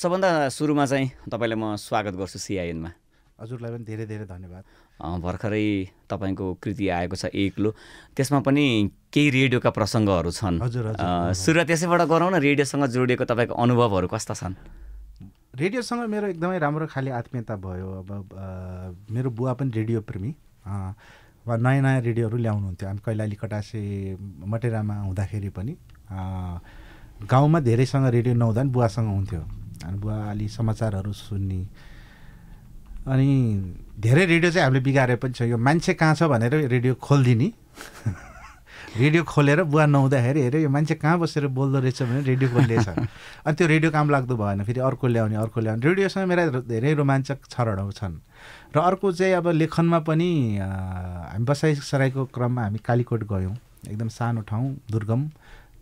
सबभन्दा सुरुमा चाहिँ तपाईँलाई म स्वागत गर्छु सिआइएनमा हजुरलाई पनि धेरै धेरै धन्यवाद भर्खरै तपाईँको कृति आएको छ एक्लो त्यसमा पनि केही रेडियोका प्रसङ्गहरू छन् हजुर सुरु त्यसैबाट गरौँ न रेडियोसँग जोडिएको तपाईँको अनुभवहरू कस्ता छन् रेडियोसँग मेरो एकदमै राम्रो खाले आत्मीयता भयो अब मेरो बुवा पनि रेडियो प्रेमी वा नयाँ नयाँ रेडियोहरू ल्याउनुहुन्थ्यो हामी कैलाली कटासे मटेरामा हुँदाखेरि पनि गाउँमा धेरैसँग रेडियो नहुँदा पनि बुवासँग हुन्थ्यो बुवा अलि समाचारहरू सुन्ने अनि धेरै रेडियो चाहिँ हामीले बिगारे पनि छ यो मान्छे कहाँ छ भनेर रेडियो खोलिदिने रेडियो खोलेर बुवा नहुँदाखेरि हेऱ्यो यो मान्छे कहाँ बसेर बोल्दो रहेछ भने रेडियो खोल्दैछ अनि त्यो रेडियो काम लाग्दो भएन फेरि अर्को ल्याउने अर्को ल्याउने रेडियोसँग मेरा धेरै रोमाञ्चक छरहरू छन् र अर्को चाहिँ अब लेखनमा पनि हामी बसाई सराईको क्रममा हामी कालीकोट गयौँ एकदम सानो ठाउँ दुर्गम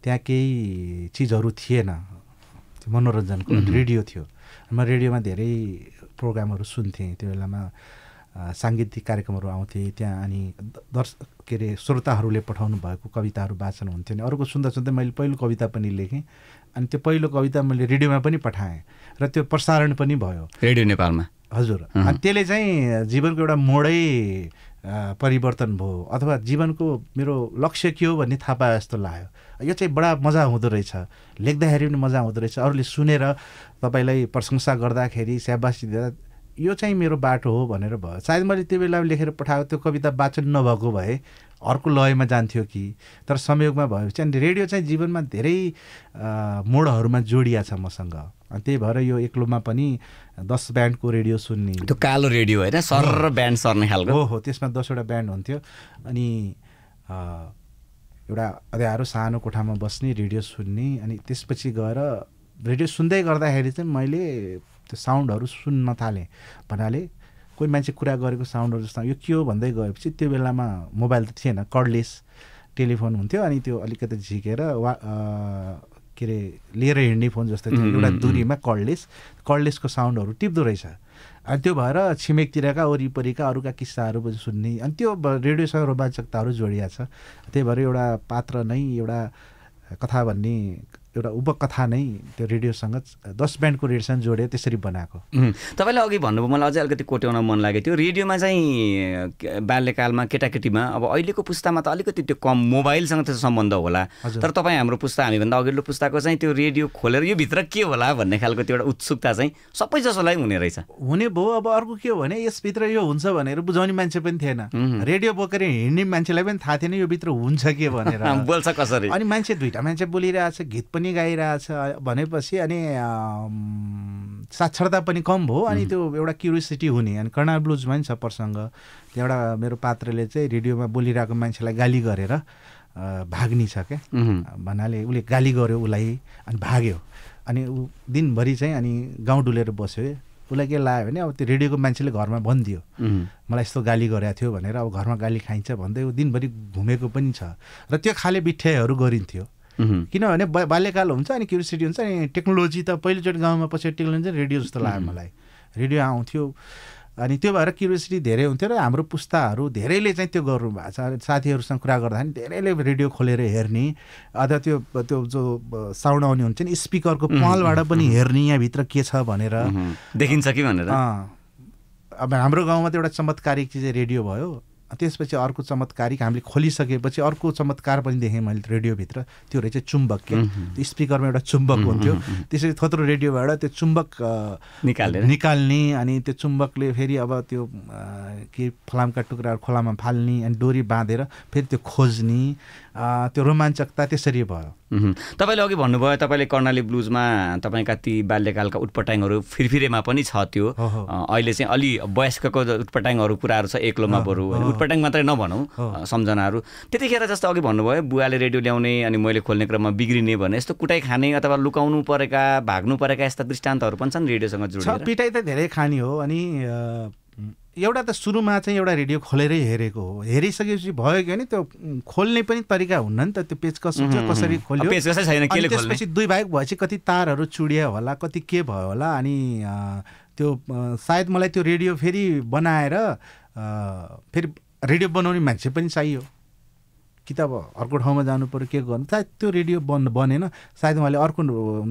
त्यहाँ केही चिजहरू थिएन त्यो मनोरञ्जनको रेडियो थियो म रेडियोमा धेरै प्रोग्रामहरू सुन्थेँ त्यो बेलामा साङ्गीतिक कार्यक्रमहरू आउँथे त्यहाँ अनि दर्श के अरे श्रोताहरूले पठाउनु भएको कविताहरू वाचन हुन्थ्यो अनि अर्को सुन्दा सुन्दै मैले पहिलो कविता पनि लेखेँ अनि त्यो पहिलो कविता मैले रेडियोमा पनि पठाएँ र त्यो प्रसारण पनि भयो रेडियो नेपालमा हजुर अनि त्यसले चाहिँ जीवनको एउटा मोडै परिवर्तन भयो अथवा जीवनको मेरो लक्ष्य के हो भन्ने थाहा पाए जस्तो लाग्यो यो चाहिँ बडा मजा हुँदो रहेछ लेख्दाखेरि पनि मजा हुँदो रहेछ अरूले सुनेर तपाईँलाई प्रशंसा गर्दाखेरि स्याबासी दिँदा यो चाहिँ मेरो बाटो हो भनेर भयो सायद मैले त्यो बेला लेखेर पठाएको त्यो कविता वाचन नभएको भए अर्को लयमा जान्थ्यो कि तर संयोगमा भएपछि अनि रेडियो चाहिँ जीवनमा धेरै मोडहरूमा जोडिया छ मसँग अनि त्यही भएर यो एक्लोमा पनि दस ब्यान्डको रेडियो सुन्ने त्यो कालो रेडियो होइन सर ब्यान्ड सर्ने खालको हो हो त्यसमा दसवटा ब्यान्ड हुन्थ्यो अनि एउटा अध्यारो सानो कोठामा बस्ने रेडियो सुन्ने अनि त्यसपछि गएर रेडियो सुन्दै गर्दाखेरि चाहिँ मैले त्यो साउन्डहरू सुन्न थालेँ भन्नाले कोही मान्छे कुरा गरेको साउन्डहरू जस्तो यो के हो भन्दै गएपछि त्यो बेलामा मोबाइल त थिएन कर्डलेस टेलिफोन हुन्थ्यो अनि त्यो अलिकति झिकेर वा के अरे लिएर हिँड्ने फोन जस्तो थियो एउटा दुरीमा कर्डलेस कर्डलेसको साउन्डहरू टिप्दो रहेछ अनि त्यो भएर छिमेकतिरका वरिपरिका अरूका किस्साहरू पनि सुन्ने अनि त्यो रेडियोसँग रोमाञ्चकताहरू जोडिया छ त्यही भएर एउटा पात्र नै एउटा कथा भन्ने एउटा उपकथा नै त्यो रेडियोसँग दस ब्यान्डको रेडियोसँग जोड्यो त्यसरी बनाएको तपाईँले अघि भन्नुभयो मलाई अझै अलिकति कोट्याउन मन लागेको थियो रेडियोमा चाहिँ बाल्यकालमा केटाकेटीमा अब अहिलेको पुस्तामा त अलिकति त्यो कम मोबाइलसँग त्यो सम्बन्ध होला तर तपाईँ हाम्रो पुस्ता हामीभन्दा अघिल्लो पुस्ताको चाहिँ त्यो रेडियो खोलेर यो भित्र के होला भन्ने खालको त्यो एउटा उत्सुकता चाहिँ सबै जसोलाई हुने रहेछ हुने भयो अब अर्को के हो भने यसभित्र यो हुन्छ भनेर बुझाउने मान्छे पनि थिएन रेडियो बोकेर हिँड्ने मान्छेलाई पनि थाहा थिएन यो भित्र हुन्छ के भनेर बोल्छ कसरी अनि मान्छे दुइटा मान्छे बोलिरहेको छ गीत पनि पनि गाइरहेछ भनेपछि अनि साक्षरता पनि कम भयो अनि त्यो एउटा क्युरियोसिटी हुने अनि कर्णाल ब्लुजमा पनि छ प्रसङ्ग त्यो एउटा मेरो पात्रले चाहिँ रेडियोमा बोलिरहेको मान्छेलाई गाली गरेर भाग्नी छ क्या भन्नाले उसले गाली गर्यो उसलाई अनि भाग्यो अनि ऊ दिनभरि चाहिँ अनि गाउँ डुलेर बस्यो उसलाई के लाग्यो भने अब त्यो रेडियोको मान्छेले घरमा भनिदियो मलाई यस्तो गाली गरेको थियो भनेर अब घरमा गाली खाइन्छ भन्दै ऊ दिनभरि घुमेको पनि छ र त्यो खाले बिठ्याइहरू गरिन्थ्यो Mm-hmm. किनभने बाल्यकाल हुन्छ अनि क्युरिसिटी हुन्छ अनि टेक्नोलोजी त पहिलोचोटि गाउँमा पछि टेक्नोलोजी रेडियो जस्तो लाग्यो mm-hmm. मलाई रेडियो आउँथ्यो अनि त्यो भएर क्युरियोसिटी धेरै हुन्थ्यो र हाम्रो पुस्ताहरू धेरैले चाहिँ त्यो गर्नु भएको छ साथीहरूसँग कुरा गर्दाखेरि धेरैले रेडियो खोलेर हेर्ने अथवा त्यो त्यो जो साउन्ड आउने हुन्छ नि स्पिकरको mm-hmm. पहलबाट पनि हेर्ने यहाँभित्र के छ भनेर देखिन्छ कि भनेर अब हाम्रो गाउँमा त एउटा चमत्कारिक चिज रेडियो भयो त्यसपछि अर्को चमत्कारिक हामीले खोलिसकेपछि अर्को चमत्कार पनि देखेँ मैले रेडियोभित्र त्यो रहेछ चुम्बक के स्पिकरमा एउटा चुम्बक हुन्थ्यो त्यसरी थोत्रो रेडियोबाट त्यो चुम्बक निकालेर निकाल्ने अनि त्यो चुम्बकले फेरि अब त्यो के फलामका टुक्राहरू खोलामा फाल्ने अनि डोरी बाँधेर फेरि त्यो खोज्ने त्यो रोमाञ्चकता त्यसरी भयो तपाईँले अघि भन्नुभयो तपाईँले कर्णाली ब्लुजमा तपाईँका ती बाल्यकालका उटपटाङहरू फिरफिरेमा पनि छ त्यो अहिले चाहिँ अलि वयस्कको उटपटाङहरू कुराहरू छ एक्लोमा बरु उटपटाङ मात्रै नभनौँ सम्झनाहरू त्यतिखेर जस्तो अघि भन्नुभयो बुवाले रेडियो ल्याउने अनि मैले खोल्ने क्रममा बिग्रिने भने यस्तो कुटाइ खाने अथवा लुकाउनु परेका भाग्नु परेका यस्ता दृष्टान्तहरू पनि छन् रेडियोसँग जोडिएर पिटाइ त धेरै खाने हो अनि एउटा त सुरुमा चाहिँ एउटा रेडियो खोलेरै हेरेको हो हेरिसकेपछि भयो कि नि त्यो खोल्ने पनि तरिका हुन्न नि त त्यो पेचकस हुन्छ कसरी खोल्यो त्यसपछि दुई भाग भएपछि कति तारहरू चुडिया होला कति के भयो होला अनि त्यो सायद मलाई त्यो रेडियो फेरि बनाएर फेरि रेडियो बनाउने मान्छे पनि चाहियो कि त अब अर्को ठाउँमा जानु पऱ्यो के गर्नु सायद त्यो रेडियो बन् बनेन सायद उहाँले अर्को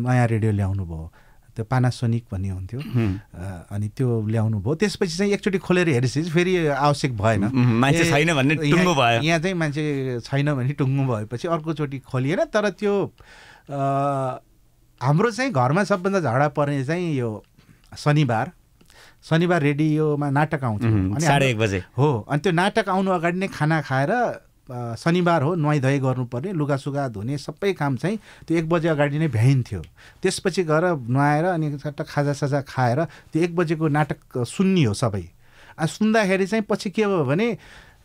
नयाँ रेडियो ल्याउनु भयो त्यो पानासोनिक भन्ने हुन्थ्यो अनि त्यो ल्याउनु भयो त्यसपछि चाहिँ एकचोटि खोलेर हेरेपछि फेरि आवश्यक भएन मान्छे छैन भने टुङ्गो भयो यहाँ चाहिँ मान्छे छैन भने टुङ्गो भएपछि अर्कोचोटि खोलिएन तर त्यो हाम्रो चाहिँ घरमा सबभन्दा झगडा पर्ने चाहिँ यो शनिबार शनिबार रेडियोमा नाटक आउँछ अनि साढे एक बजे हो अनि त्यो नाटक आउनु अगाडि नै खाना खाएर शनिबार हो नुहाइ धुवाइ गर्नुपर्ने लुगासुगा धुने सबै काम चाहिँ त्यो एक बजे अगाडि नै भ्याइन्थ्यो त्यसपछि गएर नुहाएर अनि खाजा खाजासाजा खाएर त्यो एक बजेको नाटक सुन्ने हो सबै सुन्दाखेरि चाहिँ पछि के भयो भने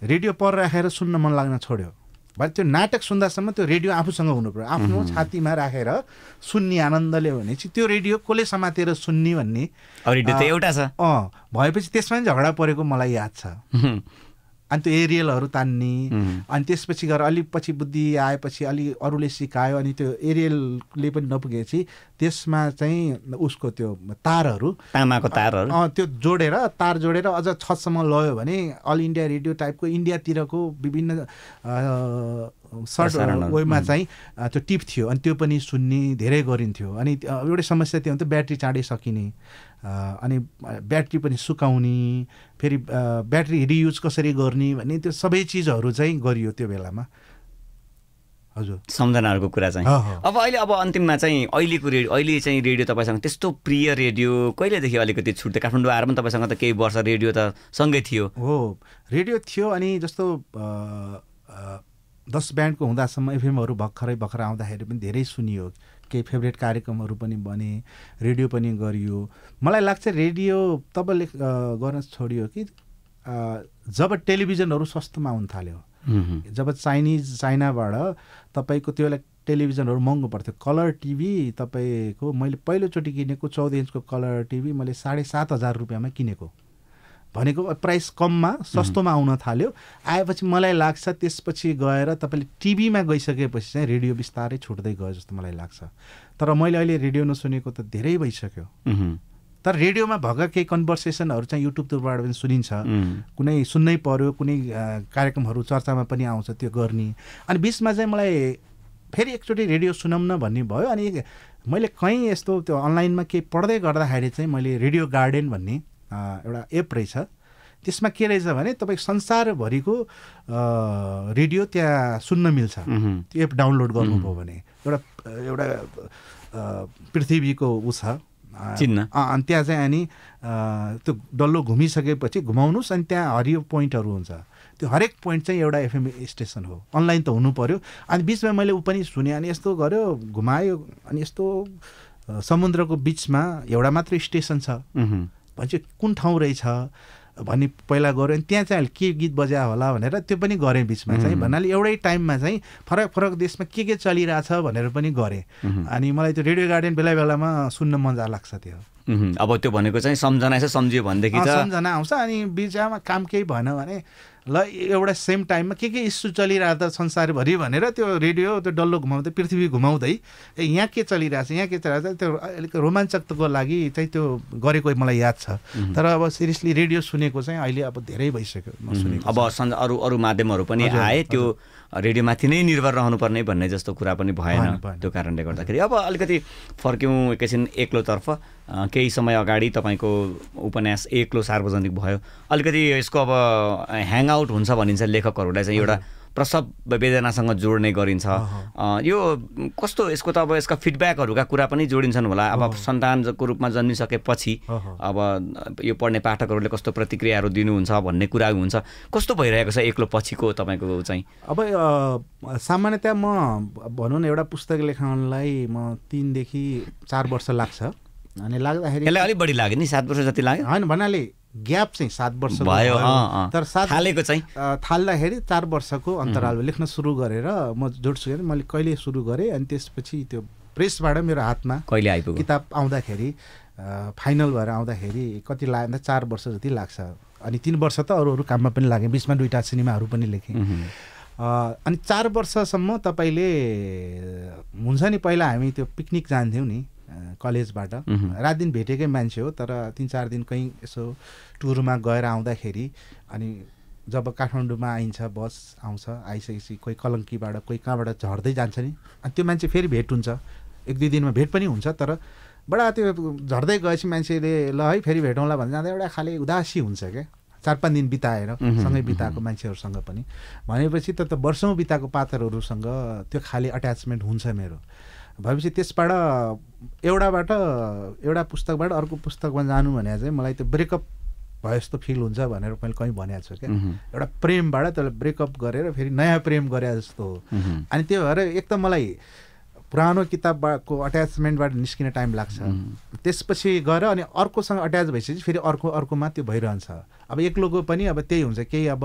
रेडियो पर राखेर सुन्न मन लाग्न छोड्यो भने त्यो नाटक सुन्दासम्म त्यो रेडियो आफूसँग हुनु पऱ्यो आफ्नो छातीमा राखेर सुन्ने आनन्दले भने चाहिँ त्यो रेडियो कसले समातेर सुन्ने भन्ने रेडियो त एउटा छ अँ भएपछि त्यसमा झगडा परेको मलाई याद छ अनि त्यो एरियलहरू तान्ने अनि त्यसपछि गएर अलिक पछि बुद्धि आएपछि अलि अरूले सिकायो अनि त्यो एरियलले पनि नपुगेपछि त्यसमा चाहिँ उसको त्यो तारहरू तामाको तारहरू त्यो जोडेर तार जोडेर अझ छतसम्म लयो भने अल इन्डिया रेडियो टाइपको इन्डियातिरको विभिन्न सर्ट वेमा चाहिँ त्यो टिप थियो अनि त्यो पनि सुन्ने धेरै गरिन्थ्यो अनि एउटै समस्या त्यो हुन्थ्यो ब्याट्री चाँडै सकिने अनि ब्याट्री पनि सुकाउने फेरि ब्याट्री रियुज कसरी गर्ने भन्ने त्यो सबै चिजहरू चाहिँ गरियो त्यो बेलामा हजुर सम्झनाहरूको कुरा चाहिँ अब अहिले अब अन्तिममा चाहिँ अहिलेको रेडियो अहिले चाहिँ रेडियो तपाईँसँग त्यस्तो प्रिय रेडियो कहिलेदेखि अलिकति छुट्दै काठमाडौँ आएर पनि तपाईँसँग त केही वर्ष रेडियो त सँगै थियो हो रेडियो थियो अनि जस्तो दस ब्यान्डको हुँदासम्म एफएमहरू भर्खरै भर्खर आउँदाखेरि पनि धेरै सुनियो केही फेभरेट कार्यक्रमहरू पनि बने रेडियो पनि गरियो मलाई लाग्छ रेडियो तपाईँले गर्न छोडियो कि जब टेलिभिजनहरू सस्तोमा हुन थाल्यो जब चाइनिज चाइनाबाट तपाईँको त्यो बेला टेलिभिजनहरू महँगो पर्थ्यो कलर टिभी तपाईँको मैले पहिलोचोटि किनेको चौध इन्चको कलर टिभी मैले साढे सात हजार रुपियाँमा किनेको भनेको प्राइस कममा सस्तोमा आउन थाल्यो आएपछि मलाई लाग्छ त्यसपछि गएर तपाईँले टिभीमा गइसकेपछि चाहिँ रेडियो बिस्तारै छुट्दै गयो जस्तो मलाई लाग्छ तर मैले अहिले रेडियो नसुनेको त धेरै भइसक्यो तर रेडियोमा भएका केही कन्भर्सेसनहरू चाहिँ युट्युब युट्युबबाट पनि सुनिन्छ कुनै सुन्नै पर्यो कुनै कार्यक्रमहरू चर्चामा पनि आउँछ त्यो गर्ने अनि बिचमा चाहिँ मलाई फेरि एकचोटि रेडियो सुनौँ न भन्ने भयो अनि मैले कहीँ यस्तो त्यो अनलाइनमा केही पढ्दै गर्दाखेरि चाहिँ मैले रेडियो गार्डन भन्ने एउटा एप रहेछ त्यसमा के रहेछ भने तपाईँ संसारभरिको रेडियो त्यहाँ सुन्न मिल्छ त्यो एप डाउनलोड गर्नुभयो भने एउटा एउटा पृथ्वीको ऊ छ चिन्ह अनि त्यहाँ चाहिँ अनि त्यो डल्लो घुमिसकेपछि घुमाउनुहोस् अनि त्यहाँ हरियो पोइन्टहरू हुन्छ त्यो हरेक पोइन्ट चाहिँ एउटा एफएम स्टेसन हो अनलाइन त हुनु पऱ्यो अनि बिचमा मैले ऊ पनि सुने अनि यस्तो गऱ्यो घुमायो अनि यस्तो समुद्रको बिचमा एउटा मात्र स्टेसन छ भनेपछि कुन ठाउँ रहेछ भन्ने पहिला गऱ्यो अनि त्यहाँ चाहिँ के गीत बजा होला भनेर त्यो पनि गरेँ बिचमा चाहिँ भन्नाले एउटै टाइममा चाहिँ फरक फरक देशमा के के चलिरहेछ भनेर पनि गरेँ अनि मलाई त्यो रेडियो गार्डन बेला बेलामा सुन्न मजा लाग्छ त्यो अब त्यो भनेको चाहिँ सम्झना चाहिँ सम्झियो भनेदेखि सम्झना आउँछ अनि बिचमा काम केही भएन भने ल एउटा सेम टाइममा के के इस्यु चलिरहेको छ संसारभरि भनेर त्यो रेडियो त्यो डल्लो घुमाउँदै पृथ्वी घुमाउँदै ए यहाँ के चलिरहेछ यहाँ के चलिरहेछ त्यो अलिक रोमाञ्चकको लागि चाहिँ त्यो गरेको मलाई याद छ तर अब सिरियसली रेडियो सुनेको चाहिँ अहिले अब धेरै भइसक्यो अब अरू अरू माध्यमहरू पनि आए त्यो रेडियोमाथि नै निर्भर रहनुपर्ने भन्ने जस्तो कुरा पनि भएन त्यो कारणले गर्दाखेरि अब अलिकति फर्क्यौँ एकैछिन एक्लोतर्फ केही समय अगाडि तपाईँको उपन्यास एक्लो सार्वजनिक भयो अलिकति यसको अब ह्याङ आउट हुन्छ भनिन्छ लेखकहरूलाई चाहिँ एउटा प्रसव वेदनासँग जोड्ने गरिन्छ यो कस्तो यसको त अब यसका फिडब्याकहरूका कुरा पनि जोडिन्छन् होला अब सन्तानको रूपमा जन्मिसकेपछि अब यो पढ्ने पाठकहरूले कस्तो प्रतिक्रियाहरू दिनुहुन्छ भन्ने कुरा हुन्छ कस्तो भइरहेको छ एक्लो पछिको तपाईँको चाहिँ अब सामान्यतया म भनौँ न एउटा पुस्तक लेखाउनलाई म तिनदेखि चार वर्ष लाग्छ अनि लाग्दाखेरि यसलाई अलिक बढी लाग्यो नि सात वर्ष जति लाग्यो होइन भन्नाले ग्याप चाहिँ सात वर्ष भयो तर सात थालेको चाहिँ थाल्दाखेरि चार वर्षको अन्तरालमा लेख्न सुरु गरेर म जोड्छु भने मैले कहिले सुरु गरेँ अनि त्यसपछि त्यो प्रेसबाट मेरो हातमा कहिले आइपुग्यो किताब आउँदाखेरि फाइनल भएर आउँदाखेरि कति लाग्यो भन्दा चार वर्ष जति लाग्छ अनि तिन वर्ष त अरू अरू काममा पनि लागेँ बिचमा दुईवटा सिनेमाहरू पनि लेखेँ अनि चार वर्षसम्म तपाईँले हुन्छ नि पहिला हामी त्यो पिकनिक जान्थ्यौँ नि कलेजबाट रात दिन भेटेकै मान्छे हो तर तिन चार दिन कहीँ यसो टुरमा गएर आउँदाखेरि अनि जब काठमाडौँमा आइन्छ बस आउँछ आइसकेपछि कोही कलङ्कीबाट कोही कहाँबाट झर्दै जान्छ नि अनि त्यो मान्छे फेरि भेट हुन्छ एक दुई दिनमा भेट पनि हुन्छ तर बडा त्यो झर्दै गएपछि मान्छेले ल है फेरि भेटौँला भन्दा जाँदा एउटा खाले उदासी हुन्छ क्या चार पाँच दिन बिताएर सँगै बिताएको मान्छेहरूसँग पनि भनेपछि त त वर्षौँ बिताएको पात्रहरूसँग त्यो खाले अट्याचमेन्ट हुन्छ मेरो भएपछि त्यसबाट एउटाबाट एउटा पुस्तकबाट अर्को पुस्तकमा जानु भने चाहिँ मलाई त्यो ब्रेकअप भयो जस्तो फिल हुन्छ भनेर मैले कहीँ भनेको छु क्या एउटा प्रेमबाट त्यसलाई ब्रेकअप गरेर फेरि नयाँ प्रेम गरे जस्तो हो अनि त्यो भएर एक त मलाई पुरानो किताबको अट्याचमेन्टबाट निस्किने टाइम लाग्छ त्यसपछि गएर अनि अर्कोसँग अट्याच भइसकेपछि फेरि अर्को अर्कोमा त्यो भइरहन्छ अब एक्लोको पनि अब त्यही हुन्छ केही अब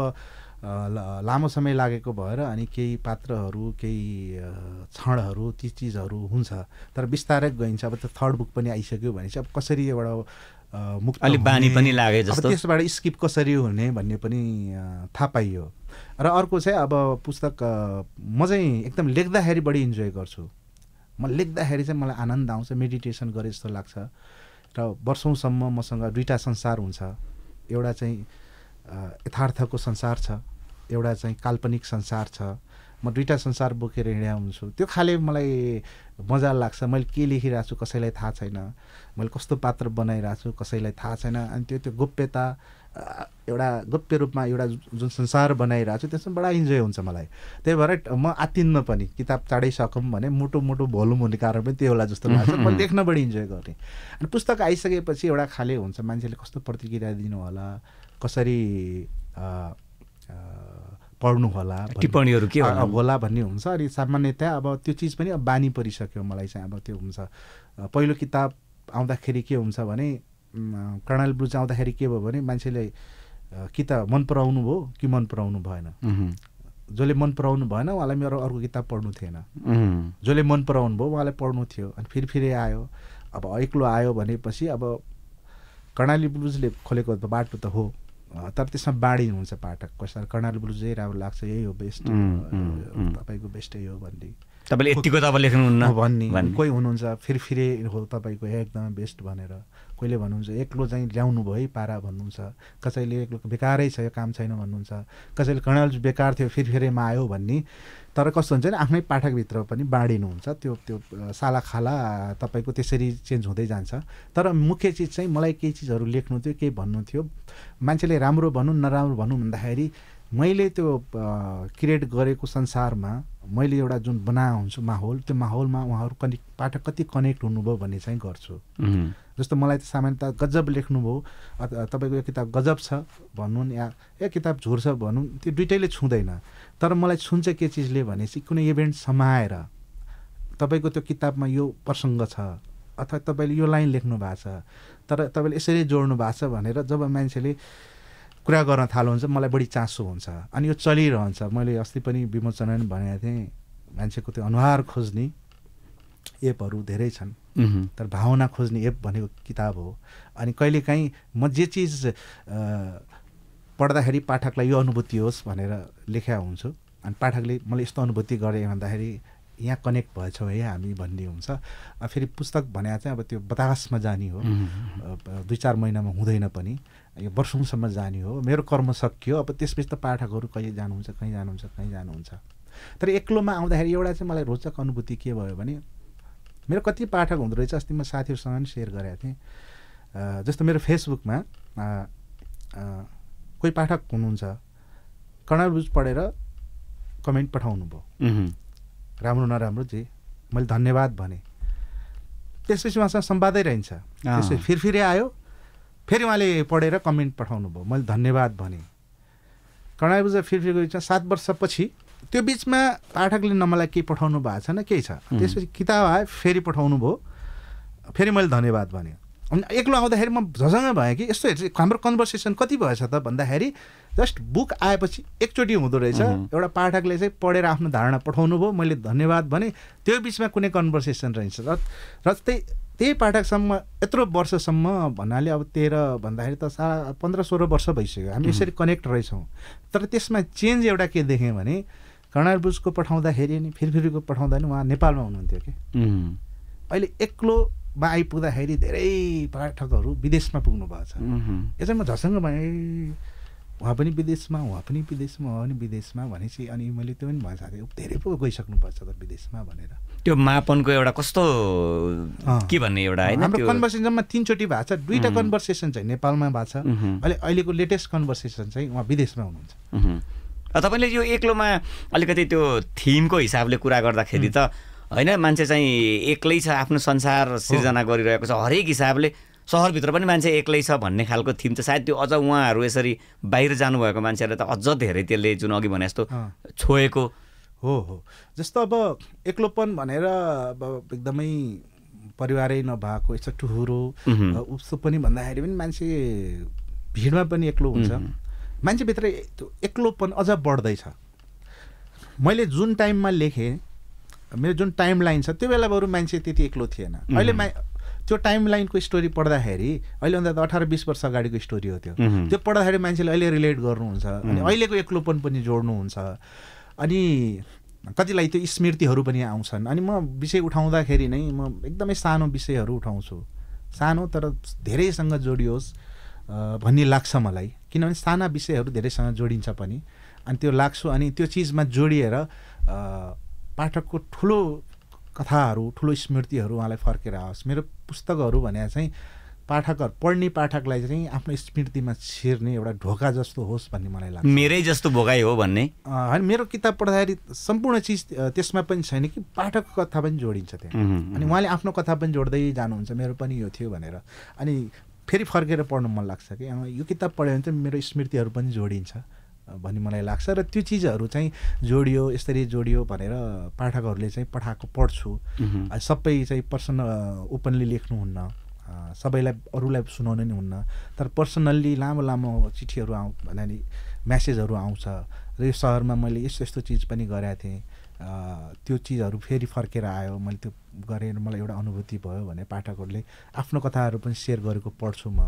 लामो समय लागेको भएर अनि केही पात्रहरू केही क्षणहरू ती चिजहरू हुन्छ तर बिस्तारै गइन्छ अब त थर्ड बुक पनि आइसक्यो भने चाहिँ अब कसरी एउटा मुक्त अलिक बानी पनि लागे जस्तो त्यसबाट स्किप कसरी हुने भन्ने पनि थाहा पाइयो र अर्को चाहिँ अब पुस्तक म चाहिँ एकदम लेख्दाखेरि बढी इन्जोय गर्छु म लेख्दाखेरि चाहिँ मलाई आनन्द आउँछ मेडिटेसन गरे जस्तो लाग्छ र वर्षौँसम्म मसँग दुईवटा संसार हुन्छ एउटा चाहिँ यथार्थको संसार छ एउटा चाहिँ काल्पनिक संसार छ म दुइटा संसार बोकेर हिँडेको हुन्छु त्यो खाले मलाई मजा लाग्छ मैले के लेखिरहेको छु कसैलाई थाहा छैन मैले कस्तो पात्र बनाइरहेको छु कसैलाई थाहा छैन अनि त्यो त्यो गोप्यता एउटा गोप्य रूपमा एउटा जुन संसार बनाइरहेको छु त्यसमा बडा इन्जोय हुन्छ मलाई त्यही भएर म आतिन्न पनि किताब चाँडै सकौँ भने मोटो मोटो भोलुम हुने कारण पनि त्यो होला जस्तो लाग्छ म देख्न बढी इन्जोय गर्थेँ अनि पुस्तक आइसकेपछि एउटा खाले हुन्छ मान्छेले कस्तो प्रतिक्रिया दिनु होला कसरी पढ्नु होला टिप्पणीहरू के होला भन्ने हुन्छ अनि सामान्यतया अब त्यो चिज पनि अब बानी परिसक्यो मलाई चाहिँ अब त्यो हुन्छ पहिलो किताब आउँदाखेरि के हुन्छ भने कर्णाली ब्लुज आउँदाखेरि के भयो भने मान्छेले कि त मन पराउनु भयो कि मन पराउनु भएन जसले मन पराउनु भएन उहाँलाई मेरो अर्को किताब पढ्नु थिएन जसले मन पराउनु भयो उहाँलाई पढ्नु थियो अनि फेरि फेरि आयो अब एक्लो आयो भनेपछि अब कर्णाली ब्लुजले खोलेको बाटो त हो तर त्यसमा बाढी हुन्छ पाठक कसैलाई कर्णाली ब्लुज जे राम्रो लाग्छ यही हो बेस्ट तपाईँको बेस्टै हो भन्ने तपाईँले यतिको त अब लेख्नुहुन्न भन्ने कोही हुनुहुन्छ फेरि फेरि हो तपाईँको एकदम बेस्ट भनेर कोहीले भन्नुहुन्छ एक्लो चाहिँ ल्याउनु भयो है पारा भन्नुहुन्छ कसैले एक्लो बेकारै छ यो काम छैन भन्नुहुन्छ कसैले कर्णाली बेकार थियो फेरि फेरिमा आयो भन्ने तर कस्तो हुन्छ भने आफ्नै पाठकभित्र पनि बाँडिनुहुन्छ त्यो त्यो सालाखाला तपाईँको त्यसरी चेन्ज हुँदै जान्छ तर मुख्य चिज चाहिँ मलाई केही चिजहरू लेख्नु थियो केही भन्नु थियो मान्छेले राम्रो भनौँ नराम्रो भनौँ भन्दाखेरि मैले त्यो क्रिएट गरेको संसारमा मैले एउटा जुन बनाएको हुन्छु माहौल त्यो माहौलमा उहाँहरू कनेक्ट पाठक कति कनेक्ट हुनुभयो भन्ने चाहिँ गर्छु जस्तो मलाई त सामान्यतः गजब लेख्नुभयो तपाईँको यो किताब गजब छ भनौँ या यो किताब झुर छ भनौँ त्यो दुइटैले छुँदैन तर मलाई छुन्छ के चिजले भनेपछि कुनै इभेन्ट समाएर तपाईँको त्यो किताबमा यो प्रसङ्ग छ अथवा तपाईँले यो लाइन लेख्नु भएको छ तर तपाईँले यसरी जोड्नु भएको छ भनेर जब मान्छेले कुरा गर्न थाल्नुहुन्छ मलाई बढी चासो हुन्छ अनि यो चलिरहन्छ मैले अस्ति पनि विमोचन भनेको थिएँ मान्छेको त्यो अनुहार खोज्ने एपहरू धेरै छन् तर भावना खोज्ने एप भनेको किताब हो अनि कहिलेकाहीँ म जे चिज पढ्दाखेरि पाठकलाई यो अनुभूति होस् भनेर लेखा हुन्छु अनि पाठकले मैले यस्तो अनुभूति गरेँ भन्दाखेरि यहाँ कनेक्ट भएछौँ है हामी भन्ने हुन्छ फेरि पुस्तक भने चाहिँ अब त्यो बतासमा जाने हो दुई चार महिनामा हुँदैन पनि यो वर्षौँसम्म जाने हो मेरो कर्म सकियो अब त्यसपछि त पाठकहरू कहिले जानुहुन्छ कहीँ जानुहुन्छ कहीँ जानुहुन्छ तर एक्लोमा आउँदाखेरि एउटा चाहिँ मलाई रोचक अनुभूति के भयो भने मेरो कति पाठक हुँदो रहेछ अस्ति म साथीहरूसँग पनि सेयर गरेको थिएँ जस्तो मेरो फेसबुकमा कोही पाठक हुनुहुन्छ कर्णाल बुझ पढेर कमेन्ट पठाउनु भयो राम्रो नराम्रो जे मैले धन्यवाद भने त्यसपछि उहाँसँग सम्वादै रहन्छ त्यसपछि फिरफिरे आयो फेरि उहाँले पढेर कमेन्ट पठाउनु भयो मैले धन्यवाद भने कर्णाल ब्रुज फेरि बिचमा सात वर्षपछि त्यो बिचमा पाठकले न मलाई केही पठाउनु भएको छैन केही छ त्यसपछि किताब आयो फेरि पठाउनु भयो फेरि मैले धन्यवाद भने अनि एक्लो आउँदाखेरि म झसँग भएँ कि यस्तो हेर्छु हाम्रो कन्भर्सेसन कति भएछ त भन्दाखेरि जस्ट बुक आएपछि एकचोटि हुँदो रहेछ एउटा पाठकले चाहिँ पढेर आफ्नो धारणा पठाउनु भयो मैले धन्यवाद भने त्यो बिचमा कुनै कन्भर्सेसन रहेछ र र त्यही त्यही पाठकसम्म यत्रो वर्षसम्म भन्नाले अब तेह्र भन्दाखेरि त सा पन्ध्र सोह्र वर्ष भइसक्यो हामी यसरी कनेक्ट रहेछौँ तर त्यसमा चेन्ज एउटा के देखेँ भने कर्णाल बुजको पठाउँदाखेरि नि फिरफिरीको पठाउँदा नि उहाँ नेपालमा हुनुहुन्थ्यो कि अहिले एक्लो मा आइपुग्दाखेरि धेरै पर्यटकहरू विदेशमा पुग्नु भएको छ यसरी म झसँग भएँ उहाँ पनि विदेशमा उहाँ पनि विदेशमा उहाँ पनि विदेशमा भनेपछि अनि मैले त्यो पनि भन्न साथी धेरै पो गइसक्नुपर्छ त विदेशमा भनेर त्यो मापनको एउटा कस्तो के भन्ने एउटा होइन हाम्रो कन्भर्सेसन जम्मा तिनचोटि भएको छ दुईवटा कन्भर्सेसन चाहिँ नेपालमा भएको छ अहिले अहिलेको लेटेस्ट कन्भर्सेसन चाहिँ उहाँ विदेशमा हुनुहुन्छ तपाईँले यो एक्लोमा अलिकति त्यो थिमको हिसाबले कुरा गर्दाखेरि त होइन मान्छे चाहिँ एक्लै छ आफ्नो संसार सिर्जना गरिरहेको छ हरेक हिसाबले सहरभित्र पनि मान्छे एक्लै छ भन्ने खालको थिम छ सायद त्यो अझ उहाँहरू यसरी बाहिर जानुभएको मान्छेहरूलाई त अझ धेरै त्यसले जुन अघि भने जस्तो छोएको हो हो जस्तो अब एक्लोपन भनेर अब एकदमै परिवारै नभएको यसो टुहुरो उस्तो पनि भन्दाखेरि पनि मान्छे भिडमा पनि एक्लो हुन्छ मान्छेभित्र एक्लोपन अझ बढ्दैछ मैले जुन टाइममा लेखेँ मेरो जुन टाइम लाइन छ त्यो बेला बरु मान्छे त्यति एक्लो थिएन अहिले मा त्यो टाइम लाइनको स्टोरी पढ्दाखेरि अहिलेभन्दा त अठार बिस वर्ष अगाडिको स्टोरी हो त्यो त्यो पढ्दाखेरि मान्छेले अहिले रिलेट गर्नुहुन्छ अनि अहिलेको एक्लोपन पनि जोड्नुहुन्छ अनि कतिलाई त्यो स्मृतिहरू पनि आउँछन् अनि म विषय उठाउँदाखेरि नै म एकदमै सानो विषयहरू उठाउँछु सानो तर धेरैसँग जोडियोस् भन्ने लाग्छ मलाई किनभने साना विषयहरू धेरैसँग जोडिन्छ पनि अनि त्यो लाग्छु अनि त्यो चिजमा जोडिएर पाठकको ठुलो कथाहरू ठुलो स्मृतिहरू उहाँलाई फर्केर आओस् मेरो पुस्तकहरू भने चाहिँ पाठकहरू पढ्ने पाठकलाई चाहिँ आफ्नो स्मृतिमा छिर्ने एउटा ढोका जस्तो होस् भन्ने मलाई लाग्छ मेरै जस्तो भोगाइ हो भन्ने होइन मेरो किताब पढ्दाखेरि सम्पूर्ण चिज त्यसमा पनि छैन कि पाठकको कथा पनि जोडिन्छ त्यहाँ अनि उहाँले आफ्नो कथा पनि जोड्दै जानुहुन्छ मेरो पनि यो थियो भनेर अनि फेरि फर्केर पढ्नु मन लाग्छ कि यो किताब पढ्यो भने चाहिँ मेरो स्मृतिहरू पनि जोडिन्छ भन्ने मलाई लाग्छ र त्यो चिजहरू चाहिँ जोडियो यसरी जोडियो भनेर पाठकहरूले चाहिँ पठाएको पढ्छु सबै चाहिँ पर्सन ओपनली लेख्नुहुन्न सबैलाई अरूलाई सुनाउनु नि हुन्न तर पर्सनल्ली लामो लामो चिठीहरू आउँ भन्नाले म्यासेजहरू आउँछ र यो सहरमा मैले यस्तो यस्तो चिज पनि गरेका थिएँ त्यो चिजहरू फेरि फर्केर आयो मैले त्यो गरेँ मलाई एउटा अनुभूति भयो भने पाठकहरूले आफ्नो कथाहरू पनि सेयर गरेको पढ्छु म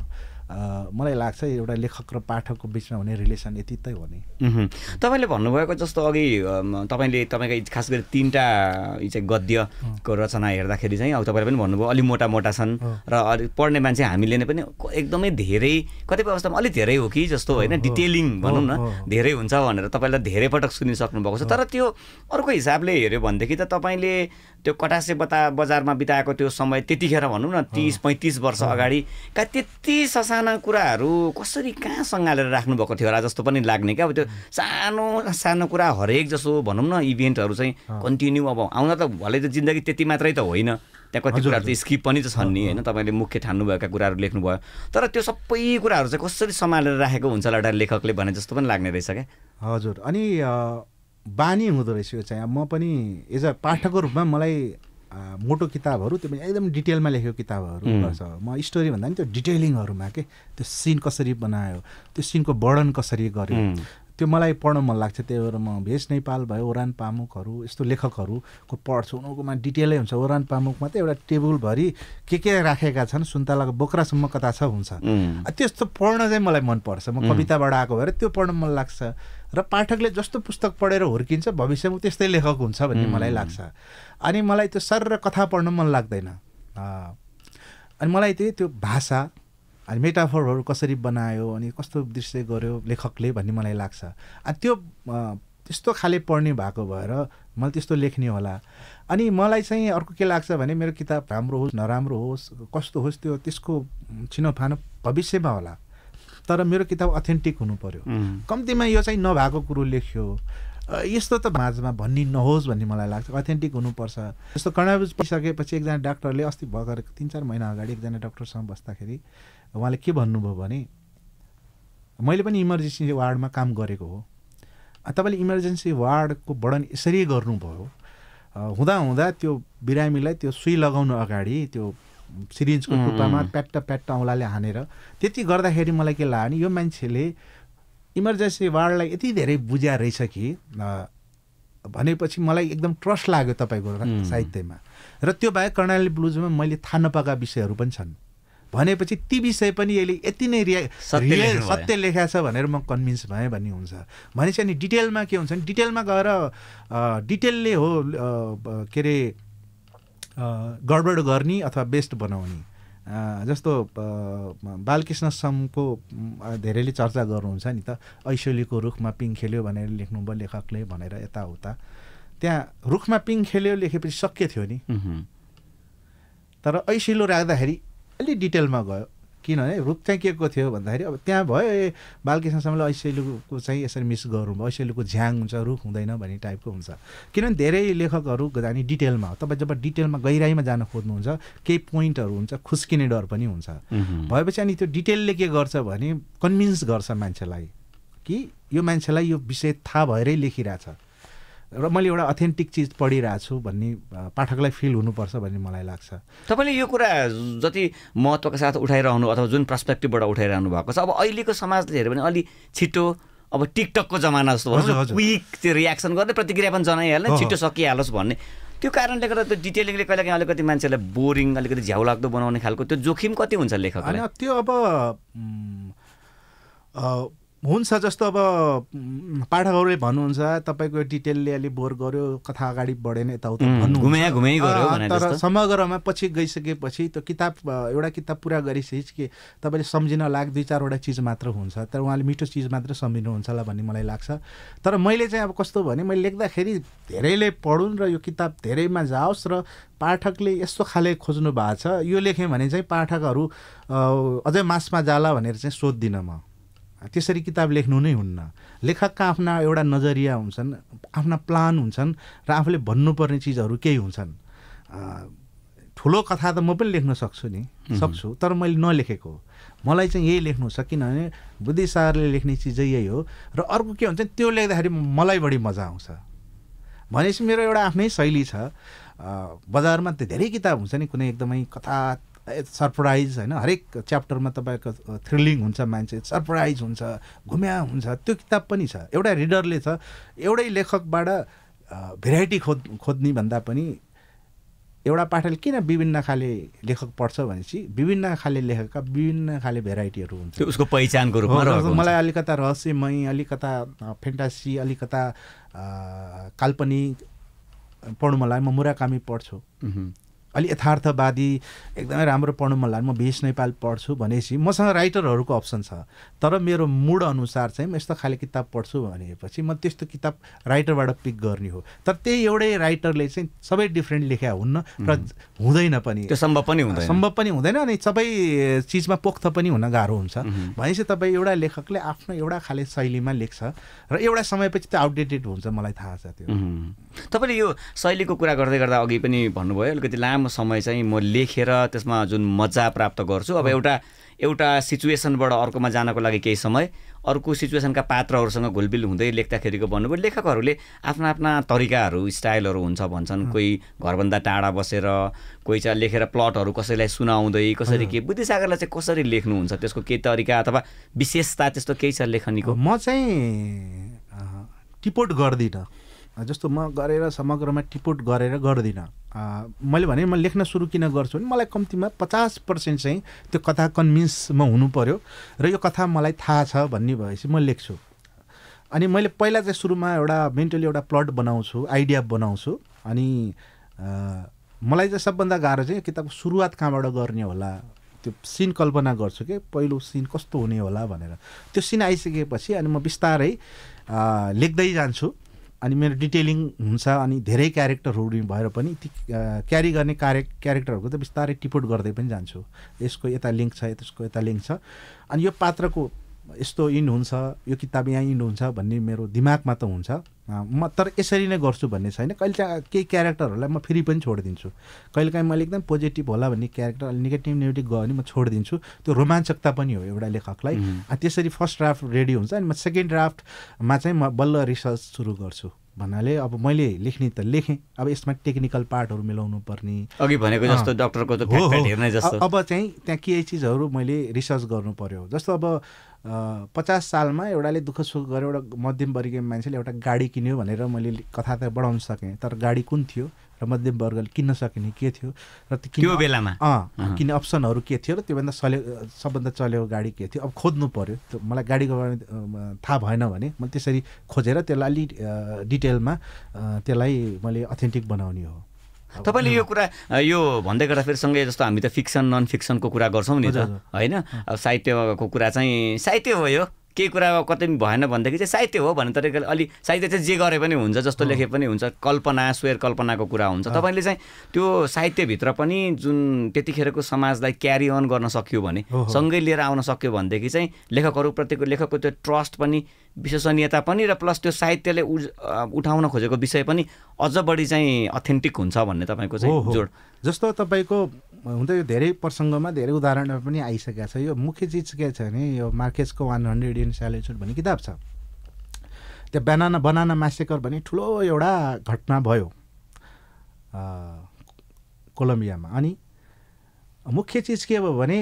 मलाई लाग्छ एउटा लेखक र पाठकको बिचमा हुने रिलेसन यति त हो नि तपाईँले भन्नुभएको जस्तो अघि तपाईँले तपाईँको खास गरी तिनवटा चाहिँ गद्यको रचना हेर्दाखेरि चाहिँ अब तपाईँले पनि भन्नुभयो अलिक मोटा मोटा छन् र पढ्ने मान्छे हामीले नै पनि एकदमै धेरै कतिपय अवस्थामा अलिक धेरै हो कि जस्तो होइन डिटेलिङ भनौँ न धेरै हुन्छ भनेर तपाईँलाई धेरै पटक सुनिसक्नु भएको छ तर त्यो अर्को हिसाबले हेऱ्यो भनेदेखि त तपाईँले त्यो कटासे बता बजारमा बिताएको त्यो समय त्यतिखेर भनौँ न तिस पैँतिस वर्ष अगाडि का त्यति ससा साना कुराहरू कसरी कहाँ सँगालेर राख्नुभएको थियो होला जस्तो पनि लाग्ने क्या अब त्यो सानो सानो कुरा हरेक जसो भनौँ न इभेन्टहरू चाहिँ कन्टिन्यू अब आउन त भले त जिन्दगी त्यति मात्रै त होइन त्यहाँ कति कुराहरू त स्किप पनि त छन् नि होइन तपाईँले मुख्य ठान्नुभएका कुराहरू लेख्नुभयो तर त्यो सबै कुराहरू चाहिँ कसरी सम्हालेर राखेको हुन्छ होला एउटा लेखकले भने जस्तो पनि लाग्ने रहेछ क्या हजुर अनि बानी हुँदो रहेछ यो चाहिँ म पनि एज अ पाठकको रूपमा मलाई मोटो किताबहरू त्यो पनि एकदम डिटेलमा लेखेको किताबहरू गर्छ म स्टोरी भन्दा पनि त्यो डिटेलिङहरूमा के त्यो सिन कसरी बनायो त्यो सिनको वर्णन कसरी गर्यो त्यो मलाई पढ्न मन लाग्छ त्यही भएर म भेष नेपाल भयो ओरान पामुकहरू यस्तो लेखकहरूको पढ्छु उनीहरूकोमा डिटेलै हुन्छ ओरान पामुकमा त एउटा टेबुलभरि के के राखेका छन् सुन्तलाको बोक्रासम्म कता छ हुन्छ त्यस्तो पढ्न चाहिँ मलाई मनपर्छ म कविताबाट आएको भएर त्यो पढ्न मन लाग्छ र पाठकले जस्तो पुस्तक पढेर हुर्किन्छ भविष्यमा त्यस्तै लेखक हुन्छ भन्ने मलाई लाग्छ अनि मलाई त्यो सर र कथा पढ्न मन लाग्दैन अनि मलाई त्यही त्यो भाषा अनि मेटाफरहरू कसरी बनायो अनि कस्तो दृश्य गर्यो लेखकले भन्ने मलाई लाग्छ अनि त्यो त्यस्तो खाले पढ्ने भएको भएर मैले त्यस्तो लेख्ने होला अनि मलाई चाहिँ अर्को के लाग्छ भने मेरो किताब राम्रो होस् नराम्रो होस् कस्तो होस् त्यो त्यसको छिनोफानो भविष्यमा होला तर मेरो किताब अथेन्टिक हुनु पर्यो कम्तीमा यो चाहिँ नभएको कुरो लेख्यो यस्तो त माझमा भन्ने नहोस् भन्ने मलाई लाग्छ अथेन्टिक हुनुपर्छ जस्तो कर्णाबुज पिसकेपछि एकजना डाक्टरले अस्ति भर्खर तिन चार महिना अगाडि एकजना डाक्टरसँग बस्दाखेरि उहाँले के भन्नुभयो भने मैले पनि इमर्जेन्सी वार्डमा काम गरेको हो तपाईँले इमर्जेन्सी वार्डको वर्णन यसरी गर्नुभयो हुँदा हुँदा त्यो बिरामीलाई त्यो सुई लगाउनु अगाडि त्यो सिरिन्जको टुप्पामा प्याट्ट प्याट्ट औँलाले हानेर त्यति गर्दाखेरि मलाई के लाग्यो भने यो मान्छेले इमर्जेन्सी वार्डलाई यति धेरै बुझ्या रहेछ कि भनेपछि मलाई एकदम ट्रस्ट लाग्यो तपाईँको साहित्यमा र त्यो बाहेक कर्णाली ब्लुजमा मैले थाहा नपाएका विषयहरू पनि छन् भनेपछि ती विषय पनि यसले यति नै रिया सत्य लेखा छ भनेर म कन्भिन्स भएँ भन्ने हुन्छ भनेपछि अनि डिटेलमा के हुन्छ भने डिटेलमा गएर डिटेलले हो के अरे गडबड गर्ने अथवा बेस्ट बनाउने जस्तो बालकृष्ण समको धेरैले चर्चा गर्नुहुन्छ नि त ऐसोलीको रुखमा पिङ खेल्यो भनेर लेख्नु लेख्नुभयो लेखकले भनेर यताउता त्यहाँ रुखमा पिङ खेल्यो लेखेपछि सक्यो थियो नि तर ऐसेलो राख्दाखेरि अलि डिटेलमा गयो किनभने रूप चाहिँ के को थियो भन्दाखेरि अब त्यहाँ भयो बालकृष्ण समले ऐसेलुको चाहिँ यसरी मिस गरौँ ऐसेलुको झ्याङ हुन्छ रुख हुँदैन भन्ने टाइपको हुन्छ किनभने धेरै लेखकहरू जाने डिटेलमा हो तपाईँ जब डिटेलमा गहिराइमा जान खोज्नुहुन्छ केही पोइन्टहरू हुन्छ खुस्किने डर पनि हुन्छ भएपछि अनि त्यो डिटेलले के गर्छ भने कन्भिन्स गर्छ मान्छेलाई कि यो मान्छेलाई यो विषय थाहा भएरै लेखिरहेछ र मैले एउटा अथेन्टिक चिज पढिरहेको छु भन्ने पाठकलाई फिल हुनुपर्छ भन्ने मलाई लाग्छ तपाईँले यो कुरा जति महत्त्वको साथ उठाइरहनु अथवा जुन पर्सपेक्टिभबाट उठाइरहनु भएको छ अब अहिलेको समाजले हेऱ्यो भने अलि छिटो अब टिकटकको जमाना जस्तो विक क्विक त्यो रियाक्सन गर्ने प्रतिक्रिया पनि जनाइहाल्ने छिटो सकिहालोस् भन्ने त्यो कारणले गर्दा त्यो डिटेलिङले कहिलेकाहीँ अलिकति मान्छेलाई बोरिङ अलिकति झ्याउ लाग्दो बनाउने खालको त्यो जोखिम कति हुन्छ लेखक त्यो अब हुन्छ जस्तो अब पाठकहरूले भन्नुहुन्छ तपाईँको डिटेलले अलि बोर गर्यो कथा अगाडि बढेन यताउता भन्नु तर समग्रमा पछि गइसकेपछि त्यो किताब एउटा किताब पुरा गरिसकेपछि कि तपाईँले सम्झिन लाग दुई चारवटा चिज मात्र हुन्छ तर उहाँले मिठो चिज मात्र सम्झिनुहुन्छ होला भन्ने मलाई लाग्छ तर मैले चाहिँ अब कस्तो भने मैले लेख्दाखेरि धेरैले पढुन् र यो किताब धेरैमा जाओस् र पाठकले यस्तो खाले खोज्नु भएको छ यो लेखेँ भने चाहिँ पाठकहरू अझै मासमा जाला भनेर चाहिँ सोध्दिनँ म त्यसरी किताब लेख्नु नै हुन्न लेखकका आफ्ना एउटा नजरिया हुन्छन् आफ्ना प्लान हुन्छन् र आफूले भन्नुपर्ने चिजहरू केही हुन्छन् ठुलो कथा त म पनि लेख्न सक्छु नि सक्छु तर मैले नलेखेको मलाई चाहिँ यही लेख्नु छ किनभने बुद्धिसारले लेख्ने चिज चाहिँ यही हो र अर्को के हुन्छ त्यो लेख्दाखेरि मलाई बढी मजा आउँछ भनेपछि मेरो एउटा आफ्नै शैली छ बजारमा त धेरै किताब हुन्छ नि कुनै एकदमै कथा सरप्राइज होइन हरेक च्याप्टरमा तपाईँको थ्रिलिङ हुन्छ मान्छे सरप्राइज हुन्छ घुम्या हुन्छ त्यो किताब पनि छ एउटा रिडरले छ एउटै लेखकबाट भेराइटी खोज खोज्ने भन्दा पनि एउटा पाठले किन विभिन्न खाले लेखक पढ्छ भनेपछि विभिन्न खाले लेखकका विभिन्न खाले भेराइटीहरू हुन्छ उसको पहिचानको रूपमा मलाई अलिकता रहस्यमय अलिकता फेन्टासी अलिकता काल्पनिक पढ्नु मलाई म मुराकामी पढ्छु अलि यथार्थवादी एकदमै राम्रो पढ्नु मन लाग्यो म भेष नेपाल पढ्छु भनेपछि मसँग राइटरहरूको अप्सन छ तर मेरो मुड अनुसार चाहिँ म यस्तो खाले किताब पढ्छु भनेपछि म त्यस्तो किताब राइटरबाट पिक गर्ने हो तर त्यही एउटै राइटरले चाहिँ सबै डिफ्रेन्ट लेख्या हुन्न र हुँदैन पनि त्यो सम्भव पनि हुँदैन सम्भव पनि हुँदैन अनि सबै चिजमा पोख्त पनि हुन गाह्रो हुन्छ भनेपछि तपाईँ एउटा लेखकले आफ्नो एउटा खाले शैलीमा लेख्छ र एउटा समयपछि त्यो आउटडेटेड हुन्छ मलाई थाहा छ त्यो तपाईँले यो शैलीको कुरा गर्दै गर्दा अघि पनि भन्नुभयो अलिकति लामो समय चाहिँ म लेखेर त्यसमा जुन मजा प्राप्त गर्छु अब एउटा एउटा सिचुएसनबाट अर्कोमा जानको लागि केही समय अर्को सिचुएसनका पात्रहरूसँग घुलबिल हुँदै लेख्दाखेरिको भन्नुभयो लेखकहरूले आफ्ना आफ्ना तरिकाहरू स्टाइलहरू हुन्छ भन्छन् कोही घरभन्दा टाढा बसेर कोही चाहिँ लेखेर प्लटहरू कसैलाई सुनाउँदै कसरी के बुद्धिसागरलाई चाहिँ कसरी लेख्नुहुन्छ त्यसको केही तरिका अथवा विशेषता त्यस्तो केही छ लेखनीको म चाहिँ टिपोट गर्दिनँ जस्तो म गरेर समग्रमा टिपोट गरेर गर्दिनँ मैले भने म लेख्न सुरु किन गर्छु भने मलाई कम्तीमा पचास पर्सेन्ट चाहिँ त्यो कथा म हुनु पऱ्यो र यो कथा मलाई थाहा छ भन्ने भएपछि म लेख्छु अनि मैले पहिला चाहिँ सुरुमा एउटा मेन्टली एउटा प्लट बनाउँछु आइडिया बनाउँछु अनि मलाई चाहिँ सबभन्दा गाह्रो चाहिँ किताबको सुरुवात कहाँबाट गर्ने होला त्यो सिन कल्पना गर्छु कि पहिलो सिन कस्तो हुने होला भनेर त्यो सिन आइसकेपछि अनि म बिस्तारै लेख्दै जान्छु अनि मेरो डिटेलिङ हुन्छ अनि धेरै क्यारेक्टरहरू भएर पनि ती क्यारी गर्ने कार्य क्यारेक्टरहरूको त बिस्तारै टिपोट गर्दै पनि जान्छु यसको यता लिङ्क छ यसको यता लिङ्क छ अनि यो पात्रको यस्तो इन्ड हुन्छ यो किताब यहाँ इन्ड हुन्छ भन्ने मेरो दिमागमा त हुन्छ म तर यसरी नै गर्छु भन्ने छैन कहिले त्यहाँ केही क्यारेक्टरहरूलाई म फेरि पनि छोडिदिन्छु कहिले काहीँ मैले एकदम पोजिटिभ होला भन्ने क्यारेक्टर अलिक नेगेटिभ नेगेटिभ गयो भने म छोडिदिन्छु त्यो रोमाञ्चकता पनि हो एउटा लेखकलाई त्यसरी फर्स्ट ड्राफ्ट रेडी हुन्छ अनि म सेकेन्ड ड्राफ्टमा चाहिँ म बल्ल रिसर्च सुरु गर्छु भन्नाले अब मैले लेख्ने त लेखेँ अब यसमा टेक्निकल पार्टहरू मिलाउनु पर्ने अघि भनेको जस्तो डक्टरको त जस्तो अब चाहिँ त्यहाँ केही चिजहरू मैले रिसर्च गर्नु पर्यो जस्तो अब पचास सालमा एउटाले दुःख सुख गरेर एउटा मध्यमवर्गीय मान्छेले एउटा गाडी किन्यो भनेर मैले कथा त बढाउन सकेँ तर गाडी कुन थियो र मध्यमवर्गले किन्न सकिने के थियो र त्यो बेलामा अँ किन्ने अप्सनहरू के थियो र त्योभन्दा चल्यो सबभन्दा चल्यो गाडी के थियो अब खोज्नु पऱ्यो त्यो मलाई गाडीको बारेमा थाहा भएन भने मैले त्यसरी खोजेर त्यसलाई अलि डिटेलमा त्यसलाई मैले अथेन्टिक बनाउने हो तपाईँले यो कुरा यो भन्दै फेरि सँगै जस्तो हामी त फिक्सन नन फिक्सनको कुरा गर्छौँ नि त होइन साहित्यको कुरा चाहिँ साहित्य हो यो केही कुरामा कतै पनि भएन भनेदेखि चाहिँ साहित्य हो भन्ने तरिकाले अलि साहित्य चाहिँ जे गरे पनि हुन्छ जस्तो लेखे पनि हुन्छ कल्पना स्वेर कल्पनाको कुरा हुन्छ तपाईँले चाहिँ त्यो साहित्यभित्र पनि जुन त्यतिखेरको समाजलाई क्यारी अन गर्न सक्यो भने सँगै लिएर आउन सक्यो भनेदेखि चाहिँ लेखकहरूप्रतिको लेखकको त्यो ट्रस्ट पनि विश्वसनीयता पनि र प्लस त्यो साहित्यले उठाउन खोजेको विषय पनि अझ बढी चाहिँ अथेन्टिक हुन्छ भन्ने तपाईँको चाहिँ जोड जस्तो तपाईँको हुन त यो धेरै प्रसङ्गमा धेरै उदाहरणहरू पनि आइसकेका छ यो मुख्य चिज के छ भने यो मार्केसको वान हन्ड्रेड इन स्यालेसुड भन्ने किताब छ त्यो बनाना बनाना मासेकर भन्ने ठुलो एउटा घटना भयो कोलम्बियामा अनि मुख्य चिज के भयो भने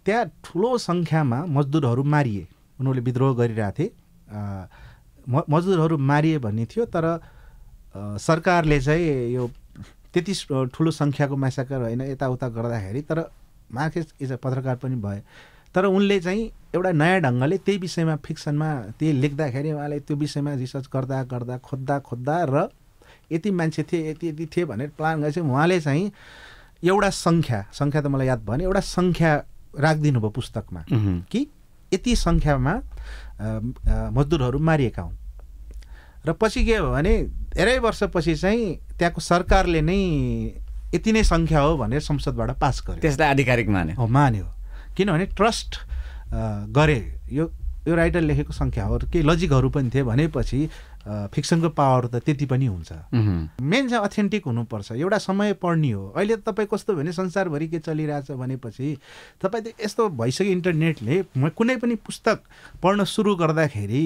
त्यहाँ ठुलो सङ्ख्यामा मजदुरहरू मारिए उनीहरूले विद्रोह गरिरहेको थिए मजदुरहरू मारिए भन्ने थियो तर सरकारले चाहिँ यो त्यति ठुलो सङ्ख्याको मासाकार होइन यताउता गर्दाखेरि तर मार्केस इज पत्रकार पनि भए तर उनले चाहिँ एउटा नयाँ ढङ्गले त्यही विषयमा फिक्सनमा त्यही लेख्दाखेरि उहाँले त्यो विषयमा रिसर्च गर्दा गर्दा खोज्दा खोज्दा र यति मान्छे थिए यति यति थिए भनेर प्लान गरेपछि उहाँले चाहिँ एउटा सङ्ख्या सङ्ख्या त मलाई याद भयो एउटा सङ्ख्या राखिदिनु भयो पुस्तकमा कि यति सङ्ख्यामा मजदुरहरू मारिएका हुन् र पछि के भयो भने धेरै वर्षपछि चाहिँ त्यहाँको सरकारले नै यति नै सङ्ख्या हो भनेर संसदबाट पास गर्यो त्यसलाई आधिकारिक माने हो मान्यो किनभने ट्रस्ट गरे यो यो राइटर लेखेको सङ्ख्या हो केही लजिकहरू पनि थिए भनेपछि फिक्सनको पावर त त्यति पनि हुन्छ मेन चाहिँ अथेन्टिक हुनुपर्छ एउटा समय पढ्ने हो अहिले त तपाईँ कस्तो भने संसारभरि के चलिरहेछ भनेपछि तपाईँ त यस्तो भइसक्यो इन्टरनेटले म कुनै पनि पुस्तक पढ्न सुरु गर्दाखेरि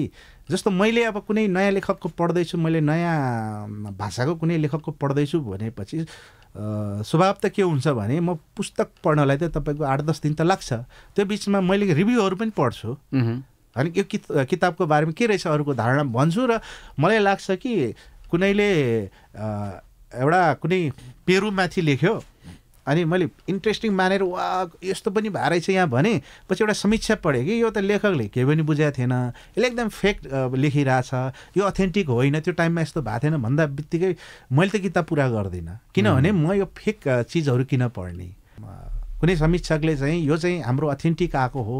जस्तो मैले अब कुनै नयाँ लेखकको पढ्दैछु मैले नयाँ भाषाको कुनै लेखकको पढ्दैछु भनेपछि स्वभाव त के हुन्छ भने म पुस्तक पढ्नलाई त तपाईँको आठ दस दिन त लाग्छ त्यो बिचमा मैले रिभ्यूहरू पनि पढ्छु होइन यो कित किताबको बारेमा के रहेछ अरूको धारणा भन्छु र मलाई लाग्छ कि कुनैले एउटा कुनै पेरुमाथि लेख्यो अनि मैले इन्ट्रेस्टिङ मानेर वा यस्तो पनि भए रहेछ यहाँ भने पछि एउटा समीक्षा पढेँ कि यो त लेखकले केही पनि बुझाएको थिएन यसले एकदम फेक लेखिरहेछ यो अथेन्टिक होइन त्यो टाइममा यस्तो भएको थिएन भन्दा बित्तिकै मैले त किताब पुरा गर्दिनँ किनभने म यो फेक चिजहरू किन पढ्ने कुनै समीक्षकले चाहिँ यो चाहिँ हाम्रो अथेन्टिक आएको हो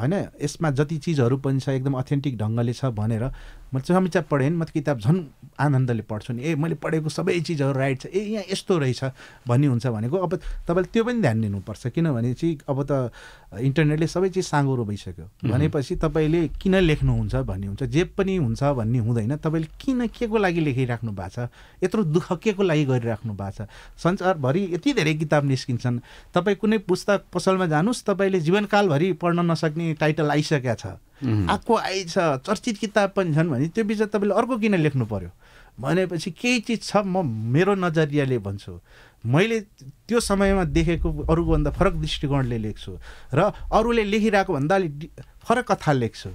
होइन यसमा जति चिजहरू पनि छ एकदम अथेन्टिक ढङ्गले छ भनेर मैले समीक्षा पढेँ म त किताब झन् आनन्दले पढ्छु नि ए मैले पढेको सबै चिजहरू राइट छ ए यहाँ यस्तो रहेछ भन्ने हुन्छ भनेको अब तपाईँले त्यो पनि ध्यान दिनुपर्छ किनभने चाहिँ अब त इन्टरनेटले सबै चिज साँगुरो भइसक्यो भनेपछि तपाईँले किन लेख्नुहुन्छ भन्ने हुन्छ जे पनि हुन्छ भन्ने हुँदैन तपाईँले किन के को लागि लेखिराख्नु भएको छ यत्रो दुःख के को लागि गरिराख्नु भएको छ संसारभरि यति धेरै किताब निस्किन्छन् तपाईँ कुनै पुस्तक पसलमा जानुहोस् तपाईँले जीवनकालभरि पढ्न नसक्ने टाइटल आइसकेका छ आएको आइछ चर्चित किताब पनि छन् भने त्यो विषय तपाईँले अर्को किन लेख्नु पऱ्यो भनेपछि केही चिज छ म मेरो नजरियाले भन्छु मैले त्यो समयमा देखेको अरूभन्दा फरक दृष्टिकोणले लेख्छु र अरूले लेखिरहेको भन्दा अलिक फरक कथा लेख्छु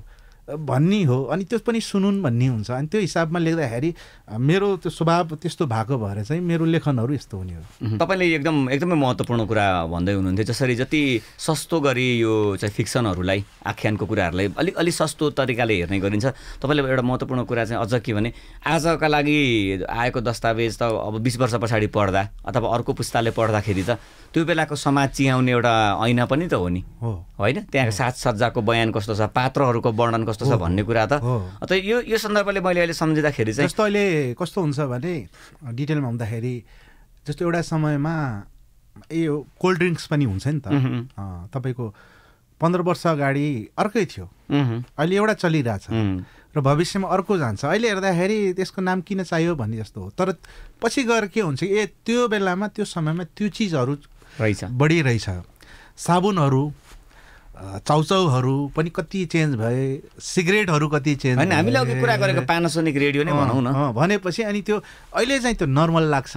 भन्ने हो अनि त्यो पनि सुनुन् भन्ने हुन्छ अनि त्यो हिसाबमा लेख्दाखेरि मेरो त्यो स्वभाव त्यस्तो भएको भएर चाहिँ मेरो लेखनहरू यस्तो हुने हो तपाईँले एकदम एकदमै महत्त्वपूर्ण कुरा भन्दै हुनुहुन्थ्यो जसरी जति सस्तो गरी यो चाहिँ फिक्सनहरूलाई आख्यानको कुराहरूलाई अलिक अलिक सस्तो तरिकाले हेर्ने गरिन्छ तपाईँले एउटा महत्त्वपूर्ण कुरा चाहिँ अझ के भने आजका लागि आएको दस्तावेज त अब बिस वर्ष पछाडि पढ्दा अथवा अर्को पुस्ताले पढ्दाखेरि त त्यो बेलाको समाज चियाउने एउटा ऐना पनि त हो नि हो होइन त्यहाँको साजसज्जाको बयान कस्तो छ पात्रहरूको वर्णन कस्तो छ भन्ने कुरा त त यो यो सन्दर्भले मैले अहिले सम्झिँदाखेरि चाहिँ जस्तो अहिले कस्तो हुन्छ भने डिटेलमा हुँदाखेरि जस्तो एउटा समयमा यो कोल्ड ड्रिङ्क्स पनि हुन्छ नि त तपाईँको पन्ध्र वर्ष अगाडि अर्कै थियो अहिले एउटा चलिरहेछ र भविष्यमा अर्को जान्छ अहिले हेर्दाखेरि त्यसको नाम किन चाहियो भन्ने जस्तो हो तर पछि गएर के हुन्छ ए त्यो बेलामा त्यो समयमा त्यो चिजहरू रहेछ बढी रहेछ साबुनहरू चाउचाउहरू पनि कति चेन्ज भए सिगरेटहरू कति चेन्ज होइन हामीले अघि कुरा गरेको पानासोनिक रेडियो नै भनौँ न भनेपछि अनि त्यो अहिले चाहिँ त्यो नर्मल लाग्छ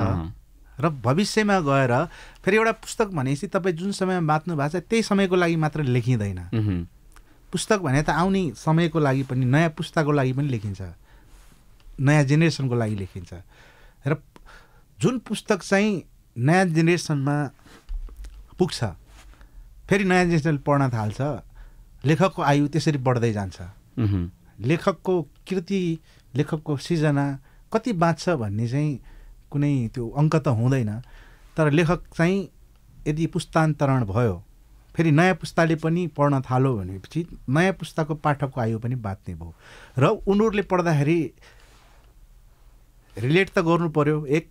र भविष्यमा गएर फेरि एउटा पुस्तक भनेपछि तपाईँ जुन समयमा बाँच्नु भएको छ त्यही समयको लागि मात्र लेखिँदैन पुस्तक भने त आउने समयको लागि पनि नयाँ पुस्ताको लागि पनि लेखिन्छ नयाँ जेनेरेसनको लागि लेखिन्छ र जुन पुस्तक चाहिँ नयाँ जेनेरेसनमा पुग्छ फेरि नयाँ जेनेरेसनले पढ्न थाल्छ लेखकको आयु त्यसरी बढ्दै जान्छ लेखकको कृति लेखकको सिर्जना कति बाँच्छ भन्ने चाहिँ कुनै त्यो अङ्क त हुँदैन तर लेखक चाहिँ यदि पुस्तान्तरण भयो फेरि नयाँ पुस्ताले पनि पढ्न थाल्यो भनेपछि नयाँ पुस्ताको पाठकको आयु पनि बाँच्ने भयो र उनीहरूले पढ्दाखेरि रिलेट त गर्नु पऱ्यो एक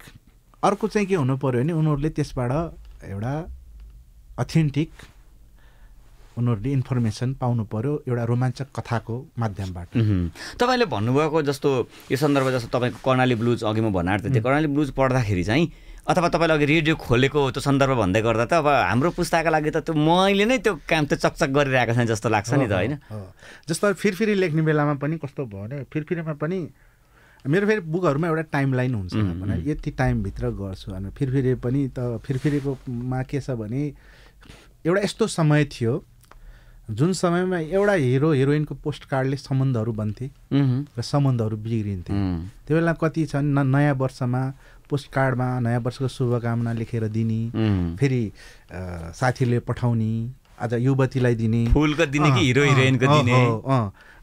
अर्को चाहिँ के हुनु पऱ्यो भने उनीहरूले त्यसबाट एउटा अथेन्टिक उनीहरूले इन्फर्मेसन पाउनु पर्यो एउटा रोमाञ्चक कथाको माध्यमबाट तपाईँले भन्नुभएको जस्तो यो सन्दर्भ जस्तो तपाईँको कर्णाली ब्लुज अघि म भन्न थिएँ कर्णाली ब्लुज पढ्दाखेरि चाहिँ अथवा तपाईँले अघि रेडियो खोलेको त्यो सन्दर्भ भन्दै गर्दा त अब हाम्रो पुस्ताको लागि त त्यो मैले नै त्यो काम त चकचक गरिरहेको छैन जस्तो लाग्छ नि त होइन जस्तो फिरफिरी लेख्ने बेलामा पनि कस्तो भयो भने फेरिफेरिमा पनि मेरो फेरि बुकहरूमा एउटा टाइम लाइन हुन्छ भने यति टाइमभित्र गर्छु अनि फिरफिरे पनि त फिरफिरेकोमा के छ भने एउटा यस्तो समय थियो जुन समयमा एउटा हिरो हिरोइनको पोस्ट कार्डले सम्बन्धहरू बन्थे र सम्बन्धहरू बिग्रिन्थे त्यो बेला कति छन् नयाँ वर्षमा पोस्ट कार्डमा नयाँ वर्षको शुभकामना लेखेर दिने फेरि साथीले पठाउने आज युवतीलाई दिने फुलको दिने कि हिरो हिरोइनको दिने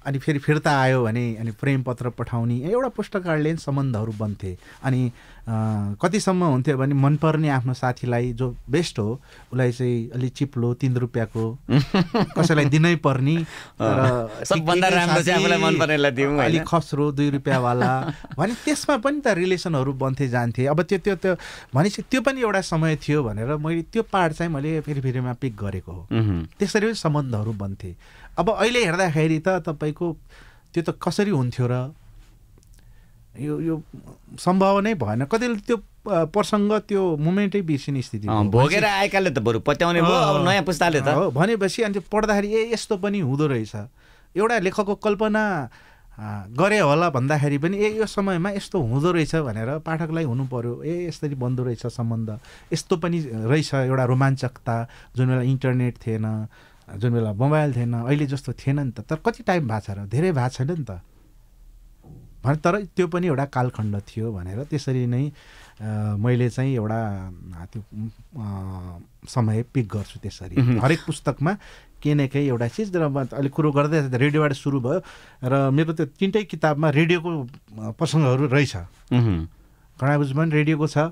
अनि फेरि फिर्ता आयो भने अनि प्रेम पत्र पठाउने एउटा पोस्ट कार्डले सम्बन्धहरू बन्थे अनि कतिसम्म हुन्थ्यो भने मनपर्ने आफ्नो साथीलाई जो बेस्ट हो उसलाई चाहिँ अलिक चिप्लो तिन रुपियाँको कसैलाई दिनै पर्ने अलिक खस्रो दुई रुपियाँवाला भने त्यसमा पनि त रिलेसनहरू बन्थे जान्थे अब त्यो त्यो त्यो भनेपछि त्यो पनि एउटा समय थियो भनेर मैले त्यो पार्ट चाहिँ मैले फेरि फेरिमा पिक गरेको हो त्यसरी पनि सम्बन्धहरू बन्थे अब अहिले हेर्दाखेरि त तपाईँको त्यो त कसरी हुन्थ्यो र यो यो सम्भव नै भएन कतिले त्यो प्रसङ्ग त्यो मुमेन्टै बिर्सिने स्थिति भोगेर आएकाले त बरु पत्याउने भयो अब नयाँ पुस्ताले त हो भनेपछि अनि त्यो पढ्दाखेरि ए यस्तो पनि हुँदो रहेछ एउटा लेखकको कल्पना गरे होला भन्दाखेरि पनि ए यो समयमा यस्तो हुँदो रहेछ भनेर पाठकलाई हुनु पऱ्यो ए यसरी बन्दो रहेछ सम्बन्ध यस्तो पनि रहेछ एउटा रोमाञ्चकता जुन बेला इन्टरनेट थिएन जुन बेला मोबाइल थिएन अहिले जस्तो थिएन नि त तर कति टाइम भएको छ र धेरै भएको छैन नि त भने तर त्यो पनि एउटा कालखण्ड थियो भनेर त्यसरी नै मैले चाहिँ एउटा त्यो समय पिक गर्छु त्यसरी हरेक पुस्तकमा केही न केही एउटा चिज र अहिले कुरो गर्दै रेडियोबाट सुरु भयो र मेरो त्यो तिनटै किताबमा रेडियोको प्रसङ्गहरू रहेछ पनि रेडियोको छ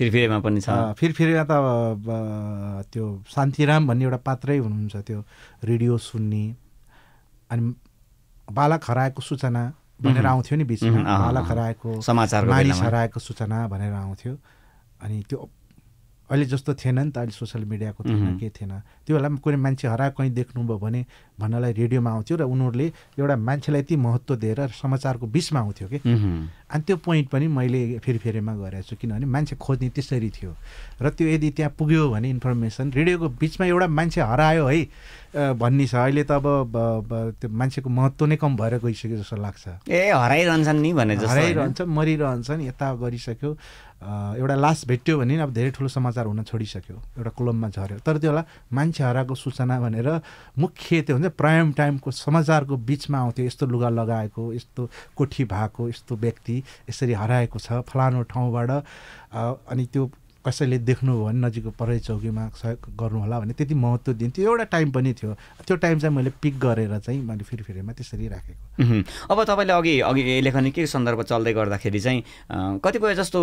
फिरफिरेमा पनि छ फिरफिरेमा त त्यो शान्तिराम भन्ने एउटा पात्रै हुनुहुन्छ त्यो रेडियो सुन्ने अनि बालक हराएको सूचना भनेर आउँथ्यो नि बिचमा बालक हराएको समाचार मानिस हराएको सूचना भनेर आउँथ्यो अनि त्यो अहिले जस्तो थिएन नि त अहिले सोसियल मिडियाको थिएन केही थिएन त्यो बेला कुनै मान्छे हरा कहीँ देख्नुभयो भने भन्नलाई रेडियोमा आउँथ्यो र उनीहरूले एउटा मान्छेलाई यति महत्त्व दिएर समाचारको बिचमा आउँथ्यो कि अनि त्यो पोइन्ट पनि मैले फेरि फेरिमा गरेको छु किनभने मान्छे खोज्ने त्यसरी थियो र त्यो यदि त्यहाँ पुग्यो भने इन्फर्मेसन रेडियोको बिचमा एउटा मान्छे हरायो है भन्ने छ अहिले त अब त्यो मान्छेको महत्त्व नै कम भएर गइसक्यो जस्तो लाग्छ ए हराइरहन्छन् नि भने हराइरहन्छ मरिरहन्छन् यता गरिसक्यो एउटा लास भेट्यो भने अब धेरै ठुलो समाचार हुन छोडिसक्यो एउटा कोलममा झऱ्यो तर त्यो होला मान्छे हराएको सूचना भनेर मुख्य त्यो हुन्छ प्राइम टाइमको समाचारको बिचमा आउँथ्यो यस्तो लुगा लगाएको यस्तो कोठी भएको यस्तो व्यक्ति यसरी हराएको छ फलानु ठाउँबाट अनि त्यो कसैले देख्नुभयो भने नजिकको परै चौकीमा सहयोग गर्नुहोला भने त्यति महत्त्व दिन्थ्यो एउटा टाइम पनि थियो त्यो टाइम चाहिँ मैले पिक गरेर चाहिँ मैले फेरि फेरिमा त्यसरी राखेको अब तपाईँले अघि अघि के सन्दर्भ चल्दै गर्दाखेरि चाहिँ कतिपय जस्तो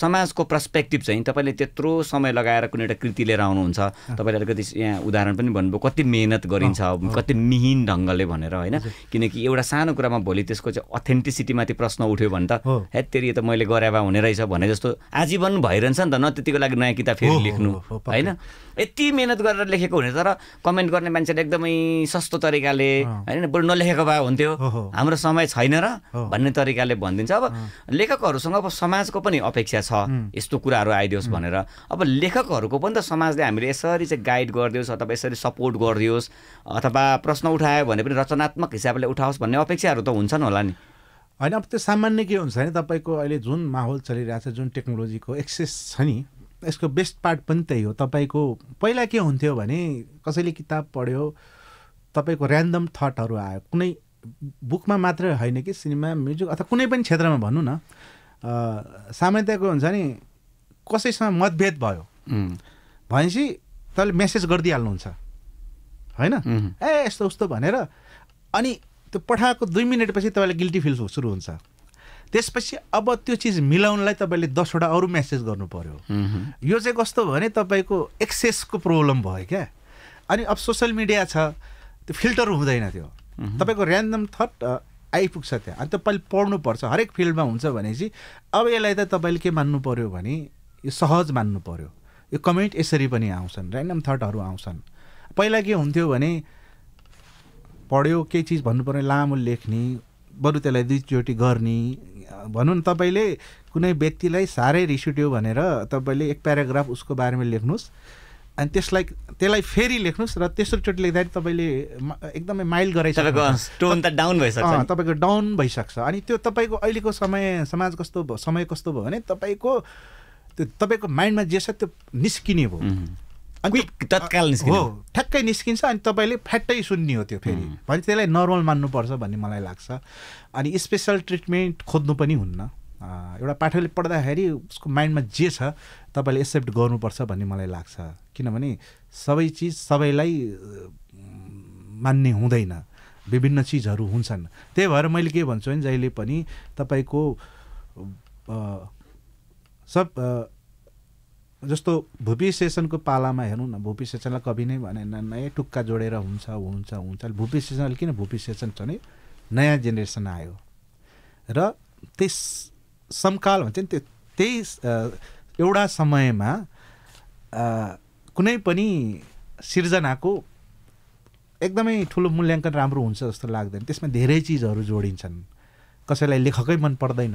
समाजको पर्सपेक्टिभ चाहिँ तपाईँले त्यत्रो समय लगाएर कुनै एउटा कृति लिएर आउनुहुन्छ तपाईँले अलिकति यहाँ उदाहरण पनि भन्नुभयो कति मिहिनेत गरिन्छ कति मिहिन ढङ्गले भनेर होइन किनकि एउटा सानो कुरामा भोलि त्यसको चाहिँ अथेन्टिसिटीमाथि प्रश्न उठ्यो भने त हेत्तेरि त मैले गरे हुने रहेछ भने जस्तो आजीवन भइरहन्छ नि त न त्यतिको लागि नयाँ किताब फेरि लेख्नु होइन यति मिहिनेत गरेर लेखेको हुने तर कमेन्ट गर्ने मान्छेले एकदमै सस्तो तरिकाले होइन बरु नलेखेको भए हुन्थ्यो हाम्रो समय छैन र भन्ने तरिकाले भनिदिन्छ अब लेखकहरूसँग अब समाजको पनि अपेक्षा छ यस्तो कुराहरू आइदियोस् भनेर अब लेखकहरूको पनि त समाजले हामीले यसरी चाहिँ गाइड गरिदियोस् अथवा यसरी सपोर्ट गरिदियोस् अथवा प्रश्न उठायो भने पनि रचनात्मक हिसाबले उठाओस् भन्ने अपेक्षाहरू त हुन्छन् होला नि होइन अब त्यो सामान्य के हुन्छ भने तपाईँको अहिले जुन माहौल चलिरहेको छ जुन टेक्नोलोजीको एक्सेस छ नि यसको बेस्ट पार्ट पनि त्यही हो तपाईँको पहिला के हुन्थ्यो भने कसैले किताब पढ्यो तपाईँको ऱ्यान्डम थटहरू आयो कुनै बुकमा मात्र होइन कि सिनेमा म्युजिक अथवा कुनै पनि क्षेत्रमा भनौँ न सामान्यताको हुन्छ नि कसैसँग मतभेद भयो भनेपछि तपाईँले मेसेज गरिदिइहाल्नुहुन्छ होइन ए यस्तो उस्तो भनेर अनि त्यो पठाएको दुई मिनटपछि तपाईँलाई गिल्टी फिल सुरु हुन्छ त्यसपछि अब त्यो चिज मिलाउनलाई तपाईँले दसवटा अरू म्यासेज गर्नु पऱ्यो यो चाहिँ कस्तो भने तपाईँको एक्सेसको प्रब्लम भयो क्या अनि अब सोसियल मिडिया छ त्यो फिल्टर हुँदैन त्यो तपाईँको ऱ्यान्डम थट आइपुग्छ त्यहाँ अनि तपाईँले पढ्नुपर्छ हरेक फिल्डमा हुन्छ भनेपछि अब यसलाई त तपाईँले के मान्नु पऱ्यो भने यो सहज मान्नु पऱ्यो यो कमेन्ट यसरी पनि आउँछन् ऱ्यान्डम थटहरू आउँछन् पहिला के हुन्थ्यो भने पढ्यो केही चिज भन्नु पऱ्यो लामो लेख्ने बरु त्यसलाई दुईचोटि गर्ने भनौँ न तपाईँले कुनै व्यक्तिलाई साह्रै रिस उठ्यो भनेर तपाईँले एक प्याराग्राफ उसको बारेमा लेख्नुहोस् अनि त्यसलाई त्यसलाई फेरि लेख्नुहोस् र तेस्रोचोटि लेख्दाखेरि तपाईँले एकदमै माइल्ड गराइसक्छ डाउन भइसक्छ तपाईँको डाउन भइसक्छ अनि त्यो तपाईँको अहिलेको समय समाज कस्तो भयो समय कस्तो भयो भने तपाईँको त्यो तपाईँको माइन्डमा जे छ त्यो निस्किने भयो क्विक तत्काल निस्किन्छ हो ठ्याक्कै निस्किन्छ अनि तपाईँले फ्याट्टै सुन्ने हो त्यो फेरि भने त्यसलाई नर्मल मान्नुपर्छ भन्ने मलाई लाग्छ अनि स्पेसल ट्रिटमेन्ट खोज्नु पनि हुन्न एउटा पाठकले पढ्दाखेरि उसको माइन्डमा जे छ तपाईँले एक्सेप्ट गर्नुपर्छ भन्ने मलाई लाग्छ किनभने सबै चिज सबैलाई मान्ने हुँदैन विभिन्न चिजहरू हुन्छन् त्यही भएर मैले के भन्छु भने जहिले पनि तपाईँको सब जस्तो भुपी सेसनको पालामा हेर्नु न भुपी सेसनलाई कवि नै भने नयाँ टुक्का जोडेर हुन्छ हुन्छ हुन्छ भुपी सेसनले किन भुपी सेसन छ नि नयाँ जेनेरेसन आयो र त्यस समकाल भन्छ नि त्यो त्यही एउटा समयमा कुनै पनि सिर्जनाको एकदमै ठुलो मूल्याङ्कन राम्रो हुन्छ जस्तो लाग्दैन त्यसमा धेरै चिजहरू जोडिन्छन् कसैलाई लेखकै मन पर्दैन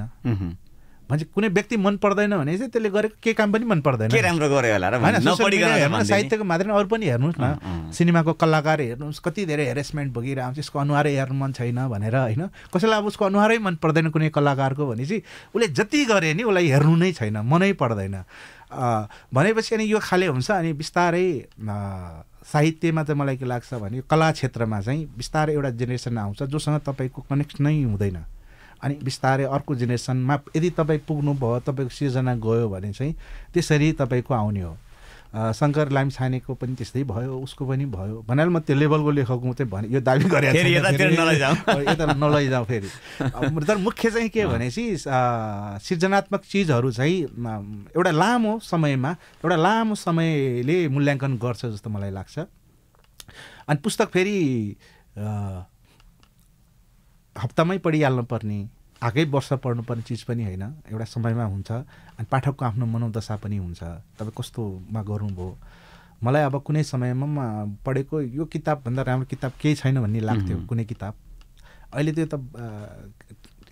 भन्छ कुनै व्यक्ति मन पर्दैन भने चाहिँ त्यसले गरेको के काम पनि मन पर्दैन के राम्रो गरे होला र होइन साहित्यको मात्रै अरू पनि हेर्नुहोस् न सिनेमाको कलाकार हेर्नुहोस् कति धेरै हेरेसमेन्ट भोगिरहेको हुन्छ यसको अनुहारै हेर्नु मन छैन भनेर होइन कसैलाई अब उसको अनुहारै मन पर्दैन कुनै कलाकारको भने चाहिँ उसले जति गरे नि उसलाई हेर्नु नै छैन मनै पर्दैन भनेपछि अनि यो खाले हुन्छ अनि बिस्तारै साहित्यमा त मलाई के लाग्छ भने कला क्षेत्रमा चाहिँ बिस्तारै एउटा जेनेरेसन आउँछ जोसँग तपाईँको कनेक्सनै हुँदैन अनि बिस्तारै अर्को जेनेरेसनमा यदि तपाईँ पुग्नुभयो तपाईँको सिर्जना गयो भने चाहिँ त्यसरी तपाईँको आउने हो शङ्कर लामिछानेको पनि त्यस्तै भयो उसको पनि भयो भनेर म त्यो लेभलको लेखकको चाहिँ भने यो दाबी गरेँ यता नलैजाउँ फेरि तर मुख्य चाहिँ के भनेपछि सृजनात्मक चिजहरू चाहिँ एउटा लामो समयमा एउटा लामो समयले मूल्याङ्कन गर्छ जस्तो मलाई लाग्छ अनि पुस्तक फेरि हप्तामै पढिहाल्नु पर्ने आगै वर्ष पढ्नुपर्ने चिज पनि होइन एउटा समयमा हुन्छ अनि पाठकको आफ्नो मनोदशा पनि हुन्छ तपाईँ कस्तोमा गर्नुभयो मलाई अब कुनै समयमा पढेको यो किताबभन्दा राम्रो किताब केही छैन भन्ने लाग्थ्यो कुनै किताब अहिले त्यो त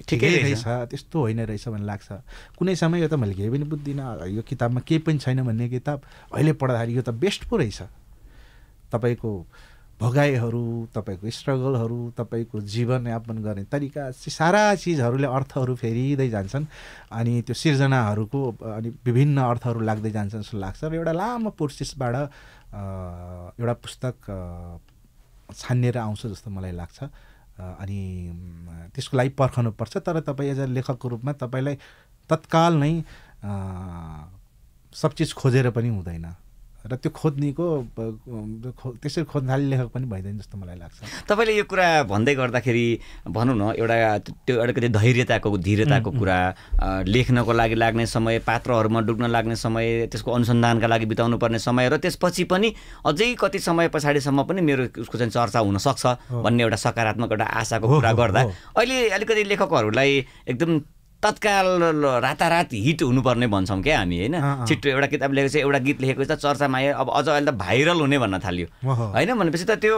ठिकै रहेछ त्यस्तो होइन रहेछ भन्ने लाग्छ कुनै समय यो त मैले केही पनि बुझ्दिनँ यो किताबमा केही पनि छैन भन्ने किताब अहिले पढ्दाखेरि यो त बेस्ट पो रहेछ तपाईँको भगाइहरू तपाईँको स्ट्रगलहरू तपाईँको जीवनयापन गर्ने तरिका सारा चिजहरूले अर्थहरू फेरिँदै जान्छन् अनि त्यो सिर्जनाहरूको अनि विभिन्न अर्थहरू लाग्दै जान्छन् जस्तो लाग्छ र एउटा लामो प्रोसेसबाट एउटा पुस्तक छानिएर आउँछ जस्तो मलाई लाग्छ अनि त्यसको लागि पर्खनुपर्छ तर तपाईँ एज अ लेखकको रूपमा तपाईँलाई तत्काल नै सब चिज खोजेर पनि हुँदैन र त्यो खोज्नेको त्यसरी खोज्न थाल्ने लेखक पनि भइदिने जस्तो मलाई लाग्छ तपाईँले यो कुरा भन्दै गर्दाखेरि भनौँ न एउटा त्यो अलिकति धैर्यताको धीरताको कुरा लेख्नको लागि लाग्ने समय पात्रहरूमा डुब्न लाग्ने समय त्यसको अनुसन्धानका लागि बिताउनु पर्ने समय र त्यसपछि पनि अझै कति समय पछाडिसम्म पनि मेरो उसको चाहिँ चर्चा हुनसक्छ भन्ने एउटा सकारात्मक एउटा आशाको कुरा गर्दा अहिले अलिकति लेखकहरूलाई एकदम तत्काल रातारात हिट हुनुपर्ने भन्छौँ क्या हामी होइन छिट्टो एउटा किताब लेखेको छ एउटा गीत लेखेको छ चर्चामा आयो अब अझ अहिले त भाइरल हुने भन्न थाल्यो होइन भनेपछि त त्यो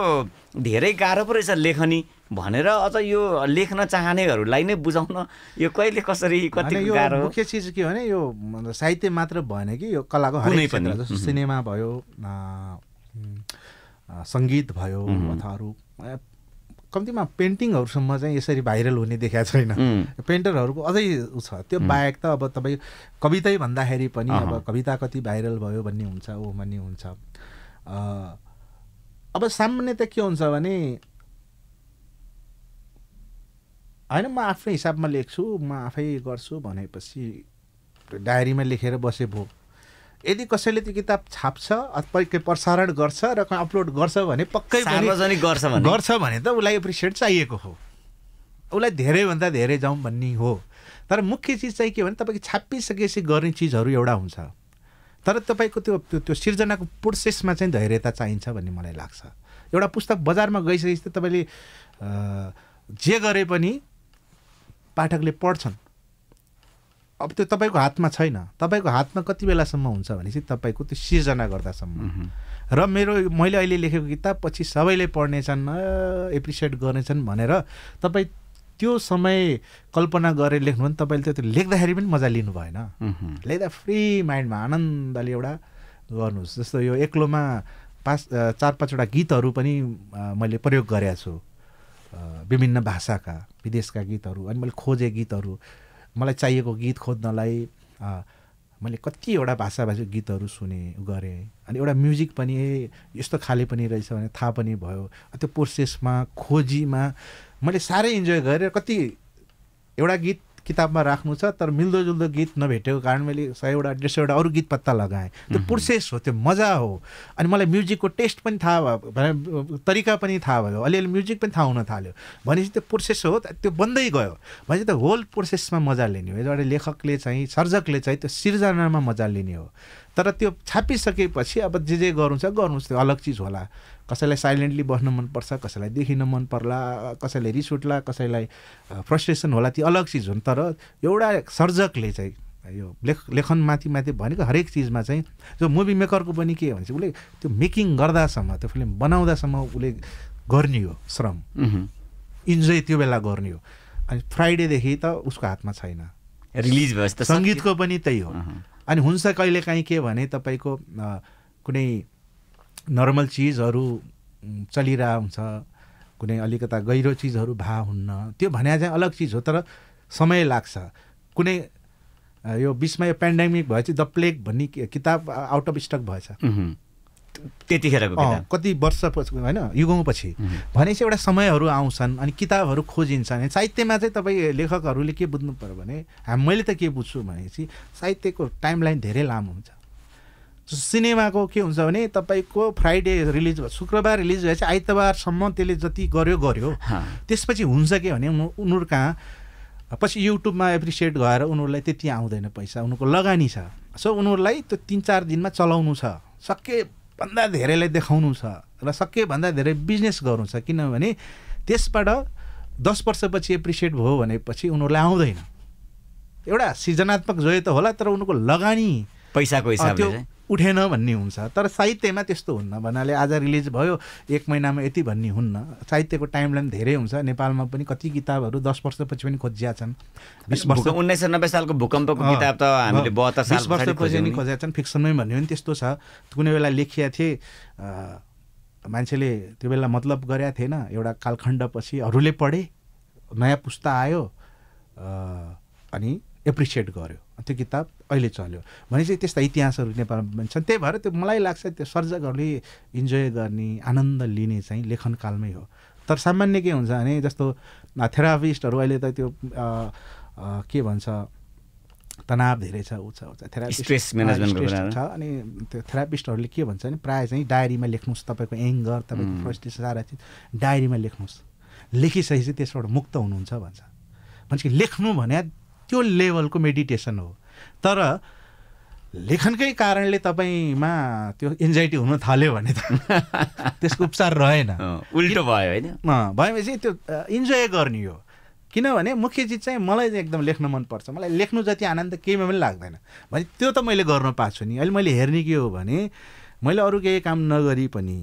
धेरै गाह्रो पो रहेछ लेखनी भनेर अझ यो लेख्न चाहनेहरूलाई नै बुझाउन यो कहिले कसरी कति गाह्रो मुख्य चिज के भने यो साहित्य मात्र भएन कि यो कलाको हरेक पनि सिनेमा भयो सङ्गीत भयो अथवा कम्तीमा पेन्टिङहरूसम्म चाहिँ यसरी भाइरल हुने देखाएको छैन पेन्टरहरूको अझै छ त्यो बाहेक त अब तपाईँ कवितै भन्दाखेरि पनि अब कविता कति भाइरल भयो भन्ने हुन्छ ऊ भन्ने हुन्छ अब सामान्यत के हुन्छ भने होइन म आफ्नै हिसाबमा लेख्छु म आफै गर्छु भनेपछि डायरीमा लेखेर बसे भयो यदि कसैले त्यो किताब छाप्छ अथवा प्रसारण गर्छ र अपलोड गर्छ भने पक्कै सार्वजनिक गर्छ गर्छ भने त उसलाई एप्रिसिएट चाहिएको हो उसलाई धेरैभन्दा धेरै जाउँ भन्ने हो तर मुख्य चिज चाहिँ के भने तपाईँको छापिसकेपछि गर्ने चिजहरू एउटा हुन्छ तर तपाईँको त्यो त्यो सिर्जनाको प्रोसेसमा चाहिँ धैर्यता चाहिन्छ भन्ने मलाई लाग्छ एउटा पुस्तक बजारमा गइसकेपछि तपाईँले जे गरे पनि पाठकले पढ्छन् अब त्यो तपाईँको हातमा छैन तपाईँको हातमा कति बेलासम्म हुन्छ भने चाहिँ तपाईँको त्यो सिर्जना गर्दासम्म र मेरो मैले अहिले लेखेको किताब पछि सबैले पढ्नेछन् एप्रिसिएट गर्नेछन् भनेर तपाईँ त्यो समय कल्पना गरेर लेख्नु भने तपाईँले त्यो लेख्दाखेरि पनि मजा लिनु भएन लेख्दा फ्री माइन्डमा आनन्दले एउटा गर्नुहोस् जस्तो यो एक्लोमा पाँच चार पाँचवटा गीतहरू पनि मैले प्रयोग गरेका छु विभिन्न भाषाका विदेशका गीतहरू अनि मैले खोजेँ गीतहरू मलाई चाहिएको गीत खोज्नलाई मैले कतिवटा भाषा भाषी गीतहरू सुने गरेँ अनि एउटा म्युजिक पनि यस्तो खाले पनि रहेछ भने थाहा पनि भयो त्यो प्रोसेसमा खोजीमा मैले साह्रै इन्जोय गरेँ कति एउटा गीत किताबमा राख्नु छ तर मिल्दोजुल्दो गीत नभेटेको कारण मैले सयवटा डेढ सयवटा अरू गीत पत्ता लगाएँ त्यो प्रोसेस हो त्यो मजा हो अनि मलाई म्युजिकको टेस्ट पनि थाहा भयो तरिका पनि थाहा भयो अलिअलि म्युजिक पनि थाहा हुन थाल्यो भनेपछि त्यो प्रोसेस हो त्यो बन्दै गयो भनेपछि त होल प्रोसेसमा मजा लिने हो एउटा लेखकले चाहिँ सर्जकले चाहिँ त्यो सिर्जनामा मजा लिने हो तर त्यो छापिसकेपछि अब जे जे गर्नु छ गर्नुहोस् त्यो अलग चिज होला कसैलाई साइलेन्टली बस्न मनपर्छ कसैलाई देखिन मन पर्ला कसैलाई रिस उठ्ला कसैलाई फ्रस्ट्रेसन होला ती अलग चिज हुन् तर एउटा सर्जकले चाहिँ यो लेख लेखन माथि माथि भनेको हरेक चिजमा चाहिँ जो मुभी मेकरको पनि के भन्छ उसले त्यो मेकिङ गर्दासम्म त्यो फिल्म बनाउँदासम्म उसले गर्ने हो श्रम इन्जोय त्यो बेला गर्ने हो अनि फ्राइडेदेखि त उसको हातमा छैन रिलिज भयो सङ्गीतको पनि त्यही हो अनि हुन्छ कहिलेकाहीँ के भने तपाईँको कुनै नर्मल चिजहरू चलिरह हुन्छ कुनै अलिकता गहिरो चिजहरू भा हुन्न त्यो भने चाहिँ अलग चिज हो तर समय लाग्छ कुनै यो बिचमा यो पेन्डेमिक भएपछि द प्लेग भन्ने किताब आउट अफ स्टक भएछ त्यतिखेरको कति वर्ष होइन युगौँ पछि भनेपछि एउटा समयहरू आउँछन् अनि किताबहरू खोजिन्छन् साहित्यमा चाहिँ तपाईँ लेखकहरूले के बुझ्नु पऱ्यो भने मैले त के बुझ्छु भनेपछि साहित्यको टाइम धेरै लामो हुन्छ सिनेमाको के हुन्छ भने तपाईँको फ्राइडे रिलिज भयो शुक्रबार रिलिज भएपछि आइतबारसम्म त्यसले जति गर्यो गर्यो त्यसपछि हुन्छ के भने उनीहरू कहाँ पछि युट्युबमा एप्रिसिएट गएर उनीहरूलाई त्यति आउँदैन पैसा उनीहरूको लगानी छ सो उनीहरूलाई त्यो तिन चार दिनमा चलाउनु छ सके भन्दा धेरैलाई देखाउनु छ र सकेभन्दा धेरै बिजनेस गर्नु छ किनभने त्यसबाट दस वर्षपछि एप्रिसिएट भयो भनेपछि उनीहरूलाई आउँदैन एउटा सृजनात्मक जोय त होला तर उनको लगानी पैसाको हिसाबले उठेन भन्ने हुन्छ तर साहित्यमा त्यस्तो हुन्न भन्नाले आज रिलिज भयो एक महिनामा यति भन्ने हुन्न साहित्यको टाइमलाइन धेरै हुन्छ नेपालमा पनि कति किताबहरू दस वर्षपछि पनि खोजिया छन् बिस वर्ष उन्नाइस सय नब्बे सालको भूकम्पको किताब त हामीले बहत्तर बिस वर्षपछि पनि खोजिया छन् फिक्सनमै भन्यो नि त्यस्तो छ कुनै बेला लेखिया थिए मान्छेले त्यो बेला मतलब गरेका थिएन एउटा कालखण्डपछि अरूले पढे नयाँ पुस्ता आयो अनि एप्रिसिएट गर्यो त्यो किताब अहिले चल्यो भने चाहिँ त्यस्ता इतिहासहरू नेपालमा छन् त्यही भएर त्यो मलाई लाग्छ त्यो सर्जकहरूले इन्जोय गर्ने आनन्द लिने चाहिँ लेखनकालमै हो तर सामान्य के हुन्छ भने जस्तो थेरापिस्टहरू अहिले त त्यो के भन्छ तनाव धेरै छ ऊ छ म्यानेजमेन्ट छ अनि त्यो थेरापिस्टहरूले के भन्छ भने प्रायः चाहिँ डायरीमा लेख्नुहोस् तपाईँको एङ्गर तपाईँको फ्रस्ट्रेसन सारा चिज डायरीमा लेख्नुहोस् लेखिसकेपछि त्यसबाट मुक्त हुनुहुन्छ भन्छ भनेपछि लेख्नु भने त्यो लेभलको मेडिटेसन हो तर लेखनकै कारणले तपाईँमा त्यो एन्जाइटी हुन थाल्यो भने त त्यसको उपचार रहेन उल्टो भयो होइन भएपछि त्यो इन्जोय गर्ने हो किनभने मुख्य चिज चाहिँ मलाई एकदम लेख्न मनपर्छ मलाई लेख्नु जति आनन्द केहीमा पनि लाग्दैन भने त्यो त मैले गर्न पाएको छु नि अहिले मैले हेर्ने के हो भने मैले अरू केही काम नगरी पनि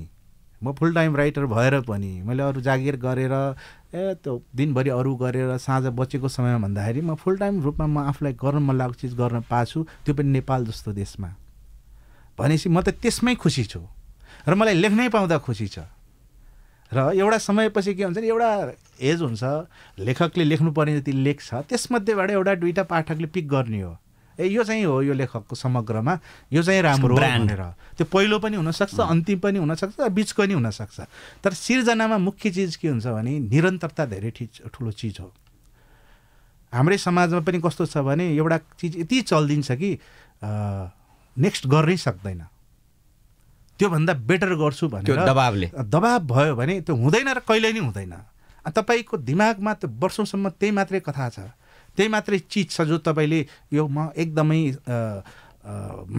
म फुल टाइम राइटर भएर पनि मैले अरू जागिर गरेर ए त्यो दिनभरि अरू गरेर साँझ बचेको समयमा भन्दाखेरि म फुल टाइम रूपमा म आफूलाई गर्न मन लागेको चिज गर्न पाछु त्यो पनि नेपाल जस्तो देशमा भनेपछि म त त्यसमै खुसी छु र मलाई लेख्नै पाउँदा खुसी छ र एउटा समयपछि के हुन्छ नि एउटा एज हुन्छ लेखकले लेख्नुपर्ने जति लेख्छ त्यसमध्येबाट एउटा दुईवटा पाठकले पिक गर्ने हो ए यो चाहिँ हो यो लेखकको समग्रमा यो चाहिँ राम्रो भनेर त्यो पहिलो पनि हुनसक्छ अन्तिम पनि हुनसक्छ बिचको पनि हुनसक्छ तर सिर्जनामा मुख्य चिज के हुन्छ भने निरन्तरता धेरै ठिज ठुलो चिज हो हाम्रै समाजमा पनि कस्तो छ भने एउटा चिज यति चलिदिन्छ कि नेक्स्ट गर्नै सक्दैन त्योभन्दा बेटर गर्छु भनेर दबाबले दबाब भयो भने त्यो हुँदैन र कहिले नै हुँदैन तपाईँको दिमागमा त्यो वर्षौँसम्म त्यही मात्रै कथा छ त्यही मात्रै चिज छ जो तपाईँले यो म एकदमै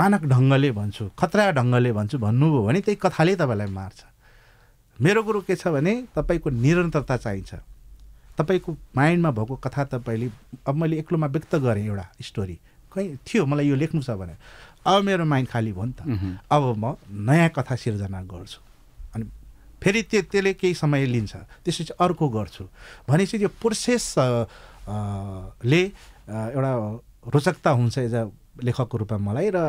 मानक ढङ्गले भन्छु खतरा ढङ्गले भन्छु भन्नुभयो भने त्यही कथाले तपाईँलाई मार्छ मेरो कुरो के छ भने तपाईँको निरन्तरता चाहिन्छ तपाईँको माइन्डमा भएको कथा तपाईँले अब मैले एक्लोमा व्यक्त गरेँ एउटा स्टोरी कहीँ थियो मलाई यो लेख्नु छ भने अब मेरो माइन्ड खाली भयो नि त अब म नयाँ कथा सिर्जना गर्छु अनि फेरि त्यसले केही समय लिन्छ त्यसपछि अर्को गर्छु भनेपछि त्यो प्रोसेस ले एउटा रोचकता हुन्छ एज अ लेखकको रूपमा मलाई र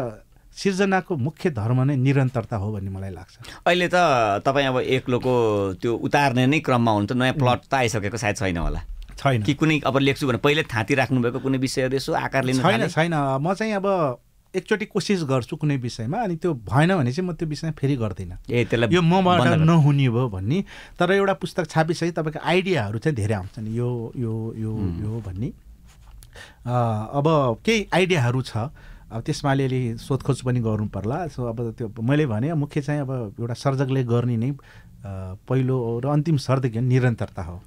सिर्जनाको मुख्य धर्म नै निरन्तरता हो भन्ने मलाई लाग्छ अहिले त तपाईँ अब एक्लोको त्यो उतार्ने नै क्रममा हुन्छ नयाँ प्लट त आइसकेको सायद छैन होला छैन कि कुनै अब लेख्छु भने पहिले थाँती राख्नुभएको कुनै विषयहरू यसो आकार लिनु छैन छैन म चाहिँ अब एकचोटि कोसिस गर्छु कुनै विषयमा अनि त्यो भएन भने चाहिँ म त्यो विषय फेरि गर्दिनँ ए त्यसलाई यो मबाट नहुने भयो भन्ने तर एउटा पुस्तक छापिसके तपाईँको आइडियाहरू चाहिँ धेरै आउँछन् यो यो यो यो भन्ने अब केही आइडियाहरू छ अब त्यसमा अलिअलि सोधखोज पनि गर्नु पर्ला सो अब त्यो मैले भने मुख्य चाहिँ अब एउटा सर्जकले गर्ने नै पहिलो र अन्तिम सर्द निरन्तरता हो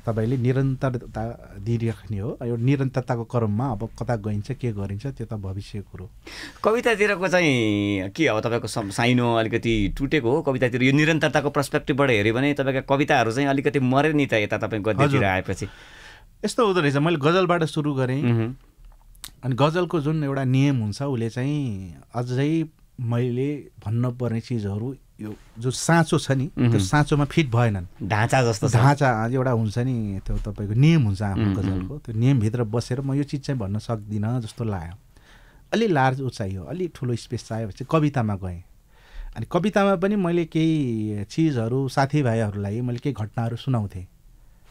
तपाईँले निरन्तरता दिइराख्ने हो यो निरन्तरताको क्रममा अब कता गइन्छ के गरिन्छ त्यो त भविष्य कुरो कवितातिरको चाहिँ के अब तपाईँको साइनो अलिकति टुटेको हो कवितातिर यो निरन्तरताको पर्सपेक्टिभबाट हेऱ्यो भने तपाईँका कविताहरू चाहिँ अलिकति मरे नि त यता तपाईँ गद्यतिर आएपछि यस्तो हुँदो रहेछ मैले गजलबाट सुरु गरेँ अनि गजलको जुन एउटा नियम हुन्छ उसले चाहिँ अझै मैले भन्नुपर्ने चिजहरू यो जो साँचो छ नि त्यो साँचोमा फिट भएनन् ढाँचा जस्तो ढाँचा एउटा हुन्छ नि त्यो तपाईँको नियम हुन्छ आफ्नो गजलको त्यो नियमभित्र बसेर म यो चिज चाहिँ भन्न सक्दिनँ जस्तो लाग्यो अलि लार्ज हो अलि ठुलो स्पेस चाहियो भने कवितामा गएँ अनि कवितामा पनि मैले केही चिजहरू साथीभाइहरूलाई मैले केही घटनाहरू सुनाउँथेँ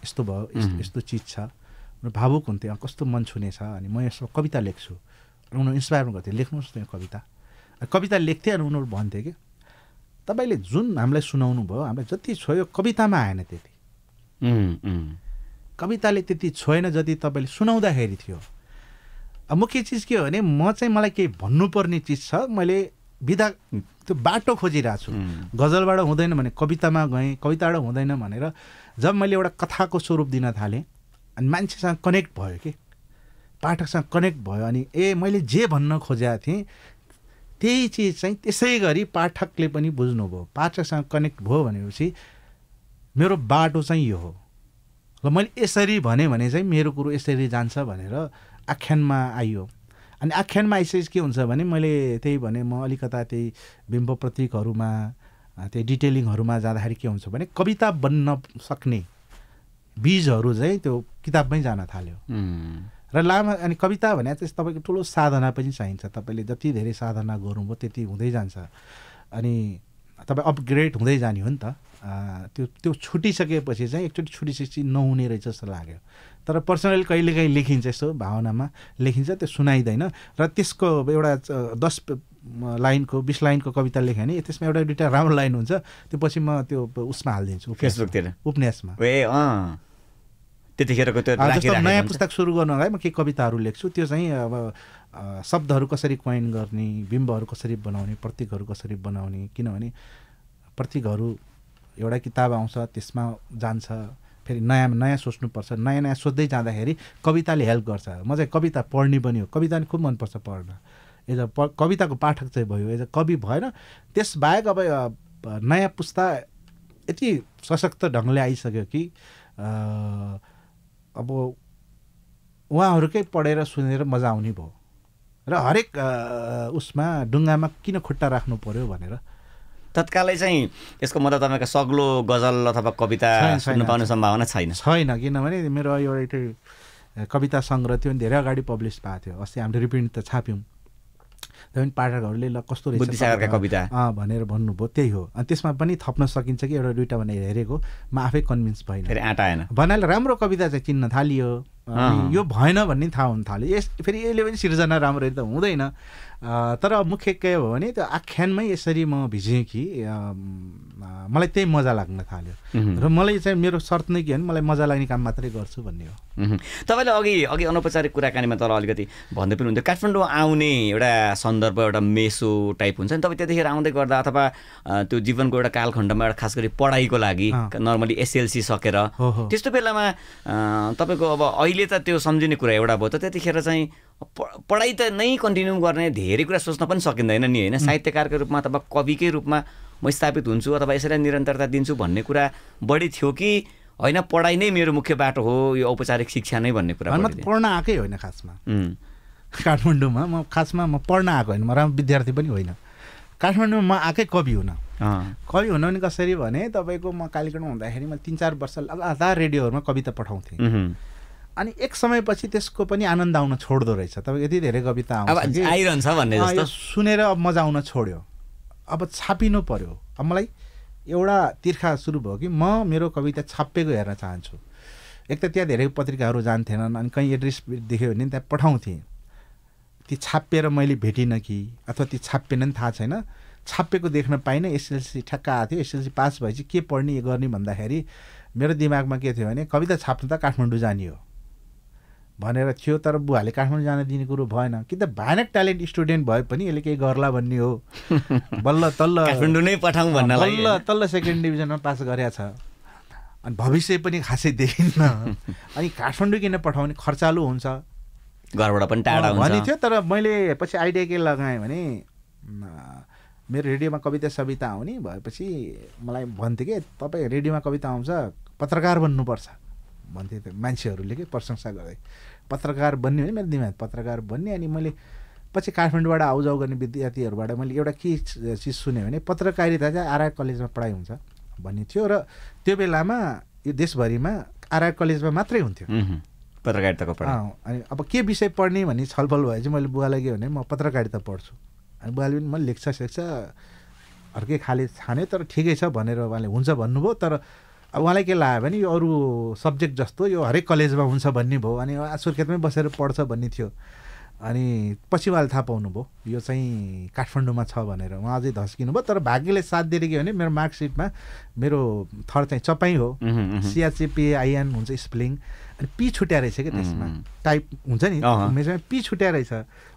यस्तो भयो यस्तो चिज छ भावुक हुन्थ्यो कस्तो मन छुने छ अनि म यसो कविता लेख्छु उनीहरू इन्सपायर गर्थेँ लेख्नुहोस् त्यो कविता कविता लेख्थेँ अनि उनीहरू भन्थे कि तपाईँले जुन हामीलाई सुनाउनु भयो हामीलाई जति छोयो कवितामा आएन त्यति कविताले त्यति छोएन जति तपाईँले सुनाउँदाखेरि थियो अब मुख्य चिज के हो भने म चाहिँ मलाई केही भन्नुपर्ने चिज छ मैले विधा त्यो बाटो खोजिरहेको छु गजलबाट हुँदैन भने कवितामा गएँ कविताबाट हुँदैन भनेर जब मैले एउटा कथाको स्वरूप दिन थालेँ अनि मान्छेसँग कनेक्ट भयो कि पाठकसँग कनेक्ट भयो अनि ए मैले जे भन्न खोजेको थिएँ त्यही चिज चाहिँ त्यसै गरी पाठकले पनि बुझ्नुभयो पाठकसँग कनेक्ट भयो भनेपछि मेरो बाटो चाहिँ यो हो र मैले यसरी भने भने चाहिँ मेरो कुरो यसरी जान्छ भनेर आख्यानमा आइयो अनि आख्यानमा आइसकेपछि के हुन्छ भने मैले त्यही भने म अलिकता त्यही बिम्ब प्रतीकहरूमा त्यही डिटेलिङहरूमा जाँदाखेरि के हुन्छ भने कविता बन्न सक्ने बीजहरू चाहिँ त्यो किताबमै जान थाल्यो र लामा अनि कविता भने चाहिँ तपाईँको ठुलो साधना पनि चाहिन्छ तपाईँले जति धेरै साधना गर्नुभयो त्यति हुँदै जान्छ अनि तपाईँ अपग्रेड हुँदै जाने हो नि त त्यो त्यो छुटिसकेपछि चाहिँ एकचोटि छुटिसकेपछि नहुने रहेछ जस्तो लाग्यो तर पर्सनली कहिलेकाहीँ लेखिन्छ यसो भावनामा लेखिन्छ त्यो सुनाइँदैन र त्यसको एउटा दस लाइनको बिस लाइनको कविता लेख्यो भने त्यसमा एउटा दुइटा राम्रो लाइन हुन्छ त्यो पछि म त्यो उसमा हालिदिन्छु फेसबुकतिर उपन्यासमा ए अँ त्यतिखेरको त्यो जस्तो नयाँ पुस्तक सुरु गर्नु अगाडि म केही कविताहरू लेख्छु त्यो चाहिँ अब शब्दहरू कसरी क्वाइन गर्ने बिम्बहरू कसरी बनाउने प्रतीकहरू कसरी बनाउने किनभने प्रतीकहरू एउटा किताब आउँछ त्यसमा जान्छ फेरि नयाँ नयाँ सोच्नुपर्छ नयाँ नयाँ सोच्दै जाँदाखेरि कविताले हेल्प गर्छ म चाहिँ कविता पढ्ने पनि हो कविता नि खुब मनपर्छ पढ्न एज अ प कविताको पाठक चाहिँ भयो एज अ कवि भएन त्यसबाहेक अब नयाँ पुस्ता यति सशक्त ढङ्गले आइसक्यो कि अब उहाँहरूकै पढेर सुनेर मजा आउने भयो र हरेक उसमा ढुङ्गामा किन खुट्टा राख्नु पऱ्यो भनेर तत्कालै चाहिँ यसको मतलब तपाईँको सग्लो गजल अथवा कविता सुन्नु पाउने सम्भावना छैन छैन किनभने मेरो एउटा कविता सङ्ग्रह थियो धेरै अगाडि पब्लिस भएको थियो अस्ति हामीले रिप्रिन्ट त छाप्यौँ पनि पाठकहरूले ल कस्तो कविता भनेर भन्नुभयो त्यही हो अनि त्यसमा पनि थप्न सकिन्छ कि एउटा दुइटा भनेर हेरेको म आफै कन्भिन्स भएन आँटा आएन भन्नाले राम्रो कविता चाहिँ चिन्न थालियो यो भएन भन्ने थाहा हुन थाल्यो यस फेरि यसले पनि सिर्जना राम्रो त हुँदैन तर मुख्य के हो भने त्यो आख्यानमै यसरी म भिजेँ कि मलाई त्यही मजा लाग्न थाल्यो र मलाई चाहिँ मेरो सर्त नै के भने मलाई मजा लाग्ने काम मात्रै गर्छु भन्ने हो तपाईँले अघि अघि अनौपचारिक कुराकानीमा तर अलिकति भन्दै पनि हुन्थ्यो काठमाडौँ आउने एउटा सन्दर्भ एउटा मेसो टाइप हुन्छ नि तपाईँ त्यतिखेर आउँदै गर्दा अथवा त्यो जीवनको एउटा कालखण्डमा एउटा खास गरी पढाइको लागि नर्मली एसएलसी सकेर त्यस्तो बेलामा तपाईँको अब अहिले त त्यो सम्झिने कुरा एउटा भयो त त्यतिखेर चाहिँ पढाइ त नै कन्टिन्यू गर्ने धेरै कुरा सोच्न पनि सकिँदैन नि होइन साहित्यकारको रूपमा अथवा कविकै रूपमा म स्थापित हुन्छु अथवा यसरी निरन्तरता दिन्छु भन्ने कुरा बढी थियो कि होइन पढाइ नै मेरो मुख्य बाटो हो यो औपचारिक शिक्षा नै भन्ने कुरा पढ्न आएकै होइन खासमा काठमाडौँमा म खासमा म पढ्न आएको होइन म राम्रो विद्यार्थी पनि होइन काठमाडौँमा म आएकै कवि हुन कवि हुन भने कसरी भने तपाईँको म कालीगढमा हुँदाखेरि म तिन चार वर्ष लगातार रेडियोहरूमा कविता पठाउँथेँ अनि एक समयपछि त्यसको पनि आनन्द आउन छोड्दो रहेछ तपाईँ यति धेरै कविता आउँछ आइरहन्छ भन्ने जस्तो सुनेर अब मजा आउन छोड्यो अब छापिनु पर्यो अब मलाई एउटा तिर्खा सुरु भयो कि म मेरो कविता छापिएको हेर्न चाहन्छु एक त त्यहाँ धेरै पत्रिकाहरू जान्थेनन् अनि कहीँ एड्रेस देख्यो भने त्यहाँ पठाउँथेँ ती छापिएर मैले भेटिनँ कि अथवा ती छापिएन नि थाहा छैन छापेको देख्न पाइनँ एसएलसी ठ्याक्क आएको थियो एसएलसी पास भएपछि के पढ्ने गर्ने भन्दाखेरि मेरो दिमागमा के थियो भने कविता छाप्नु त काठमाडौँ जाने हो भनेर थियो तर बुवाले काठमाडौँ जान दिने कुरो भएन कि त भयानक ट्यालेन्ट स्टुडेन्ट भए पनि यसले केही गर्ला भन्ने हो बल्ल तल्ल काठमाडौँ नै पठाउँ भन्न बल्ल तल्ल सेकेन्ड डिभिजनमा पास गरेका छ अनि भविष्य पनि खासै देखिन्न अनि काठमाडौँ किन पठाउने खर्चालु हुन्छ घरबाट पनि टाढा भने थियो तर मैले पछि आइडिया के लगाएँ भने मेरो रेडियोमा कविता सविता आउने भएपछि मलाई भन्थ्यो कि तपाईँ रेडियोमा कविता आउँछ पत्रकार बन्नुपर्छ भन्थे मान्छेहरूले के प्रशंसा गर्दै पत्रकार बन्ने होइन मेरो दिमाग पत्रकार बन्ने अनि मैले पछि काठमाडौँबाट आउजाउ गर्ने विद्यार्थीहरूबाट मैले एउटा के चिज सुने भने पत्रकारिता चाहिँ आरआर कलेजमा पढाइ हुन्छ भन्ने थियो र त्यो बेलामा यो देशभरिमा आरआर कलेजमा मात्रै हुन्थ्यो पत्रकारिताको अनि अब के विषय पढ्ने भन्ने छलफल भए चाहिँ मैले बुवालाई के भने म पत्रकारिता पढ्छु अनि बुवाले पनि मैले लेख्छ सेक्छ अर्कै खाले छाने तर ठिकै छ भनेर उहाँले हुन्छ भन्नुभयो तर अब उहाँलाई के लाग्यो भने यो अरू सब्जेक्ट जस्तो यो हरेक कलेजमा हुन्छ भन्ने भयो अनि सुर्खेतमै बसेर पढ्छ भन्ने थियो अनि पछि उहाँले थाहा पाउनुभयो यो चाहिँ काठमाडौँमा छ भनेर उहाँ अझै धस्किनु भयो तर भाग्यले साथ दिएर के भने मेरो मार्कसिटमा मेरो थर चाहिँ चपाई हो सिआचिपी आइएन हुन्छ स्पेलिङ अनि पी छुट्या रहेछ क्या त्यसमा टाइप हुन्छ नि मेरोमा पी छुट्या रहेछ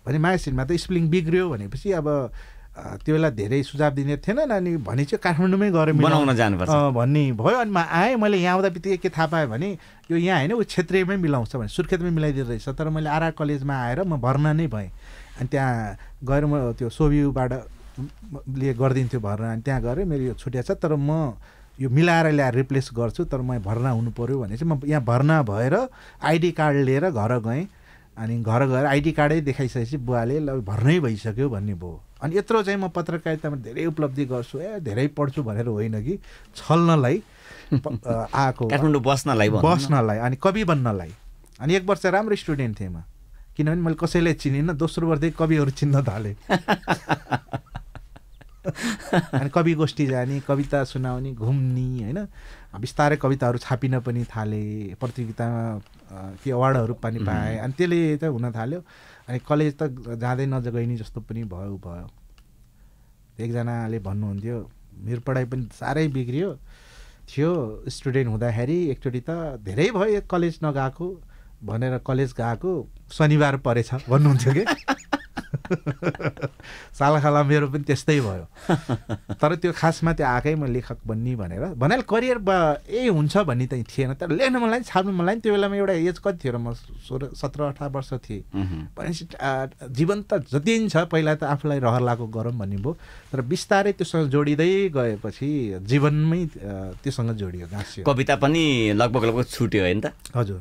भने मार्कसिटमा त स्पेलिङ बिग्रियो भनेपछि अब त्यो बेला धेरै सुझाव दिने थिएन अनि भने चाहिँ काठमाडौँमै गएर मिलाउन जानुपर्छ भन्ने भयो अनि म आएँ मैले यहाँ आउँदा बित्तिकै के थाहा पाएँ भने यो यहाँ होइन ऊ क्षेत्रीयमै मिलाउँछ भने सुर्खेतमै मिलाइदिँदो रहेछ तर मैले आरा कलेजमा आएर म भर्ना नै भएँ अनि त्यहाँ गएर म त्यो सोभिबाट ले गरिदिन्थ्यो भर्ना अनि त्यहाँ गएर मेरो यो छुट्या छ तर म यो मिलाएर ल्याएर रिप्लेस गर्छु तर म भर्ना हुनु पऱ्यो भने चाहिँ म यहाँ भर्ना भएर आइडी कार्ड लिएर घर गएँ अनि घर गएर आइडी कार्डै देखाइसकेपछि बुवाले ल भर्नै भइसक्यो भन्ने भयो अनि यत्रो चाहिँ म पत्रकारितामा धेरै उपलब्धि गर्छु ए धेरै पढ्छु भनेर होइन कि छल्नलाई आएको काठमाडौँ बस्नलाई बस्नलाई अनि कवि बन्नलाई अनि एक वर्ष राम्रो स्टुडेन्ट थिएँ म किनभने मैले कसैलाई चिनिनँ दोस्रो वर्ष कविहरू चिन्न थालेँ अनि कवि गोष्ठी जाने कविता सुनाउने घुम्ने होइन बिस्तारै कविताहरू छापिन पनि थालेँ प्रतियोगितामा के अवार्डहरू पनि पाएँ अनि त्यसले चाहिँ हुन थाल्यो अनि कलेज त जाँदै नजगइने जस्तो पनि भयो भयो एकजनाले भन्नुहुन्थ्यो मेरो पढाइ पनि साह्रै बिग्रियो थियो स्टुडेन्ट हुँदाखेरि एकचोटि त धेरै भयो कलेज नगएको भनेर कलेज गएको शनिबार परेछ भन्नुहुन्थ्यो कि सालाखाला मेरो पनि त्यस्तै भयो तर त्यो खासमा त्यो आएकै म लेखक बन्ने भनेर भन्नाले करियर ए हुन्छ भन्ने त थिएन तर लेख्न मलाई छाप्नु मलाई त्यो बेलामा एउटा एज कति थियो र म सोह्र सत्र अठार वर्ष थिएँ भनेपछि जीवन त जति छ पहिला त आफूलाई रहर लागेको गरौँ भन्ने भयो तर बिस्तारै त्योसँग जोडिँदै गएपछि जीवनमै त्योसँग जोडियो घाँस कविता पनि लगभग लगभग छुट्यो होइन त हजुर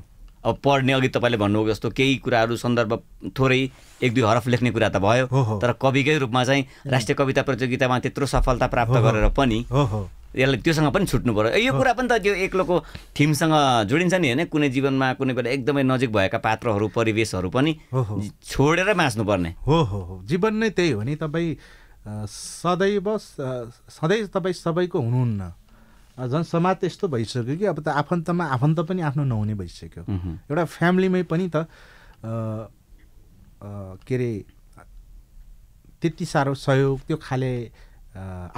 अब पढ्ने अघि तपाईँले भन्नुभयो जस्तो केही कुराहरू सन्दर्भ थोरै एक दुई हरफ लेख्ने कुरा त भयो तर कविकै रूपमा चाहिँ राष्ट्रिय कविता प्रतियोगितामा त्यत्रो सफलता प्राप्त गरेर पनि यसलाई त्योसँग पनि छुट्नु पऱ्यो यो कुरा पनि त त्यो एक्लोको थिमसँग जोडिन्छ नि होइन कुनै जीवनमा कुनै बेला एकदमै नजिक भएका पात्रहरू परिवेशहरू पनि छोडेर बाँच्नुपर्ने हो हो हो जीवन नै त्यही हो नि तपाईँ सदैव सधैँ तपाईँ सबैको हुनुहुन्न झन् समाज त यस्तो भइसक्यो कि अब त आफन्तमा आफन्त पनि आफ्नो नहुने भइसक्यो एउटा फ्यामिलीमै पनि त के अरे त्यति साह्रो सहयोग त्यो खाले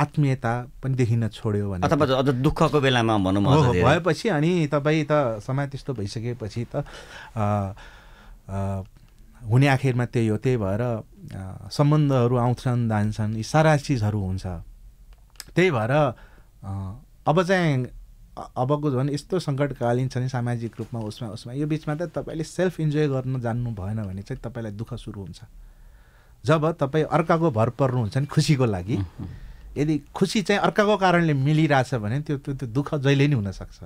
आत्मीयता पनि देखिन छोड्यो भने अथवा अझ दुःखको बेलामा भनौँ भएपछि अनि तपाईँ त समाज त्यस्तो भइसकेपछि त हुने आखिरमा त्यही हो त्यही भएर सम्बन्धहरू आउँछन् जान्छन् यी सारा चिजहरू हुन्छ त्यही भएर अब चाहिँ अबको झन् यस्तो सङ्कटकालीन छ नि सामाजिक रूपमा उसमा उसमा यो बिचमा त तपाईँले सेल्फ इन्जोय गर्न जान्नु भएन भने चाहिँ तपाईँलाई दुःख सुरु हुन्छ जब तपाईँ अर्काको भर पर्नुहुन्छ नि खुसीको लागि यदि खुसी चाहिँ अर्काको कारणले मिलिरहेछ भने त्यो त्यो त्यो दुःख जहिले नै हुनसक्छ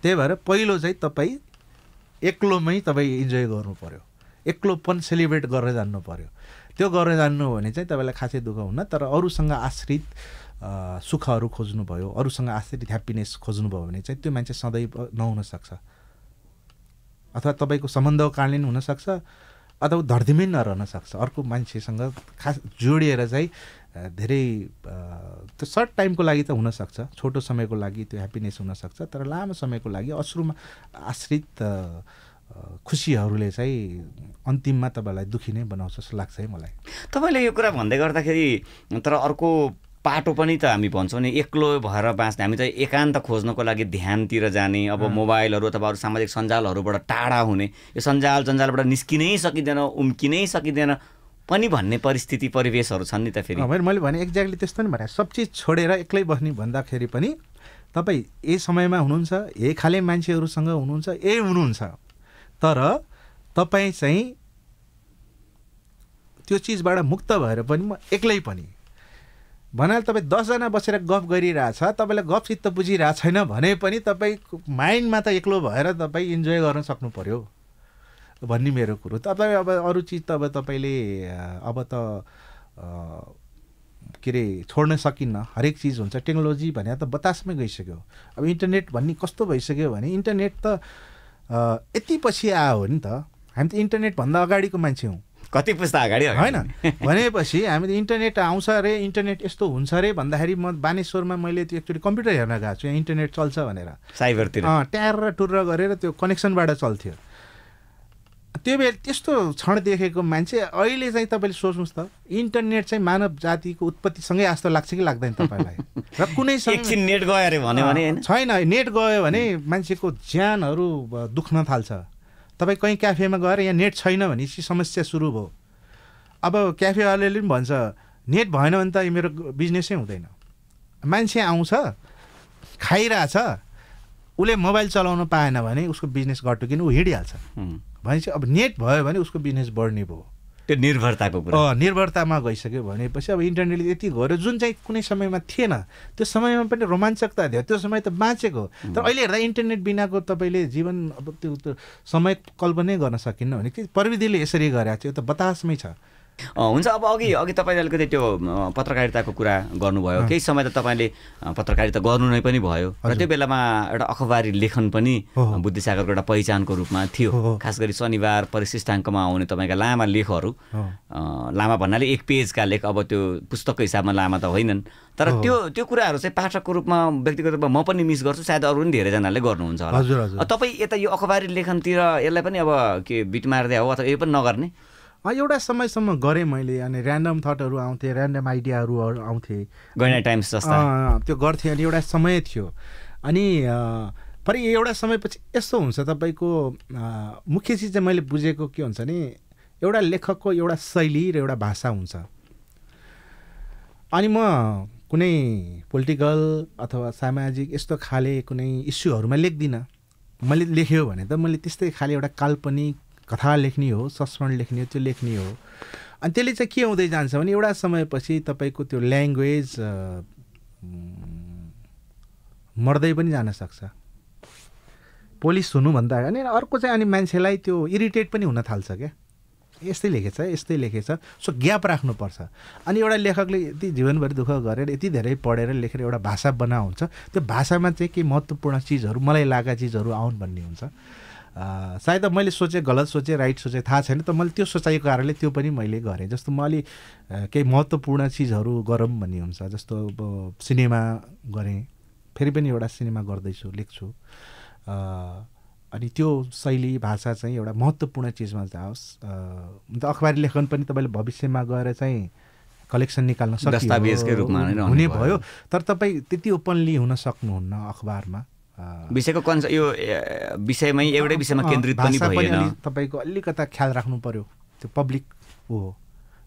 त्यही भएर पहिलो चाहिँ तपाईँ एक्लोमै तपाईँ इन्जोय गर्नु पऱ्यो एक्लोपन सेलिब्रेट गरेर जान्नु पऱ्यो त्यो गरेर जान्नु भने चाहिँ तपाईँलाई खासै दुःख हुन्न तर अरूसँग आश्रित सुखहरू खोज्नुभयो अरूसँग आश्रित ह्याप्पिनेस खोज्नुभयो भने चाहिँ त्यो मान्छे सदैव नहुनसक्छ अथवा तपाईँको सम्बन्धको कारणले पनि हुनसक्छ अथवा धरतीमै नरहन सक्छ अर्को मान्छेसँग खास जोडिएर चाहिँ धेरै त्यो सर्ट टाइमको लागि त हुनसक्छ छोटो समयको लागि त्यो ह्याप्पिनेस हुनसक्छ तर लामो समयको लागि अश्रुमा आश्रित खुसीहरूले चाहिँ अन्तिममा तपाईँलाई दुखी नै बनाउँछ जस्तो लाग्छ है मलाई तपाईँले यो कुरा भन्दै गर्दाखेरि तर अर्को पाटो पनि त हामी भन्छौँ नि एक्लो भएर बाँच्ने हामी त एकान्त खोज्नको लागि ध्यानतिर जाने अब मोबाइलहरू अथवा अरू सामाजिक सञ्जालहरूबाट टाढा हुने यो सञ्जाल सञ्जालबाट निस्किनै सकिँदैन उम्किनै सकिँदैन पनि भन्ने परिस्थिति परिवेशहरू छन् नि त फेरि मैले भने एक्ज्याक्टली त्यस्तो नि भने सब चिज छोडेर एक्लै बस्ने भन्दाखेरि पनि तपाईँ यही समयमा हुनुहुन्छ यही खाले मान्छेहरूसँग हुनुहुन्छ ए हुनुहुन्छ तर तपाईँ चाहिँ त्यो चिजबाट मुक्त भएर पनि म एक्लै पनि भन्नाले तपाईँ दसजना बसेर गफ गरिरहेछ तपाईँलाई गफ चित्त बुझिरहेको छैन भने पनि तपाईँ माइन्डमा त एक्लो भएर तपाईँ इन्जोय गर्न सक्नु पऱ्यो भन्ने मेरो कुरो तपाईँ अब अरू चिज त अब तपाईँले अब त के अरे छोड्न सकिन्न हरेक चिज हुन्छ टेक्नोलोजी भने त बतासमै गइसक्यो अब इन्टरनेट भन्ने कस्तो भइसक्यो भने इन्टरनेट त यति पछि आयो हो नि त हामी त इन्टरनेटभन्दा अगाडिको मान्छे हौँ कति पुस्ता अगाडि होइन भनेपछि हामीले इन्टरनेट आउँछ अरे इन्टरनेट यस्तो हुन्छ अरे भन्दाखेरि म बानेश्वरमा मैले त्यो एकचोटि कम्प्युटर हेर्न गएको छु यहाँ इन्टरनेट चल्छ भनेर साइबरतिर ट्यार टुर्र गरेर त्यो कनेक्सनबाट चल्थ्यो त्यो बेला त्यस्तो क्षण देखेको मान्छे अहिले चाहिँ तपाईँले सोच्नुहोस् त इन्टरनेट चाहिँ मानव जातिको उत्पत्तिसँगै आस्तो लाग्छ कि लाग्दैन तपाईँलाई र कुनै एकछिन नेट गयो अरे भन्यो भने छैन नेट गयो भने मान्छेको ज्यानहरू दुख्न थाल्छ तपाईँ कहीँ क्याफेमा गएर यहाँ नेट छैन भनेपछि समस्या सुरु भयो अब क्याफेवालाले पनि भन्छ नेट भएन भने त मेरो बिजनेसै हुँदैन मान्छे आउँछ खाइरहेछ उसले मोबाइल चलाउन पाएन भने उसको बिजनेस किन ऊ हिँडिहाल्छ भनेपछि अब नेट भयो भने उसको बिजनेस बढ्ने भयो त्यो निर्भरताको कुरा निर्भरतामा गइसक्यो भनेपछि अब इन्टरनेटले यति गऱ्यो जुन चाहिँ कुनै समयमा थिएन त्यो समयमा पनि रोमाञ्चकता थियो त्यो समय त बाँचेको तर अहिले हेर्दा इन्टरनेट बिनाको तपाईँले जीवन अब त्यो समय कल्पनै गर्न सकिन्न भने कि प्रविधिले यसरी गरेको थियो त बतासमै छ हुन्छ अब अघि अघि तपाईँले अलिकति त्यो पत्रकारिताको कुरा गर्नुभयो केही समय त तपाईँले पत्रकारिता गर्नु नै पनि भयो र त्यो बेलामा एउटा अखबारी लेखन पनि बुद्धिसागरको एउटा पहिचानको रूपमा थियो खास गरी शनिबार परिशिष्टाङ्कमा आउने तपाईँका लामा लेखहरू लामा भन्नाले एक पेजका लेख अब त्यो पुस्तकको हिसाबमा लामा त होइनन् तर त्यो त्यो कुराहरू चाहिँ पाठकको रूपमा व्यक्तिगत रूपमा म पनि मिस गर्छु सायद अरू पनि धेरैजनाले गर्नुहुन्छ होला तपाईँ यता यो अखबारी लेखनतिर यसलाई पनि अब के बिट मार्दै हो अथवा यो पनि नगर्ने एउटा समयसम्म गरेँ मैले अनि ऱ्यान्डम थटहरू आउँथे ऱ्यान्डम आइडियाहरू आउँथे टाइम्स त्यो गर्थेँ अनि एउटा समय थियो अनि फेरि एउटा समयपछि यस्तो हुन्छ तपाईँको मुख्य चिज चाहिँ मैले बुझेको के हुन्छ भने एउटा लेखकको एउटा शैली र एउटा भाषा हुन्छ अनि म कुनै पोलिटिकल अथवा सामाजिक यस्तो खाले कुनै इस्युहरूमा लेख्दिनँ मैले लेख्यो भने त मैले त्यस्तै खाले एउटा काल्पनिक कथा लेख्ने हो संस्मरण लेख्ने हो त्यो लेख्ने हो अनि त्यसले चाहिँ के हुँदै जान्छ भने एउटा समयपछि तपाईँको त्यो ल्याङ्ग्वेज मर्दै पनि जान सक्छ पोलिस हुनुभन्दा अनि अर्को चाहिँ अनि मान्छेलाई त्यो इरिटेट पनि हुन थाल्छ क्या यस्तै लेखेछ यस्तै लेखेछ सो ग्याप राख्नुपर्छ अनि एउटा लेखकले यति जीवनभरि दुःख गरेर यति धेरै पढेर लेखेर एउटा भाषा बनाउँछ त्यो भाषामा चाहिँ केही महत्त्वपूर्ण चिजहरू मलाई लागेका चिजहरू आउन् भन्ने हुन्छ सायद मैले सोचेँ गलत सोचेँ राइट सोचेँ थाहा छैन त मैले त्यो सोचाइको कारणले त्यो पनि मैले गरेँ जस्तो म अलि केही महत्त्वपूर्ण चिजहरू गरौँ भन्ने हुन्छ जस्तो अब सिनेमा गरेँ फेरि पनि एउटा सिनेमा गर्दैछु लेख्छु अनि त्यो शैली भाषा चाहिँ एउटा महत्त्वपूर्ण चिजमा जाओस् अन्त अखबारी लेखन पनि तपाईँले भविष्यमा गएर चाहिँ कलेक्सन निकाल्न सक्नु हुने भयो तर तपाईँ त्यति ओपनली हुन सक्नुहुन्न अखबारमा विषयको कन्स यो विषयमै एउटै विषयमा केन्द्रित पनि भएन तपाईँको अलिकता ख्याल राख्नु पर्यो त्यो पब्लिक हो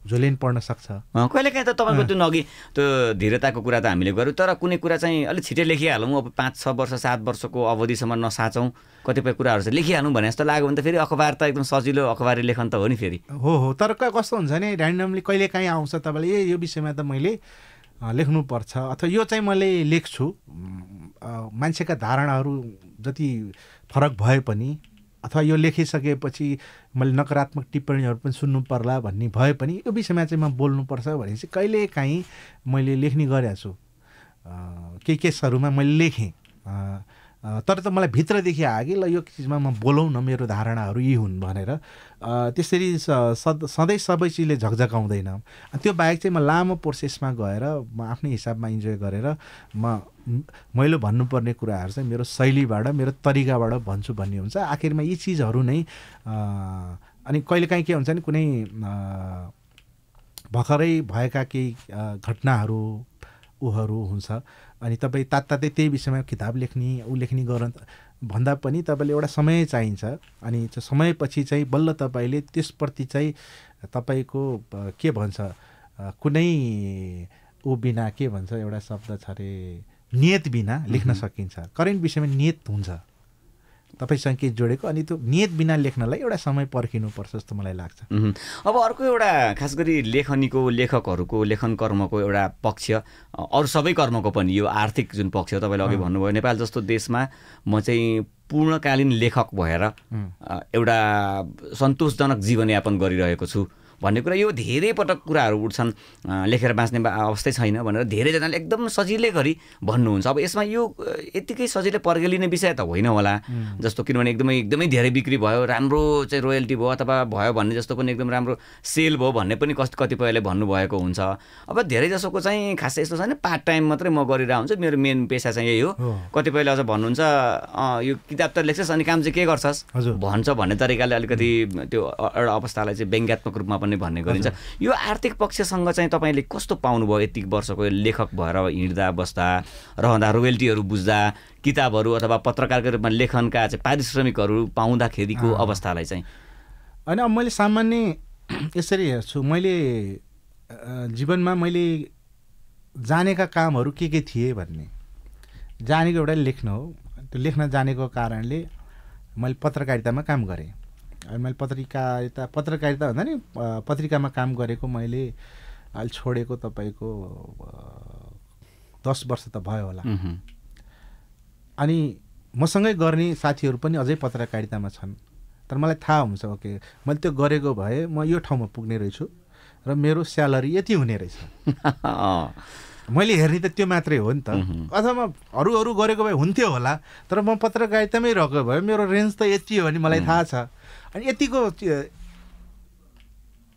पनि पढ्न सक्छ कहिले काहीँ त तपाईँको त्यो नगि त्यो धीरताको कुरा त हामीले गऱ्यौँ तर कुनै कुरा चाहिँ अलिक छिटै लेखिहालौँ अब पाँच छ वर्ष सात वर्षको अवधिसम्म नसाचौँ कतिपय कुराहरू चाहिँ लेखिहालौँ भने जस्तो लाग्यो भने त फेरि अखबार त एकदम सजिलो अखबारी लेखन त हो नि फेरि हो हो तर कस्तो हुन्छ भने ऱ्यान्डमली कहिले काहीँ आउँछ तपाईँले ए यो विषयमा त मैले लेख्नुपर्छ अथवा यो चाहिँ मैले लेख्छु मान्छेका धारणाहरू जति फरक भए पनि अथवा यो लेखिसकेपछि मैले नकारात्मक टिप्पणीहरू पनि सुन्नु पर्ला भन्ने भए पनि यो विषयमा चाहिँ म बोल्नुपर्छ भने चाहिँ कहिलेकाहीँ मैले लेख्ने गरेको छु केही केसहरूमा मैले लेखेँ तर त मलाई भित्रदेखि आयो कि ल यो चिजमा म बोलाउँ न मेरो धारणाहरू यी हुन् भनेर त्यसरी सद सधैँ सबै चिजले झकझकाउँदैन त्यो बाहेक चाहिँ म लामो प्रोसेसमा गएर म आफ्नै हिसाबमा इन्जोय गरेर म मैले भन्नुपर्ने कुराहरू चाहिँ मेरो शैलीबाट मेरो तरिकाबाट भन्छु भन्ने हुन्छ आखिरमा यी चिजहरू नै अनि कहिलेकाहीँ के हुन्छ नि कुनै भर्खरै भएका केही घटनाहरू ऊहरू हुन्छ अनि तपाईँ तात्तातै त्यही विषयमा किताब लेख्ने ऊ लेख्ने गर भन्दा पनि तपाईँले एउटा समय चाहिन्छ अनि त्यो समयपछि चाहिँ बल्ल तपाईँले त्यसप्रति चाहिँ तपाईँको के भन्छ कुनै ऊ बिना के भन्छ एउटा शब्द छ अरे नियत बिना लेख्न सकिन्छ करेन्ट विषयमा नियत हुन्छ तपाईँसँग केही जोडेको अनि त्यो नियत बिना लेख्नलाई एउटा समय पर्खिनुपर्छ जस्तो मलाई लाग्छ अब अर्को एउटा खास गरी लेखनीको लेखकहरूको लेखन कर्मको एउटा पक्ष अरू सबै कर्मको पनि यो आर्थिक जुन पक्ष तपाईँले अघि भन्नुभयो नेपाल जस्तो देशमा म चाहिँ पूर्णकालीन लेखक भएर एउटा सन्तोषजनक जीवनयापन गरिरहेको छु भन्ने कुरा यो धेरै पटक कुराहरू उठ्छन् लेखेर बाँच्ने अवस्थै छैन भनेर धेरैजनाले एकदम सजिलै गरी भन्नुहुन्छ अब यसमा यो यत्तिकै सजिलै पर्गेलिने विषय त होइन होला जस्तो किनभने एकदमै एकदमै धेरै बिक्री भयो राम्रो चाहिँ रोयल्टी भयो अथवा भयो भन्ने जस्तो पनि एकदम राम्रो सेल भयो भन्ने पनि कस्तो कतिपयले भन्नुभएको हुन्छ अब धेरै जसोको चाहिँ खासै यस्तो छैन पार्ट टाइम मात्रै म गरिरहेको हुन्छु मेरो मेन पेसा चाहिँ यही हो कतिपयले अझ भन्नुहुन्छ यो किताब त लेख्छस् अनि काम चाहिँ के गर्छस् भन्छ भन्ने तरिकाले अलिकति त्यो एउटा अवस्थालाई चाहिँ व्यङ्ग्यात्मक रूपमा पनि भन्ने गरिन्छ यो आर्थिक पक्षसँग चाहिँ तपाईँले कस्तो पाउनुभयो यति वर्षको लेखक भएर हिँड्दा बस्दा रहँदा रोयल्टीहरू बुझ्दा किताबहरू अथवा पत्रकारको रूपमा लेखनका चाहिँ पारिश्रमिकहरू पाउँदाखेरिको अवस्थालाई चाहिँ होइन अब मैले सामान्य यसरी हेर्छु मैले जीवनमा मैले जानेका कामहरू के के थिए भन्ने जानेको एउटा लेख्न हो त्यो लेख्न जानेको कारणले मैले पत्रकारितामा काम गरेँ मैले पत्रकारिता पत्रकारिता भन्दा नि पत्रिकामा काम गरेको मैले अहिले छोडेको तपाईँको दस वर्ष त भयो होला अनि मसँगै गर्ने साथीहरू पनि अझै पत्रकारितामा छन् तर मलाई थाहा हुन्छ ओके मैले त्यो गरेको भए म यो ठाउँमा पुग्ने रहेछु र मेरो स्यालेरी यति हुने रहेछ मैले हेर्ने त त्यो मात्रै हो नि त अथवा अरू अरू गरेको भए हुन्थ्यो होला तर म पत्रकारितामै रहेको भए मेरो रेन्ज त यति हो भने मलाई थाहा छ अनि यतिको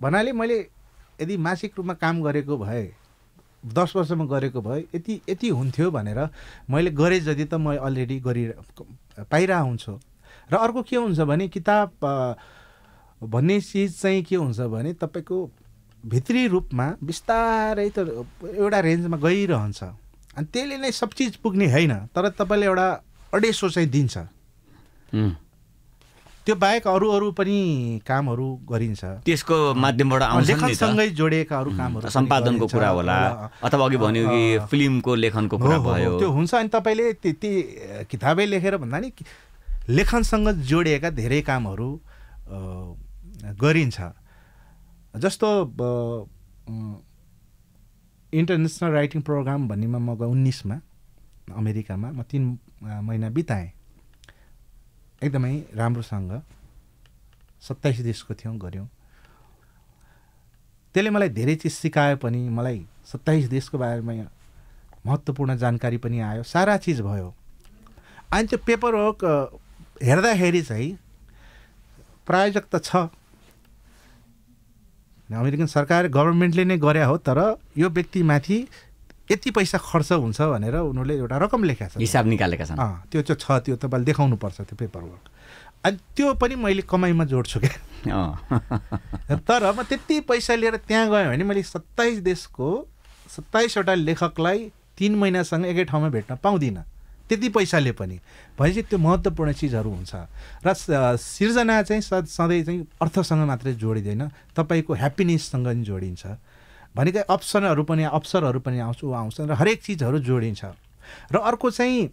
भन्नाले मैले यदि मासिक रूपमा काम गरेको भए दस वर्षमा गरेको भए यति यति हुन्थ्यो भनेर मैले गरेँ जति त म अलरेडी गरि पाइरह हुन्छु र अर्को के हुन्छ भने किताब भन्ने चिज चाहिँ के हुन्छ भने तपाईँको भित्री रूपमा बिस्तारै त एउटा रेन्जमा गइरहन्छ अनि त्यसले नै सब चिज पुग्ने होइन तर तपाईँले एउटा अडेसो चाहिँ दिन्छ त्यो बाहेक अरू अरू पनि कामहरू गरिन्छ त्यसको माध्यमबाट लेखनसँगै जोडिएका अरू कामहरू सम्पादनको कुरा होला अथवा अघि भन्यो कि फिल्मको लेखनको कुरा भयो त्यो हुन्छ अनि तपाईँले त्यति किताबै लेखेर भन्दा नि लेखनसँग जोडिएका धेरै कामहरू गरिन्छ जस्तो इन्टरनेसनल राइटिङ प्रोग्राम भन्नेमा म उन्नाइसमा अमेरिकामा म तिन महिना बिताएँ एकदमै राम्रोसँग सत्ताइस देशको थियौँ गऱ्यौँ त्यसले मलाई धेरै चिज सिकायो पनि मलाई सत्ताइस देशको बारेमा महत्त्वपूर्ण जानकारी पनि आयो सारा चिज भयो अनि त्यो पेपर वर्क हेर्दाखेरि चाहिँ प्रायोजक त छ अमेरिकन सरकार गभर्मेन्टले नै गरे हो तर यो व्यक्तिमाथि यति पैसा खर्च हुन्छ भनेर उनीहरूले एउटा रकम लेखाएको छ हिसाब निकालेका छन् त्यो चाहिँ छ त्यो तपाईँले पर्छ त्यो पेपर वर्क अनि त्यो पनि मैले कमाइमा जोड्छु क्या तर म त्यति पैसा लिएर त्यहाँ गएँ भने मैले सत्ताइस देशको सत्ताइसवटा लेखकलाई तिन महिनासँग एकै ठाउँमा भेट्न पाउँदिनँ त्यति पैसाले पनि भनेपछि त्यो महत्त्वपूर्ण चिजहरू हुन्छ र सिर्जना चाहिँ सधैँ चाहिँ अर्थसँग मात्रै जोडिँदैन तपाईँको ह्याप्पिनेससँग पनि जोडिन्छ भनेका अप्सनहरू पनि अप्सरहरू पनि आउँछ ऊ आउँछन् र हरेक चिजहरू जोडिन्छ र अर्को चाहिँ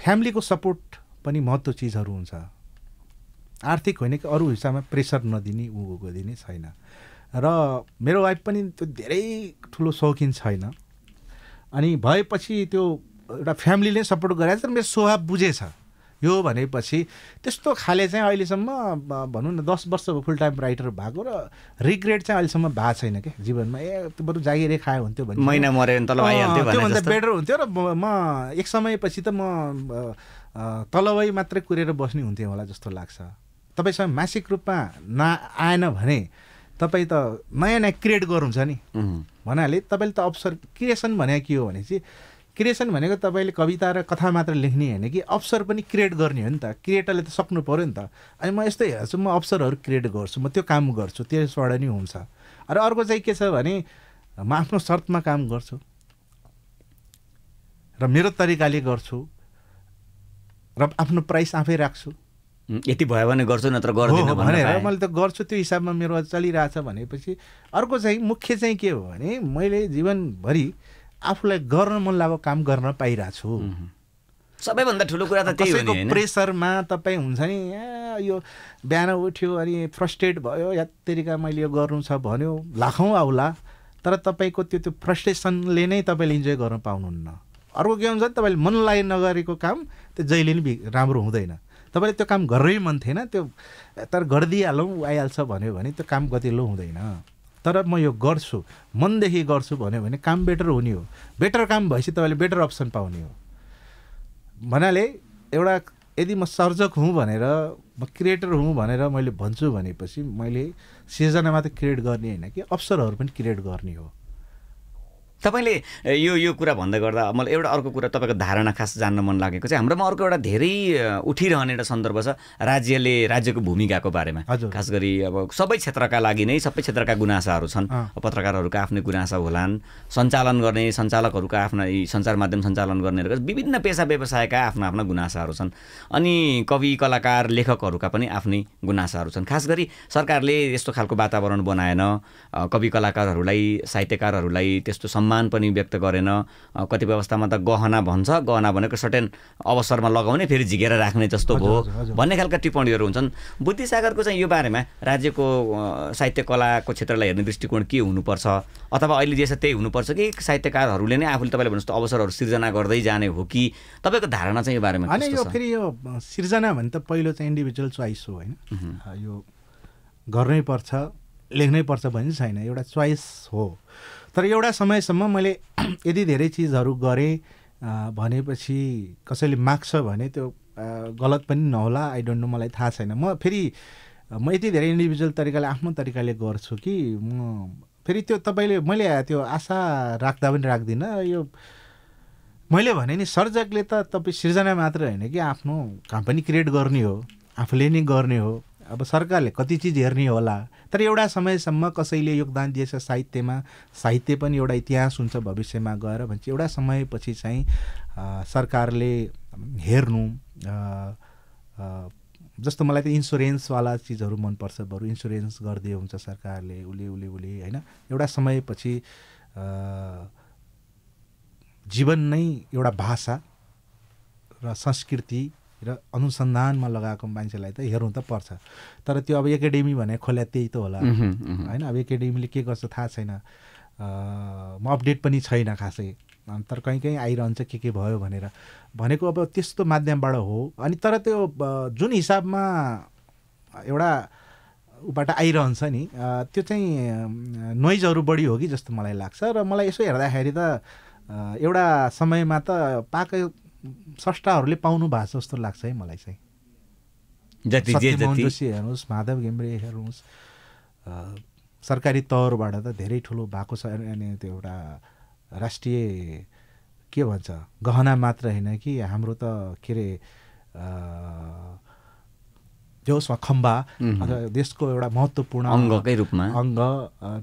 फ्यामिलीको सपोर्ट पनि महत्त्व चिजहरू हुन्छ आर्थिक होइन कि अरू हिसाबमा प्रेसर नदिने ऊ गरिदिने छैन र मेरो वाइफ पनि त्यो धेरै ठुलो सौकिन छैन अनि भएपछि त्यो एउटा फ्यामिलीले सपोर्ट गरेर मेरो स्वभाव बुझेछ यो भनेपछि त्यस्तो खाले चाहिँ अहिलेसम्म भनौँ न दस वर्ष फुल टाइम राइटर भएको र रिग्रेट चाहिँ अहिलेसम्म भएको छैन क्या जीवनमा ए त्यो बरु जागिरै खायो हुन्थ्यो भने महिना मऱ्यो भने तल त्योभन्दा बेटर हुन्थ्यो र म एक समयपछि त म तलवै मात्रै कुरेर बस्ने हुन्थ्यो होला जस्तो लाग्छ तपाईँसँग मासिक रूपमा आएन भने तपाईँ त नयाँ नयाँ क्रिएट गर्नुहुन्छ नि भन्नाले तपाईँले त अवसर क्रिएसन भने के हो भने चाहिँ क्रिएसन भनेको तपाईँले कविता र कथा मात्र लेख्ने होइन कि अवसर पनि क्रिएट गर्ने हो नि त क्रिएटरले त सक्नु पऱ्यो नि त अनि म यस्तो हेर्छु म अवसरहरू क्रिएट गर्छु म त्यो काम गर्छु त्यसबाट नै हुन्छ र अर्को चाहिँ के छ भने म आफ्नो शर्तमा काम गर्छु र मेरो तरिकाले गर्छु र आफ्नो प्राइस आफै राख्छु यति भयो भने गर्छु नत्र गर्दिनँ भनेर मैले त गर्छु त्यो हिसाबमा मेरो चलिरहेछ भनेपछि अर्को चाहिँ मुख्य चाहिँ के हो भने मैले जीवनभरि आफूलाई गर्न मन लागेको काम गर्न पाइरहेको छु सबैभन्दा ठुलो कुरा त त्यही हो प्रेसरमा तपाईँ हुन्छ नि यो बिहान उठ्यो अनि फ्रस्ट्रेट भयो या तरिका मैले यो गर्नु छ भन्यो लाखौँ आउला तर तपाईँको त्यो त्यो फ्रस्ट्रेसनले नै तपाईँले इन्जोय गर्न पाउनुहुन्न अर्को के हुन्छ तपाईँले मनलाई नगरेको काम त्यो जहिले पनि राम्रो हुँदैन तपाईँले त्यो काम गर्नै मन थिएन त्यो तर गरिदिइहालौँ आइहाल्छ भन्यो भने त्यो काम गतिलो हुँदैन तर म यो गर्छु मनदेखि गर्छु भन्यो भने काम बेटर हुने हो बेटर काम भएपछि तपाईँले बेटर अप्सन पाउने हो भन्नाले एउटा यदि म सर्जक हुँ भनेर म क्रिएटर हुँ भनेर मैले भन्छु भनेपछि मैले सिर्जना मात्रै क्रिएट गर्ने होइन कि अवसरहरू पनि क्रिएट गर्ने हो तपाईँले यो यो कुरा भन्दै गर्दा मलाई एउटा अर्को कुरा तपाईँको धारणा खास जान्न मन लागेको चाहिँ हाम्रोमा अर्को एउटा धेरै उठिरहने एउटा सन्दर्भ छ राज्यले राज्यको भूमिकाको बारेमा खास गरी अब सबै क्षेत्रका लागि नै सबै क्षेत्रका गुनासाहरू छन् पत्रकारहरूका आफ्नै गुनासा होलान् सञ्चालन गर्ने सञ्चालकहरूका आफ्ना सञ्चार माध्यम सञ्चालन गर्नेहरूको विभिन्न पेसा व्यवसायका आफ्ना आफ्ना गुनासाहरू छन् अनि कवि कलाकार लेखकहरूका पनि आफ्नै गुनासाहरू छन् खास गरी सरकारले यस्तो खालको वातावरण बनाएन कवि कलाकारहरूलाई साहित्यकारहरूलाई त्यस्तो सम्मान पनि व्यक्त गरेन कतिपय अवस्थामा त गहना भन्छ गहना भनेको सर्टेन अवसरमा लगाउने फेरि झिकेर राख्ने जस्तो हो भन्ने खालका टिप्पणीहरू हुन्छन् बुद्धिसागरको चाहिँ यो बारेमा राज्यको साहित्य कलाको क्षेत्रलाई हेर्ने दृष्टिकोण के हुनुपर्छ अथवा अहिले जे छ त्यही हुनुपर्छ कि साहित्यकारहरूले नै आफूले तपाईँले भन्नुहोस् त अवसरहरू सिर्जना गर्दै जाने हो कि तपाईँको धारणा चाहिँ यो बारेमा होइन यो फेरि यो सिर्जना भने त पहिलो चाहिँ इन्डिभिजुअल चोइस हो होइन यो गर्नै पर्छ लेख्नै पर्छ भन्ने छैन एउटा चोइस हो तर एउटा समयसम्म मैले यदि धेरै चिजहरू गरेँ भनेपछि कसैले माग्छ भने त्यो गलत पनि नहोला आई डोन्ट नो मलाई थाहा छैन म फेरि म यति धेरै इन्डिभिजुअल तरिकाले आफ्नो तरिकाले गर्छु कि म फेरि त्यो तपाईँले मैले त्यो आशा राख्दा पनि राख्दिनँ यो मैले भने नि सर्जकले त तपाईँ सिर्जना मात्र होइन कि आफ्नो काम पनि क्रिएट गर्ने हो आफूले नै गर्ने हो अब सरकारले कति चिज हेर्ने होला तर एउटा समयसम्म कसैले योगदान दिएछ साहित्यमा साहित्य पनि एउटा इतिहास हुन्छ भविष्यमा गएर भन्छ एउटा समयपछि चाहिँ सरकारले हेर्नु जस्तो मलाई त इन्सुरेन्सवाला चिजहरू मनपर्छ बरु इन्सुरेन्स गरिदियो हुन्छ सरकारले उसले उसले उसले होइन एउटा समयपछि जीवन नै एउटा भाषा र संस्कृति र अनुसन्धानमा लगाएको मान्छेलाई त हेर्नु त पर्छ तर त्यो अब एकाडेमी भने खोल्या त्यही त होला होइन अब एकाडेमीले के गर्छ थाहा छैन म अपडेट पनि छैन खासै तर कहीँ कहीँ आइरहन्छ के के भयो भनेर भनेको अब त्यस्तो माध्यमबाट हो अनि तर त्यो जुन हिसाबमा एउटा उबाट आइरहन्छ नि त्यो चाहिँ नोइजहरू बढी हो कि जस्तो मलाई लाग्छ र मलाई यसो हेर्दाखेरि त एउटा समयमा त पाक स्रष्टाहरूले पाउनु भएको छ जस्तो लाग्छ है मलाई चाहिँ सत्यमोहन जोशी हेर्नुहोस् माधव घिम्रे हेर्नुहोस् सरकारी तौरबाट त धेरै ठुलो भएको छ अनि त्यो एउटा राष्ट्रिय के भन्छ गहना मात्र होइन कि हाम्रो त के अरे जो उसमा खम्बा देशको एउटा महत्त्वपूर्ण अङ्गकै रूपमा अङ्ग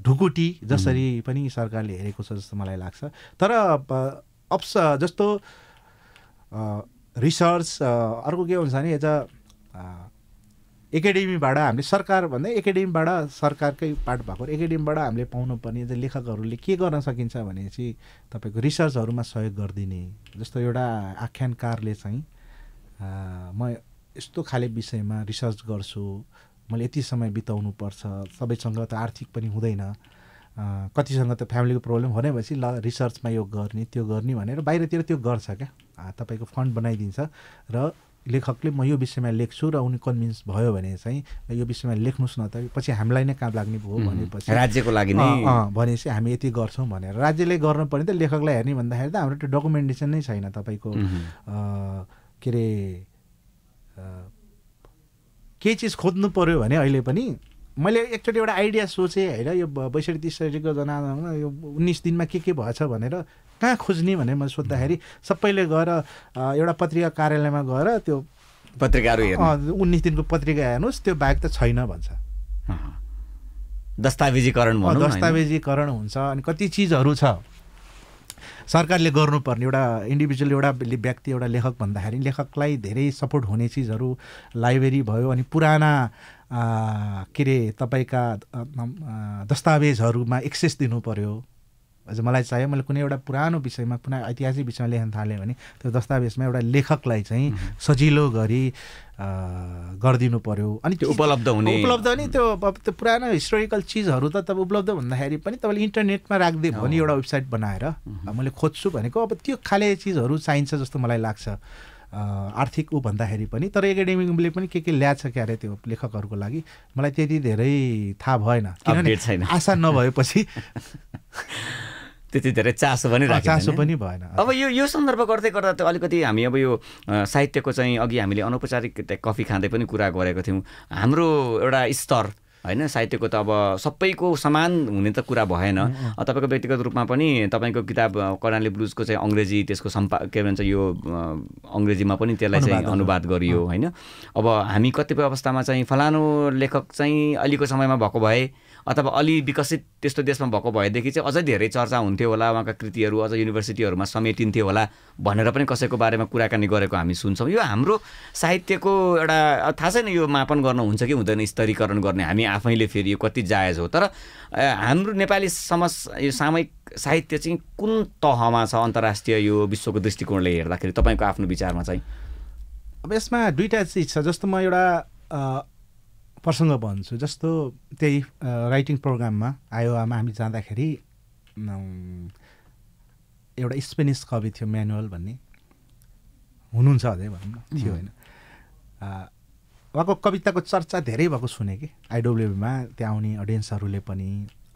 ढुकुटी जसरी पनि सरकारले हेरेको छ जस्तो मलाई लाग्छ तर अप्स जस्तो रिसर्च अर्को के हुन्छ भने एज अ एकाडेमीबाट हामीले सरकारभन्दा एकाडेमीबाट सरकारकै पार्ट भएको एकाडेमीबाट हामीले पाउनुपर्ने चाहिँ लेखकहरूले के गर्न सकिन्छ भनेपछि तपाईँको रिसर्चहरूमा सहयोग गरिदिने जस्तो एउटा आख्यानकारले चाहिँ म यस्तो खाले विषयमा रिसर्च गर्छु मैले यति समय बिताउनु पर्छ सबैसँग त आर्थिक पनि हुँदैन कतिसँग त फ्यामिलीको प्रब्लम हो भएपछि ल रिसर्चमा यो गर्ने त्यो गर्ने भनेर बाहिरतिर त्यो गर्छ क्या तपाईँको फन्ड बनाइदिन्छ र लेखकले म यो विषयमा लेख्छु र उनी कन्भिन्स भयो भने चाहिँ यो विषयमा लेख्नुहोस् न त पछि हामीलाई नै काम लाग्ने भयो भनेपछि राज्यको लागि नै भनेपछि हामी यति गर्छौँ भनेर राज्यले गर्नु गर्नुपर्ने त लेखकलाई हेर्ने भन्दाखेरि त हाम्रो त्यो डकुमेन्टेसन नै छैन तपाईँको के अरे केही चिज खोज्नु पऱ्यो भने अहिले पनि मैले एकचोटि एउटा आइडिया सोचेँ होइन यो बैसठी तिस सयको यो उन्नाइस दिनमा के के भएछ भनेर कहाँ खोज्ने भनेर मैले सोद्धाखेरि सबैले गएर एउटा पत्रिका कार्यालयमा गएर त्यो पत्रिकाहरू उन्नाइस दिनको पत्रिका हेर्नुहोस् त्यो बाहेक त छैन भन्छ दस्तावेजीकरण दस्तावेजीकरण हुन्छ अनि कति चिजहरू छ सरकारले गर्नुपर्ने एउटा इन्डिभिजुअल एउटा व्यक्ति एउटा लेखक भन्दाखेरि लेखकलाई धेरै सपोर्ट हुने चिजहरू लाइब्रेरी भयो अनि पुराना के अरे तपाईँका दस्तावेजहरूमा एक्सेस दिनु पऱ्यो अझ मलाई चाहियो मैले कुनै एउटा पुरानो विषयमा कुनै ऐतिहासिक विषयमा लेख्न थालेँ भने त्यो दस्तावेजमा एउटा लेखकलाई चाहिँ सजिलो गरी गरिदिनु पऱ्यो अनि त्यो उपलब्ध हुने उपलब्ध नि त्यो अब त्यो पुरानो हिस्टोरिकल चिजहरू त तपाईँ उपलब्ध भन्दाखेरि पनि तपाईँले इन्टरनेटमा राखिदियो भने एउटा वेबसाइट बनाएर मैले खोज्छु भनेको अब त्यो खाले चिजहरू चाहिन्छ जस्तो मलाई लाग्छ आर्थिक ऊ भन्दाखेरि पनि तर एकाडेमिकले पनि के के ल्याएछ क्या अरे त्यो लेखकहरूको लागि मलाई त्यति धेरै थाहा भएन छैन आशा नभएपछि त्यति धेरै चासो पनि चासो पनि भएन अब यो यो सन्दर्भ गर्दै गर्दा त अलिकति हामी अब यो साहित्यको चाहिँ अघि हामीले अनौपचारिक कफी खाँदै पनि कुरा गरेको थियौँ हाम्रो एउटा स्तर होइन साहित्यको त अब सबैको समान हुने त कुरा भएन तपाईँको व्यक्तिगत रूपमा पनि तपाईँको किताब कर्णाली ब्लुजको चाहिँ अङ्ग्रेजी त्यसको सम्पा के भन्छ यो अङ्ग्रेजीमा पनि त्यसलाई चाहिँ अनुवाद गरियो होइन अब हामी कतिपय अवस्थामा चाहिँ फलानु लेखक चाहिँ अहिलेको समयमा भएको भए अथवा अलि विकसित त्यस्तो देशमा भएको भएदेखि चाहिँ अझै धेरै चर्चा हुन्थ्यो होला उहाँका कृतिहरू अझ युनिभर्सिटीहरूमा समेटिन्थ्यो होला भनेर पनि कसैको बारेमा कुराकानी गरेको हामी सुन्छौँ यो हाम्रो साहित्यको एउटा थाहा छैन यो मापन गर्नु हुन्छ कि हुँदैन स्तरीकरण गर्ने हामी आफैले फेरि यो कति जायज हो तर हाम्रो नेपाली समाज यो सामयिक साहित्य चाहिँ कुन तहमा छ अन्तर्राष्ट्रिय यो विश्वको दृष्टिकोणले हेर्दाखेरि तपाईँको आफ्नो विचारमा चाहिँ अब यसमा दुईवटा चिज छ जस्तो म एउटा प्रसङ्ग भन्छु जस्तो त्यही राइटिङ प्रोग्राममा आयोवामा हामी जाँदाखेरि एउटा स्पेनिस कवि थियो म्यानुअल भन्ने हुनुहुन्छ अझै भनौँ न थियो होइन उहाँको कविताको चर्चा धेरै भएको सुने कि आइडब्ल्युबीमा त्यहाँ आउने अडियन्सहरूले पनि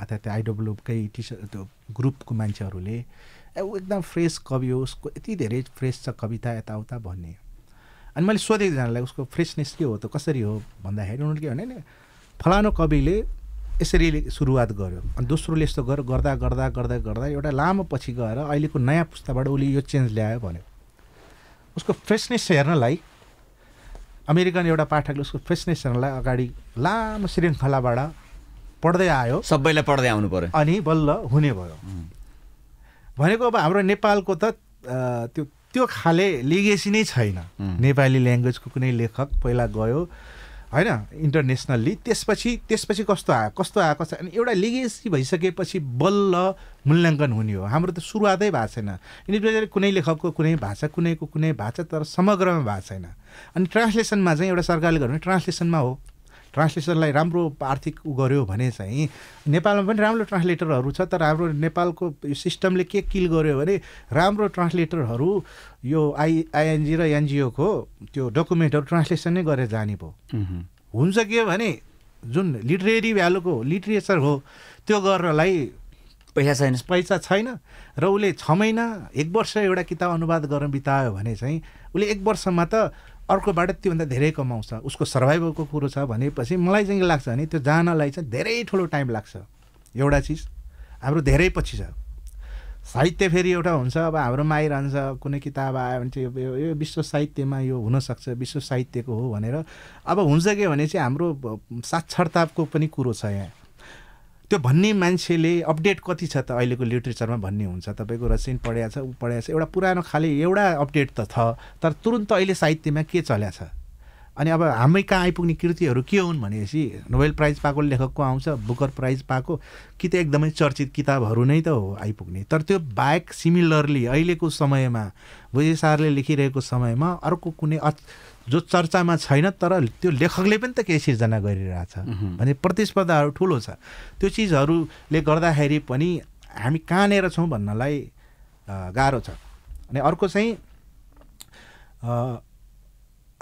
अथवा त्यो आइडब्ल्युकै टिचर त्यो ग्रुपको मान्छेहरूले ऊ एकदम फ्रेस कवि हो उसको यति धेरै फ्रेस छ कविता यताउता भन्ने अनि मैले सोधेको जनालाई उसको फ्रेसनेस के हो त कसरी हो भन्दाखेरि उनीहरूले के भने नि फलानु कविले यसरी सुरुवात गर्यो अनि दोस्रोले यस्तो गर्यो गर्दा गर्दा गर्दा गर्दा एउटा लामो पछि गएर अहिलेको नयाँ पुस्ताबाट उसले यो चेन्ज ल्यायो भन्यो उसको फ्रेसनेस हेर्नलाई अमेरिकन एउटा पाठकले उसको फ्रेसनेस हेर्नलाई अगाडि लामो श्रृङ्खलाबाट पढ्दै आयो सबैलाई पढ्दै आउनु पऱ्यो अनि बल्ल हुने भयो भनेको अब हाम्रो नेपालको त त्यो त्यो खाले लिगेसी नै छैन नेपाली ल्याङ्ग्वेजको कुनै लेखक पहिला गयो होइन इन्टरनेसनल्ली त्यसपछि त्यसपछि कस्तो आयो कस्तो आएको छ अनि एउटा लिगेसी भइसकेपछि बल्ल मूल्याङ्कन हुने हो हाम्रो त सुरुवातै भएको छैन इन्डिभिजुअली कुनै लेखकको कुनै भाषा कुनैको कुनै भाषा तर समग्रमा भएको छैन अनि ट्रान्सलेसनमा चाहिँ एउटा सरकारले गर्ने ट्रान्सलेसनमा हो ट्रान्सलेसनलाई राम्रो आर्थिक उ गर्यो भने चाहिँ नेपालमा पनि राम्रो ट्रान्सलेटरहरू छ तर हाम्रो नेपालको सिस्टमले के किल गर्यो भने राम्रो ट्रान्सलेटरहरू यो आई आइएनजी र एनजिओको त्यो डकुमेन्टहरू ट्रान्सलेसन नै गरेर जाने भयो हुन्छ के भने जुन लिटरेरी भ्यालुको लिटरेचर हो त्यो गर्नलाई पैसा छैन पैसा छैन र उसले छ महिना एक वर्ष एउटा किताब अनुवाद गर्न बितायो भने चाहिँ उसले एक वर्षमा त अर्कोबाट त्योभन्दा धेरै कमाउँछ उसको सर्भाइभलको कुरो छ भनेपछि मलाई चाहिँ लाग्छ भने त्यो जानलाई चाहिँ धेरै ठुलो टाइम लाग्छ एउटा चिज हाम्रो धेरै पछि छ साहित्य फेरि एउटा हुन्छ अब हाम्रोमा आइरहन्छ कुनै किताब आयो भने चाहिँ यो विश्व साहित्यमा यो हुनसक्छ विश्व साहित्यको हो भनेर अब हुन्छ के भने चाहिँ हाम्रो साक्षरताको पनि कुरो छ यहाँ त्यो भन्ने मान्छेले अपडेट कति छ त अहिलेको लिट्रेचरमा भन्ने हुन्छ तपाईँको रसिन पढिया छ ऊ पढिया छ एउटा पुरानो खाले एउटा अपडेट त छ तर तुरुन्त अहिले साहित्यमा के चल्या छ अनि अब हामी कहाँ आइपुग्ने कृतिहरू के हुन् भनेपछि नोबेल प्राइज पाएको लेखकको आउँछ बुकर प्राइज पाएको कि त एकदमै चर्चित किताबहरू नै त हो आइपुग्ने तर त्यो बाहेक सिमिलरली अहिलेको समयमा भुजेसारले लेखिरहेको समयमा अर्को कुनै जो चर्चामा छैन तर त्यो लेखकले पनि त केही सिर्जना गरिरहेछ भने प्रतिस्पर्धाहरू ठुलो छ त्यो चिजहरूले गर्दाखेरि पनि हामी कहाँनिर छौँ भन्नलाई गाह्रो छ अनि अर्को चाहिँ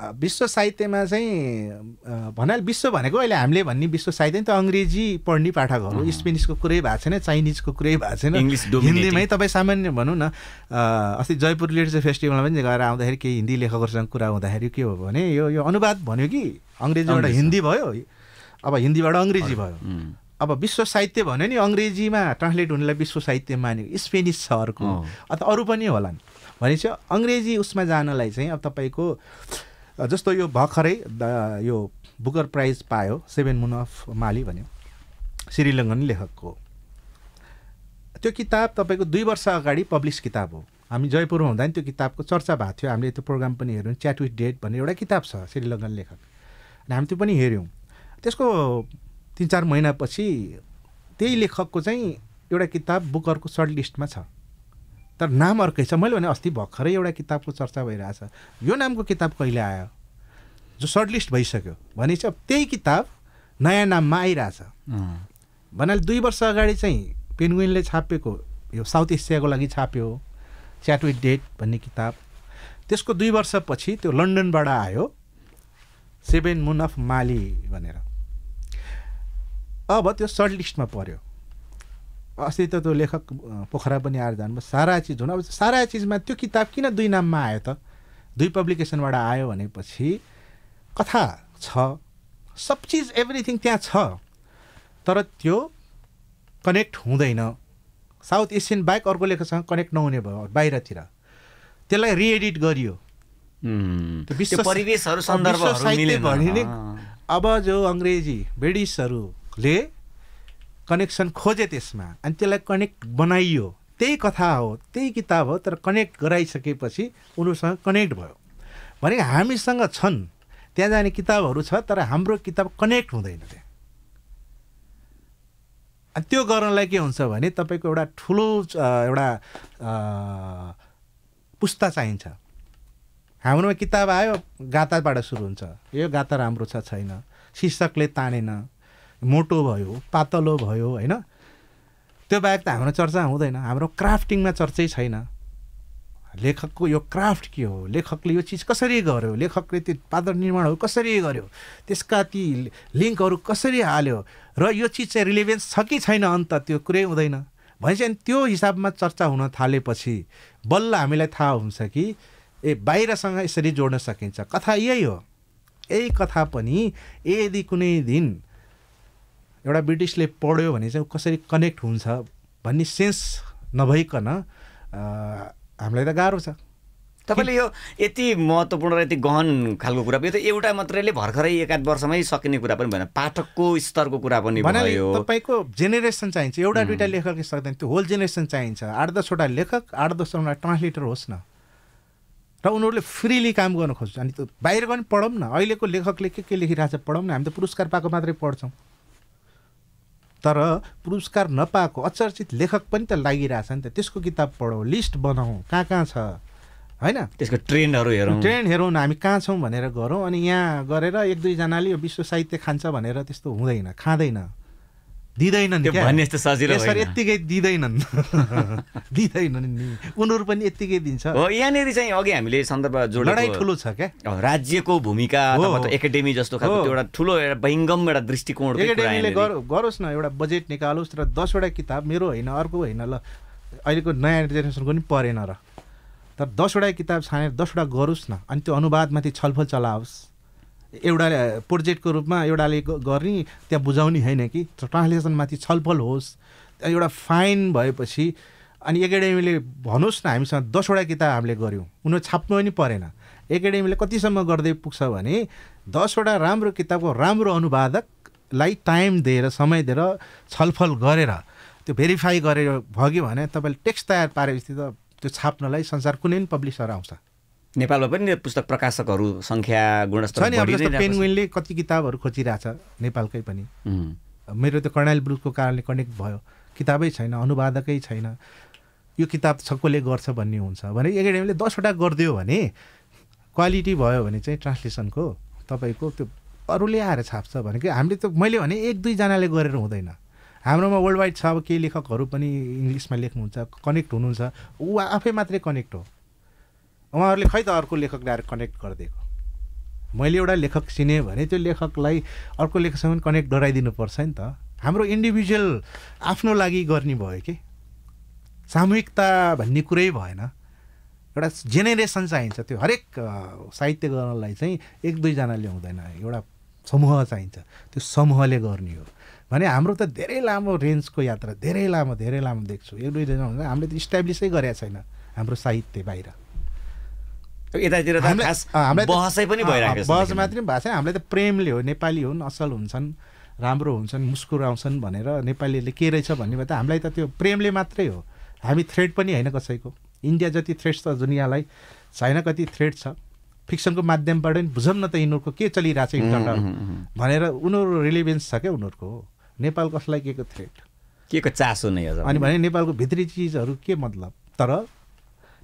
विश्व साहित्यमा चाहिँ भन्नाले विश्व भनेको अहिले हामीले भन्ने विश्व साहित्य त अङ्ग्रेजी पढ्ने पाठकहरू स्पेनिसको कुरै भएको छैन चाइनिजको कुरै भएको छैन इङ्ग्लिस हिन्दीमै तपाईँ सामान्य भनौँ न अस्ति जयपुर लिटरेचर फेस्टिभलमा पनि गएर आउँदाखेरि केही हिन्दी लेखकहरूसँग कुरा हुँदाखेरि के हो भने यो यो अनुवाद भन्यो कि अङ्ग्रेजीबाट हिन्दी भयो अब हिन्दीबाट अङ्ग्रेजी भयो अब विश्व साहित्य भन्यो नि अङ्ग्रेजीमा ट्रान्सलेट हुनेलाई विश्व साहित्य मान्यो स्पेनिस छ अर्को अन्त अरू पनि होलान् भनेपछि अङ्ग्रेजी उसमा जानलाई चाहिँ अब तपाईँको जस्तो यो भर्खरै यो बुकर प्राइज पायो सेभेन मुन अफ माली भन्यो श्रीलङ्गन लेखकको त्यो किताब तपाईँको दुई वर्ष अगाडि पब्लिस किताब हो हामी जयपुरमा हुँदा नि त्यो किताबको चर्चा भएको थियो हामीले त्यो प्रोग्राम पनि हेऱ्यौँ च्याट विथ डेट भन्ने एउटा किताब छ श्रीलङ्गन लेखक अनि हामी त्यो पनि हेऱ्यौँ त्यसको तिन चार महिनापछि त्यही लेखकको चाहिँ एउटा किताब बुकरको सर्ट लिस्टमा छ तर नाम अर्कै छ मैले भने अस्ति भर्खरै एउटा किताबको चर्चा भइरहेछ यो नामको किताब कहिले आयो जो सर्टलिस्ट भइसक्यो भनेपछि अब त्यही किताब नयाँ नाममा आइरहेछ भन्नाले दुई वर्ष अगाडि चाहिँ पेन्गुइनले छापेको यो साउथ एसियाको लागि छाप्यो च्याट विथ डेट भन्ने किताब त्यसको दुई वर्षपछि त्यो लन्डनबाट आयो सेभेन मुन अफ माली भनेर अब त्यो सर्ट लिस्टमा पऱ्यो अस्ति त त्यो लेखक पोखरा पनि आएर जानुभयो सारा चिज हुन अब सारा चिजमा त्यो किताब किन दुई नाममा आयो त दुई पब्लिकेसनबाट आयो भनेपछि कथा छ सब चिज एभ्रिथिङ त्यहाँ छ तर त्यो कनेक्ट हुँदैन साउथ एसियन बाहेक अर्को लेखकसँग कनेक्ट नहुने भयो बाहिरतिर त्यसलाई रिएडिट गरियो परिवेशहरू अब जो अङ्ग्रेजी ब्रिटिसहरूले कनेक्सन खोजे त्यसमा अनि त्यसलाई कनेक्ट बनाइयो त्यही कथा हो त्यही किताब हो तर कनेक्ट गराइसकेपछि उनीहरूसँग कनेक्ट भयो भने हामीसँग छन् त्यहाँ जाने किताबहरू छ तर हाम्रो किताब कनेक्ट हुँदैन त्यहाँ अनि त्यो गर्नलाई के हुन्छ भने तपाईँको एउटा ठुलो एउटा पुस्ता चाहिन्छ हाम्रोमा किताब आयो गाताबाट सुरु हुन्छ यो गाता राम्रो छ छैन शीर्षकले तानेन मोटो भयो पातलो भयो होइन त्यो बाहेक त हाम्रो चर्चा हुँदैन हाम्रो क्राफ्टिङमा चर्चै छैन लेखकको यो क्राफ्ट के हो लेखकले यो चिज कसरी गर्यो लेखकले त्यो पात्र निर्माणहरू कसरी गर्यो त्यसका ती लिङ्कहरू कसरी हाल्यो र यो चिज चाहिँ रिलिभेन्स छ कि छैन अन्त त्यो कुरै हुँदैन भनेपछि त्यो हिसाबमा चर्चा हुन थालेपछि बल्ल हामीलाई थाहा हुन्छ कि ए बाहिरसँग यसरी जोड्न सकिन्छ कथा यही हो यही कथा पनि यदि कुनै दिन एउटा ब्रिटिसले पढ्यो भने चाहिँ कसरी कनेक्ट हुन्छ भन्ने सेन्स नभइकन हामीलाई त गाह्रो छ तपाईँले यो यति महत्त्वपूर्ण र यति गहन खालको कुरा यो त एउटा मात्रैले भर्खरै एकाध वर्षमै सकिने कुरा पनि भएन पाठकको स्तरको कुरा पनि भयो तपाईँको जेनेरेसन चाहिन्छ एउटा दुइटा लेखकले सक्दैन त्यो होल जेनेरेसन चाहिन्छ आठ दसवटा लेखक आठ दसवटा ट्रान्सलेटर होस् न र उनीहरूले फ्रिली काम गर्न खोज्छ अनि त्यो बाहिर पनि पढौँ न अहिलेको लेखकले के के लेखिरहेको छ पढौँ न हामी त पुरस्कार पाएको मात्रै पढ्छौँ तर पुरस्कार नपाएको अचर्चित लेखक पनि त लागिरहेछ नि त त्यसको किताब पढौँ लिस्ट बनाऊ कहाँ कहाँ छ होइन त्यसको ट्रेन्डहरू हेरौँ ट्रेन्ड हेरौँ न हामी कहाँ छौँ भनेर गरौँ अनि यहाँ गरेर एक दुईजनाले यो विश्व साहित्य खान्छ भनेर त्यस्तो हुँदैन खाँदैन दिँदैनन् भन्ने यस्तो सजिलो यत्तिकै दिँदैनन् दिँदैनन् नि उनीहरू पनि यत्तिकै दिन्छ हो यहाँनिर चाहिँ अघि हामीले सन्दर्भ जोड लडाइँ ठुलो छ क्या राज्यको भूमिका अथवा एकाडेमी जस्तो खालको एउटा ठुलो एउटा भयङ्गम एउटा दृष्टिकोण एकाडेमीले गरोस् न एउटा बजेट निकालोस् र दसवटा किताब मेरो होइन अर्को होइन ल अहिलेको नयाँ जेनेरेसनको पनि परेन र तर दसवटा किताब छानेर दसवटा गरोस् न अनि त्यो अनुवादमाथि छलफल चलाओस् एउटा प्रोजेक्टको रूपमा एउटाले गर्ने त्यहाँ बुझाउने होइन कि ट्रान्सलेसनमाथि छलफल होस् एउटा फाइन भएपछि अनि एकाडेमीले भनोस् न हामीसँग दसवटा किताब हामीले गऱ्यौँ उनीहरू छाप्नु पनि परेन एकाडेमीले कतिसम्म गर्दै पुग्छ भने दसवटा राम्रो किताबको राम्रो अनुवादकलाई टाइम दिएर समय दिएर छलफल गरेर त्यो भेरिफाई गरेर भग्यो भने तपाईँले टेक्स्ट तयार पारेपछि त त्यो छाप्नलाई संसार कुनै पनि पब्लिसर आउँछ नेपालमा पनि पुस्तक प्रकाशकहरू सङ्ख्या गुणस्तर पेन्गुइनले कति किताबहरू खोजिरहेछ नेपालकै पनि मेरो त कर्णाली ब्रुजको कारणले कनेक्ट भयो किताबै छैन अनुवादकै छैन यो किताब छक्कोले गर्छ भन्ने हुन्छ भने एकाडेमीले दसवटा गरिदियो भने क्वालिटी भयो भने चाहिँ ट्रान्सलेसनको तपाईँको त्यो अरूले आएर छाप्छ भने कि हामीले त मैले भने एक दुईजनाले गरेर हुँदैन हाम्रोमा वर्ल्ड वाइड छ अब केही लेखकहरू पनि इङ्ग्लिसमा लेख्नुहुन्छ कनेक्ट हुनुहुन्छ ऊ आफै मात्रै कनेक्ट हो उहाँहरूले खै त अर्को लेखक ल्याएर कनेक्ट गरिदिएको मैले एउटा लेखक चिनेँ भने त्यो लेखकलाई अर्को लेखकसँग कनेक्ट पर्छ नि त हाम्रो इन्डिभिजुअल आफ्नो लागि गर्ने भयो कि सामूहिकता भन्ने कुरै भएन एउटा जेनेरेसन चाहिन्छ त्यो हरेक साहित्य गर्नलाई चाहिँ एक दुईजनाले हुँदैन एउटा समूह चाहिन्छ त्यो समूहले गर्ने हो भने हाम्रो त धेरै लामो रेन्जको यात्रा धेरै लामो धेरै लामो देख्छु एक दुईजना हुँदैन हामीले त इस्ट्याब्लिसै गरेका छैन हाम्रो साहित्य बाहिर यतातिर त खास बहसै पनि भइरहेको बहस मात्रै भाषा हामीलाई त प्रेमले हो नेपाली हुन् असल हुन्छन् राम्रो हुन्छन् मुस्कुराउँछन् भनेर नेपालीले के रहेछ भन्ने त हामीलाई त त्यो प्रेमले मात्रै हो हामी थ्रेड पनि होइन कसैको इन्डिया जति थ्रेड छ दुनियाँलाई छैन कति थ्रेड छ फिक्सनको माध्यमबाट पनि बुझौँ न त यिनीहरूको के चलिरहेको छ इन्टरनल भनेर उनीहरू रिलिभेन्स छ क्या उनीहरूको हो नेपाल कसलाई के को थ्रेड के को चासो नै अनि भने नेपालको भित्री चिजहरू के मतलब तर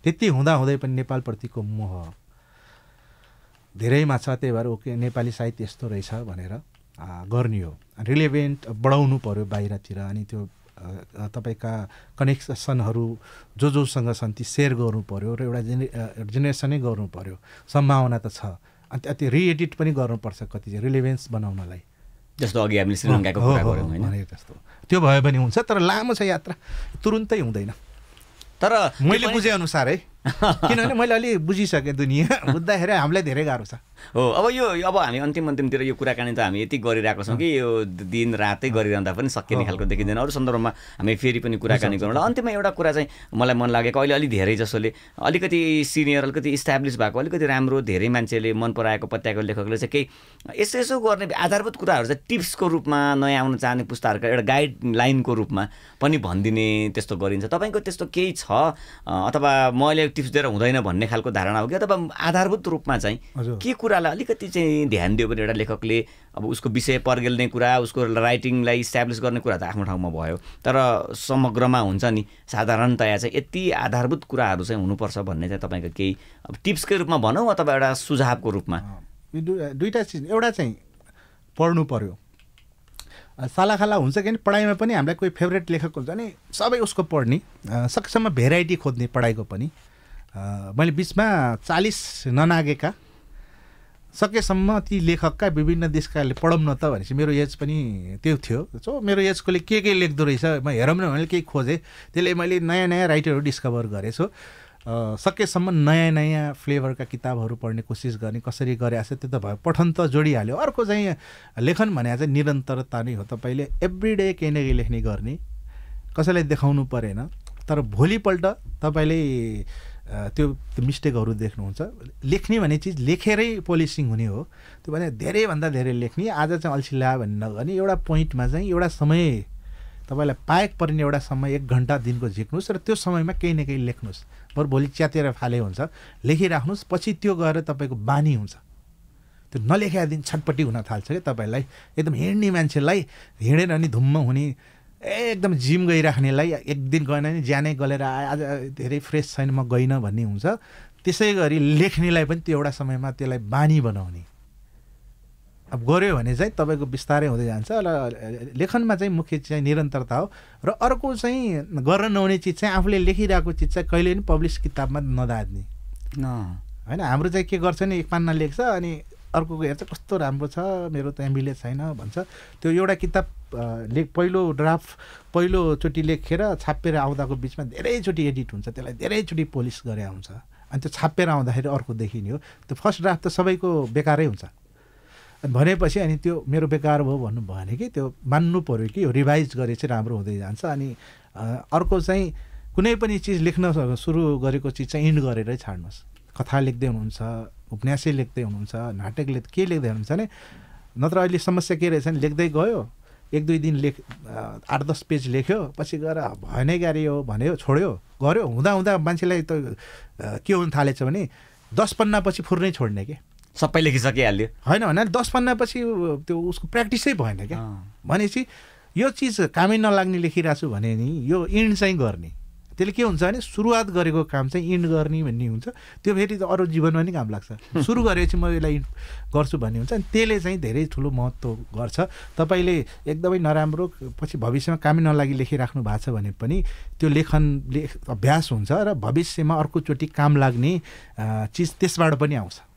त्यति हुँदाहुँदै पनि नेपालप्रतिको मोह धेरैमा छ त्यही भएर ओके नेपाली साहित्य यस्तो रहेछ भनेर गर्ने हो रिलेभेन्ट बढाउनु पऱ्यो बाहिरतिर अनि त्यो तपाईँका कनेक्सनहरू जो जोसँग छन् ती सेयर गर्नु पऱ्यो र एउटा जेने जेनेरेसनै गर्नु पऱ्यो सम्भावना त छ अनि त्यो रिएडिट पनि गर्नुपर्छ कति चाहिँ रिलेभेन्स बनाउनलाई जस्तो अघि हामीले श्रीलङ्काको त्यो भयो भने हुन्छ तर लामो छ यात्रा तुरुन्तै हुँदैन तर मैले बुझेअनुसार है किनभने मैले अलि बुझिसकेँ दुनियाँ बुझ्दाखेरि हामीलाई धेरै गाह्रो छ हो अब यो अब हामी अन्तिम अन्तिमतिर यो कुराकानी त हामी यति गरिरहेको छौँ कि यो दिन रातै गरिरहँदा पनि सकिने खालको देखिँदैन अरू सन्दर्भमा हामी फेरि पनि कुराकानी गरौँ अन्तिममा एउटा कुरा चाहिँ मलाई मन लागेको अहिले अलि धेरै जसोले अलिकति सिनियर अलिकति इस्टाब्लिस भएको अलिकति राम्रो धेरै मान्छेले मन पराएको पत्याएको लेखकले चाहिँ केही यसो यसो गर्ने आधारभूत कुराहरू चाहिँ टिप्सको रूपमा नयाँ आउन चाहने पुस्ताहरूको एउटा गाइड लाइनको रूपमा पनि भनिदिने त्यस्तो गरिन्छ तपाईँको त्यस्तो केही छ अथवा मैले टिप्स दिएर हुँदैन भन्ने खालको धारणा हो कि तपाईँ आधारभूत रूपमा चाहिँ के कुरालाई अलिकति चाहिँ ध्यान दियो भने एउटा लेखकले अब उसको विषय पर्गेल्ने कुरा उसको राइटिङलाई इस्ट्याब्लिस गर्ने कुरा त आफ्नो ठाउँमा भयो तर समग्रमा हुन्छ नि साधारणतया चाहिँ यति आधारभूत कुराहरू चाहिँ हुनुपर्छ भन्ने चाहिँ तपाईँको केही अब टिप्सकै रूपमा भनौँ अथवा एउटा सुझावको रूपमा दुईवटा चिज एउटा चाहिँ पढ्नु पर्यो सालाखाला हुन्छ कि पढाइमा पनि हामीलाई कोही फेभरेट लेखक हुन्छ नि सबै उसको पढ्ने सकेसम्म भेराइटी खोज्ने पढाइको पनि मैले बिचमा चालिस ननागेका सकेसम्म ती लेखकका विभिन्न देशकाले पढौँ न त भनेपछि मेरो एज पनि त्यो थियो सो मेरो एजकोले के के लेख्दो रहेछ म हेरौँ न मैले केही खोजेँ त्यसले मैले नयाँ नयाँ राइटरहरू डिस्कभर गरेँ सो सकेसम्म नयाँ नयाँ फ्लेभरका किताबहरू पढ्ने कोसिस गर्ने कसरी गरे छ त्यो त भयो पठन त जोडिहाल्यो अर्को चाहिँ लेखन भने चाहिँ निरन्तरता नै हो तपाईँले एभ्री डे केही न केही लेख्ने गर्ने कसैलाई देखाउनु परेन तर भोलिपल्ट तपाईँले त्यो मिस्टेकहरू देख्नुहुन्छ लेख्ने भन्ने चिज लेखेरै पोलिसिङ हुने हो त्यो भने धेरैभन्दा धेरै लेख्ने आज चाहिँ अल्छी ल्यायो भन्ने नगर्ने एउटा पोइन्टमा चाहिँ एउटा समय तपाईँलाई पाएक पर्ने एउटा समय एक घन्टा दिनको झिक्नुहोस् र त्यो समयमा केही न केही लेख्नुहोस् बरु भोलि च्यातेर फाले हुन्छ लेखिराख्नुहोस् पछि त्यो गएर तपाईँको बानी हुन्छ त्यो नलेखेका दिन छटपट्टि हुन थाल्छ कि तपाईँलाई एकदम हिँड्ने मान्छेलाई हिँडेर अनि धुम्म हुने एकदम जिम गइराख्नेलाई एक दिन गएन भने ज्यानै गलेर आज धेरै फ्रेस छैन म गइनँ भन्ने हुन्छ त्यसै गरी लेख्नेलाई पनि त्यो एउटा समयमा त्यसलाई बानी बनाउने अब गऱ्यो भने चाहिँ तपाईँको बिस्तारै हुँदै जान्छ र लेखनमा चाहिँ मुख्य चाहिँ निरन्तरता हो र अर्को चाहिँ गर्न नहुने चिज चाहिँ आफूले लेखिरहेको चिज चाहिँ कहिले पनि पब्लिस किताबमा नदाज्ने होइन हाम्रो चाहिँ के गर्छ नि एक पान्ना लेख्छ अनि अर्कोको हेर्छ कस्तो राम्रो छ मेरो त एमबिले छैन भन्छ त्यो एउटा किताब लेख पहिलो ड्राफ्ट पहिलोचोटि लेखेर छापेर आउँदाको बिचमा धेरैचोटि एडिट हुन्छ त्यसलाई धेरैचोटि पोलिस गरे हुन्छ अनि त्यो छापेर आउँदाखेरि अर्को देखिने हो त्यो फर्स्ट ड्राफ्ट त सबैको बेकारै हुन्छ अनि भनेपछि अनि त्यो मेरो बेकार भयो भन्नु भने कि त्यो मान्नु पऱ्यो कि रिभाइज गरे चाहिँ राम्रो हुँदै जान्छ अनि अर्को चाहिँ कुनै पनि चिज लेख्न सुरु गरेको चिज चाहिँ इन्ड गरेरै छाड्नुहोस् कथा लेख्दै हुनुहुन्छ उपन्यासै लेख्दै हुनुहुन्छ नाटक लेख के लेख्दै हुनुहुन्छ भने नत्र अहिले समस्या के रहेछ भने लेख्दै गयो एक दुई दिन लेख आठ दस पेज लेख्यो पछि गएर भएनै गाह्रो हो भन्यो छोड्यो गऱ्यो हुँदा हुँदा मान्छेलाई त के हुन थालेछ भने दस पन्नापछि फुर्नै छोड्ने के सबै लेखिसकिहाल्यो होइन भने दस पन्नापछि त्यो उसको प्र्याक्टिसै भएन क्या भनेपछि यो चिज कामै नलाग्ने लेखिरहेको छु भने नि यो इन्ड चाहिँ गर्ने त्यसले के हुन्छ भने सुरुवात गरेको काम चाहिँ इन्ड गर्ने भन्ने हुन्छ त्यो फेरि अरू जीवनमा नि काम लाग्छ सुरु गरेपछि म यसलाई इन्ड गर्छु भन्ने हुन्छ अनि त्यसले चाहिँ धेरै ठुलो महत्त्व गर्छ तपाईँले एकदमै नराम्रो पछि भविष्यमा कामै नलागि लेखिराख्नु भएको छ भने पनि त्यो लेखन लेख अभ्यास हुन्छ र भविष्यमा अर्कोचोटि काम लाग्ने चिज त्यसबाट पनि आउँछ